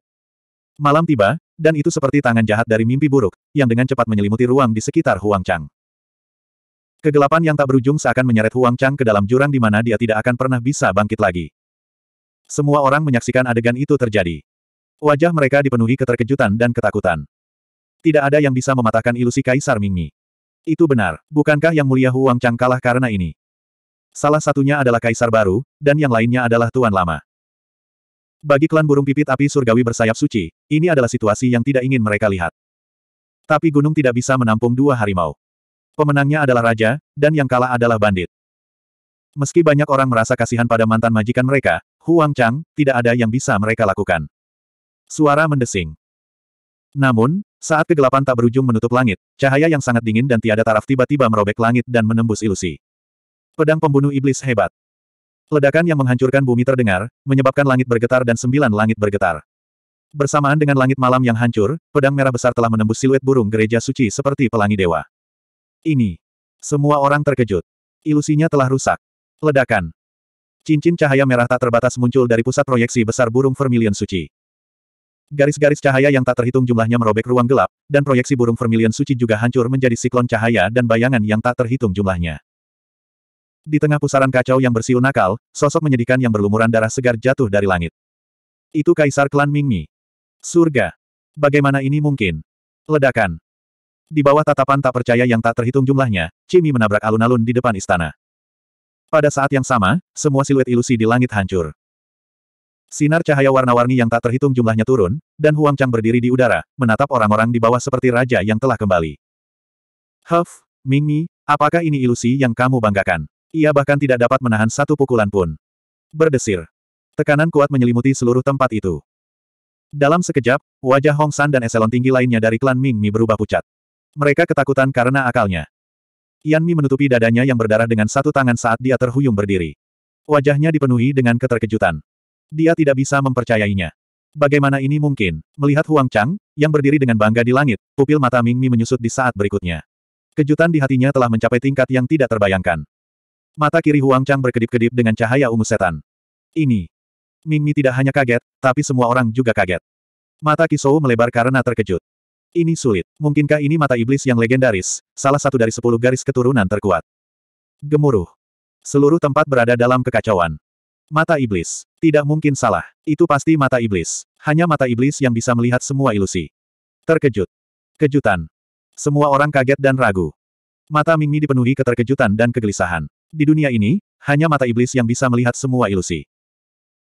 Malam tiba, dan itu seperti tangan jahat dari mimpi buruk, yang dengan cepat menyelimuti ruang di sekitar Huang Chang. Kegelapan yang tak berujung seakan menyeret Huang Chang ke dalam jurang di mana dia tidak akan pernah bisa bangkit lagi. Semua orang menyaksikan adegan itu terjadi. Wajah mereka dipenuhi keterkejutan dan ketakutan. Tidak ada yang bisa mematahkan ilusi Kaisar Mingmi. Itu benar, bukankah yang mulia Huang Chang kalah karena ini? Salah satunya adalah Kaisar baru, dan yang lainnya adalah Tuan Lama. Bagi klan burung pipit api surgawi bersayap suci, ini adalah situasi yang tidak ingin mereka lihat. Tapi gunung tidak bisa menampung dua harimau. Pemenangnya adalah raja, dan yang kalah adalah bandit. Meski banyak orang merasa kasihan pada mantan majikan mereka, Huang Chang, tidak ada yang bisa mereka lakukan. Suara mendesing. Namun, saat kegelapan tak berujung menutup langit, cahaya yang sangat dingin dan tiada taraf tiba-tiba merobek langit dan menembus ilusi. Pedang pembunuh iblis hebat. Ledakan yang menghancurkan bumi terdengar, menyebabkan langit bergetar dan sembilan langit bergetar. Bersamaan dengan langit malam yang hancur, pedang merah besar telah menembus siluet burung gereja suci seperti pelangi dewa. Ini. Semua orang terkejut. Ilusinya telah rusak. Ledakan. Cincin cahaya merah tak terbatas muncul dari pusat proyeksi besar burung vermilion suci. Garis-garis cahaya yang tak terhitung jumlahnya merobek ruang gelap, dan proyeksi burung vermilion suci juga hancur menjadi siklon cahaya dan bayangan yang tak terhitung jumlahnya. Di tengah pusaran kacau yang bersiul nakal, sosok menyedihkan yang berlumuran darah segar jatuh dari langit. Itu Kaisar Klan Mingmi. Surga. Bagaimana ini mungkin? Ledakan. Di bawah tatapan tak percaya yang tak terhitung jumlahnya, Cimi menabrak alun-alun di depan istana. Pada saat yang sama, semua siluet ilusi di langit hancur. Sinar cahaya warna-warni yang tak terhitung jumlahnya turun, dan Huang Chang berdiri di udara, menatap orang-orang di bawah seperti raja yang telah kembali. Huff, Mi, apakah ini ilusi yang kamu banggakan? Ia bahkan tidak dapat menahan satu pukulan pun. Berdesir. Tekanan kuat menyelimuti seluruh tempat itu. Dalam sekejap, wajah Hong San dan eselon tinggi lainnya dari klan Ming Mi berubah pucat. Mereka ketakutan karena akalnya. Yan Mi menutupi dadanya yang berdarah dengan satu tangan saat dia terhuyung berdiri. Wajahnya dipenuhi dengan keterkejutan. Dia tidak bisa mempercayainya. Bagaimana ini mungkin? Melihat Huang Chang, yang berdiri dengan bangga di langit, pupil mata Ming Mi menyusut di saat berikutnya. Kejutan di hatinya telah mencapai tingkat yang tidak terbayangkan. Mata kiri Huang Chang berkedip-kedip dengan cahaya ungu setan. Ini. Ming Mi tidak hanya kaget, tapi semua orang juga kaget. Mata Kisou melebar karena terkejut. Ini sulit. Mungkinkah ini mata iblis yang legendaris, salah satu dari sepuluh garis keturunan terkuat? Gemuruh. Seluruh tempat berada dalam kekacauan. Mata iblis. Tidak mungkin salah. Itu pasti mata iblis. Hanya mata iblis yang bisa melihat semua ilusi. Terkejut. Kejutan. Semua orang kaget dan ragu. Mata Mingmi dipenuhi keterkejutan dan kegelisahan. Di dunia ini, hanya mata iblis yang bisa melihat semua ilusi.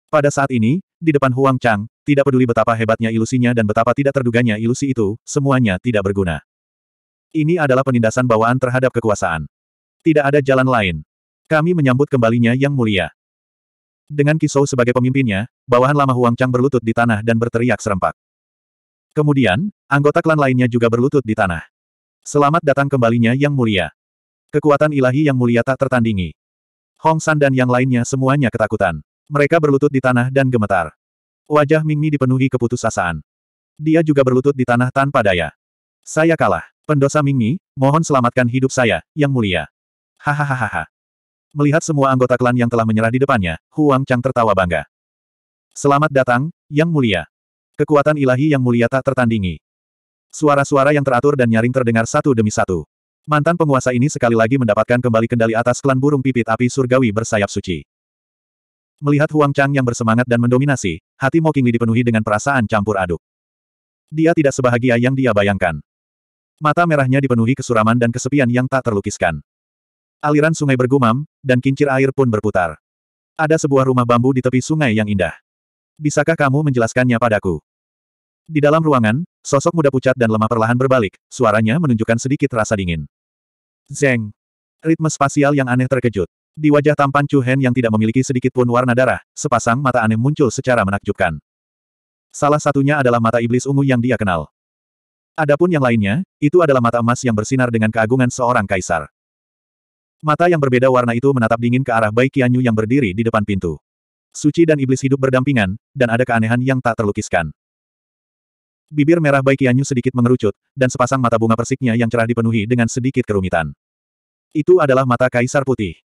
Pada saat ini, di depan Huang Chang, tidak peduli betapa hebatnya ilusinya dan betapa tidak terduganya ilusi itu, semuanya tidak berguna. Ini adalah penindasan bawaan terhadap kekuasaan. Tidak ada jalan lain. Kami menyambut kembalinya yang mulia. Dengan Kisou sebagai pemimpinnya, bawahan lama Huang Chang berlutut di tanah dan berteriak serempak. Kemudian, anggota klan lainnya juga berlutut di tanah. Selamat datang kembalinya yang mulia. Kekuatan ilahi yang mulia tak tertandingi. Hong San dan yang lainnya semuanya ketakutan. Mereka berlutut di tanah dan gemetar. Wajah Mingmi dipenuhi keputusasaan. Dia juga berlutut di tanah tanpa daya. Saya kalah. Pendosa Mingmi, mohon selamatkan hidup saya, yang mulia. Hahaha. Melihat semua anggota klan yang telah menyerah di depannya, Huang Chang tertawa bangga. Selamat datang, yang mulia. Kekuatan ilahi yang mulia tak tertandingi. Suara-suara yang teratur dan nyaring terdengar satu demi satu. Mantan penguasa ini sekali lagi mendapatkan kembali kendali atas klan burung pipit api surgawi bersayap suci. Melihat Huang Chang yang bersemangat dan mendominasi, hati Mo Qingli dipenuhi dengan perasaan campur aduk. Dia tidak sebahagia yang dia bayangkan. Mata merahnya dipenuhi kesuraman dan kesepian yang tak terlukiskan. Aliran sungai bergumam, dan kincir air pun berputar. Ada sebuah rumah bambu di tepi sungai yang indah. Bisakah kamu menjelaskannya padaku? Di dalam ruangan, sosok muda pucat dan lemah perlahan berbalik, suaranya menunjukkan sedikit rasa dingin. Zeng. Ritme spasial yang aneh terkejut. Di wajah tampan Chu Hen yang tidak memiliki sedikit pun warna darah, sepasang mata aneh muncul secara menakjubkan. Salah satunya adalah mata iblis ungu yang dia kenal. Adapun yang lainnya, itu adalah mata emas yang bersinar dengan keagungan seorang kaisar. Mata yang berbeda warna itu menatap dingin ke arah Bai Qianyu yang berdiri di depan pintu. Suci dan iblis hidup berdampingan, dan ada keanehan yang tak terlukiskan. Bibir merah Bai Qianyu sedikit mengerucut, dan sepasang mata bunga persiknya yang cerah dipenuhi dengan sedikit kerumitan. Itu adalah mata kaisar putih.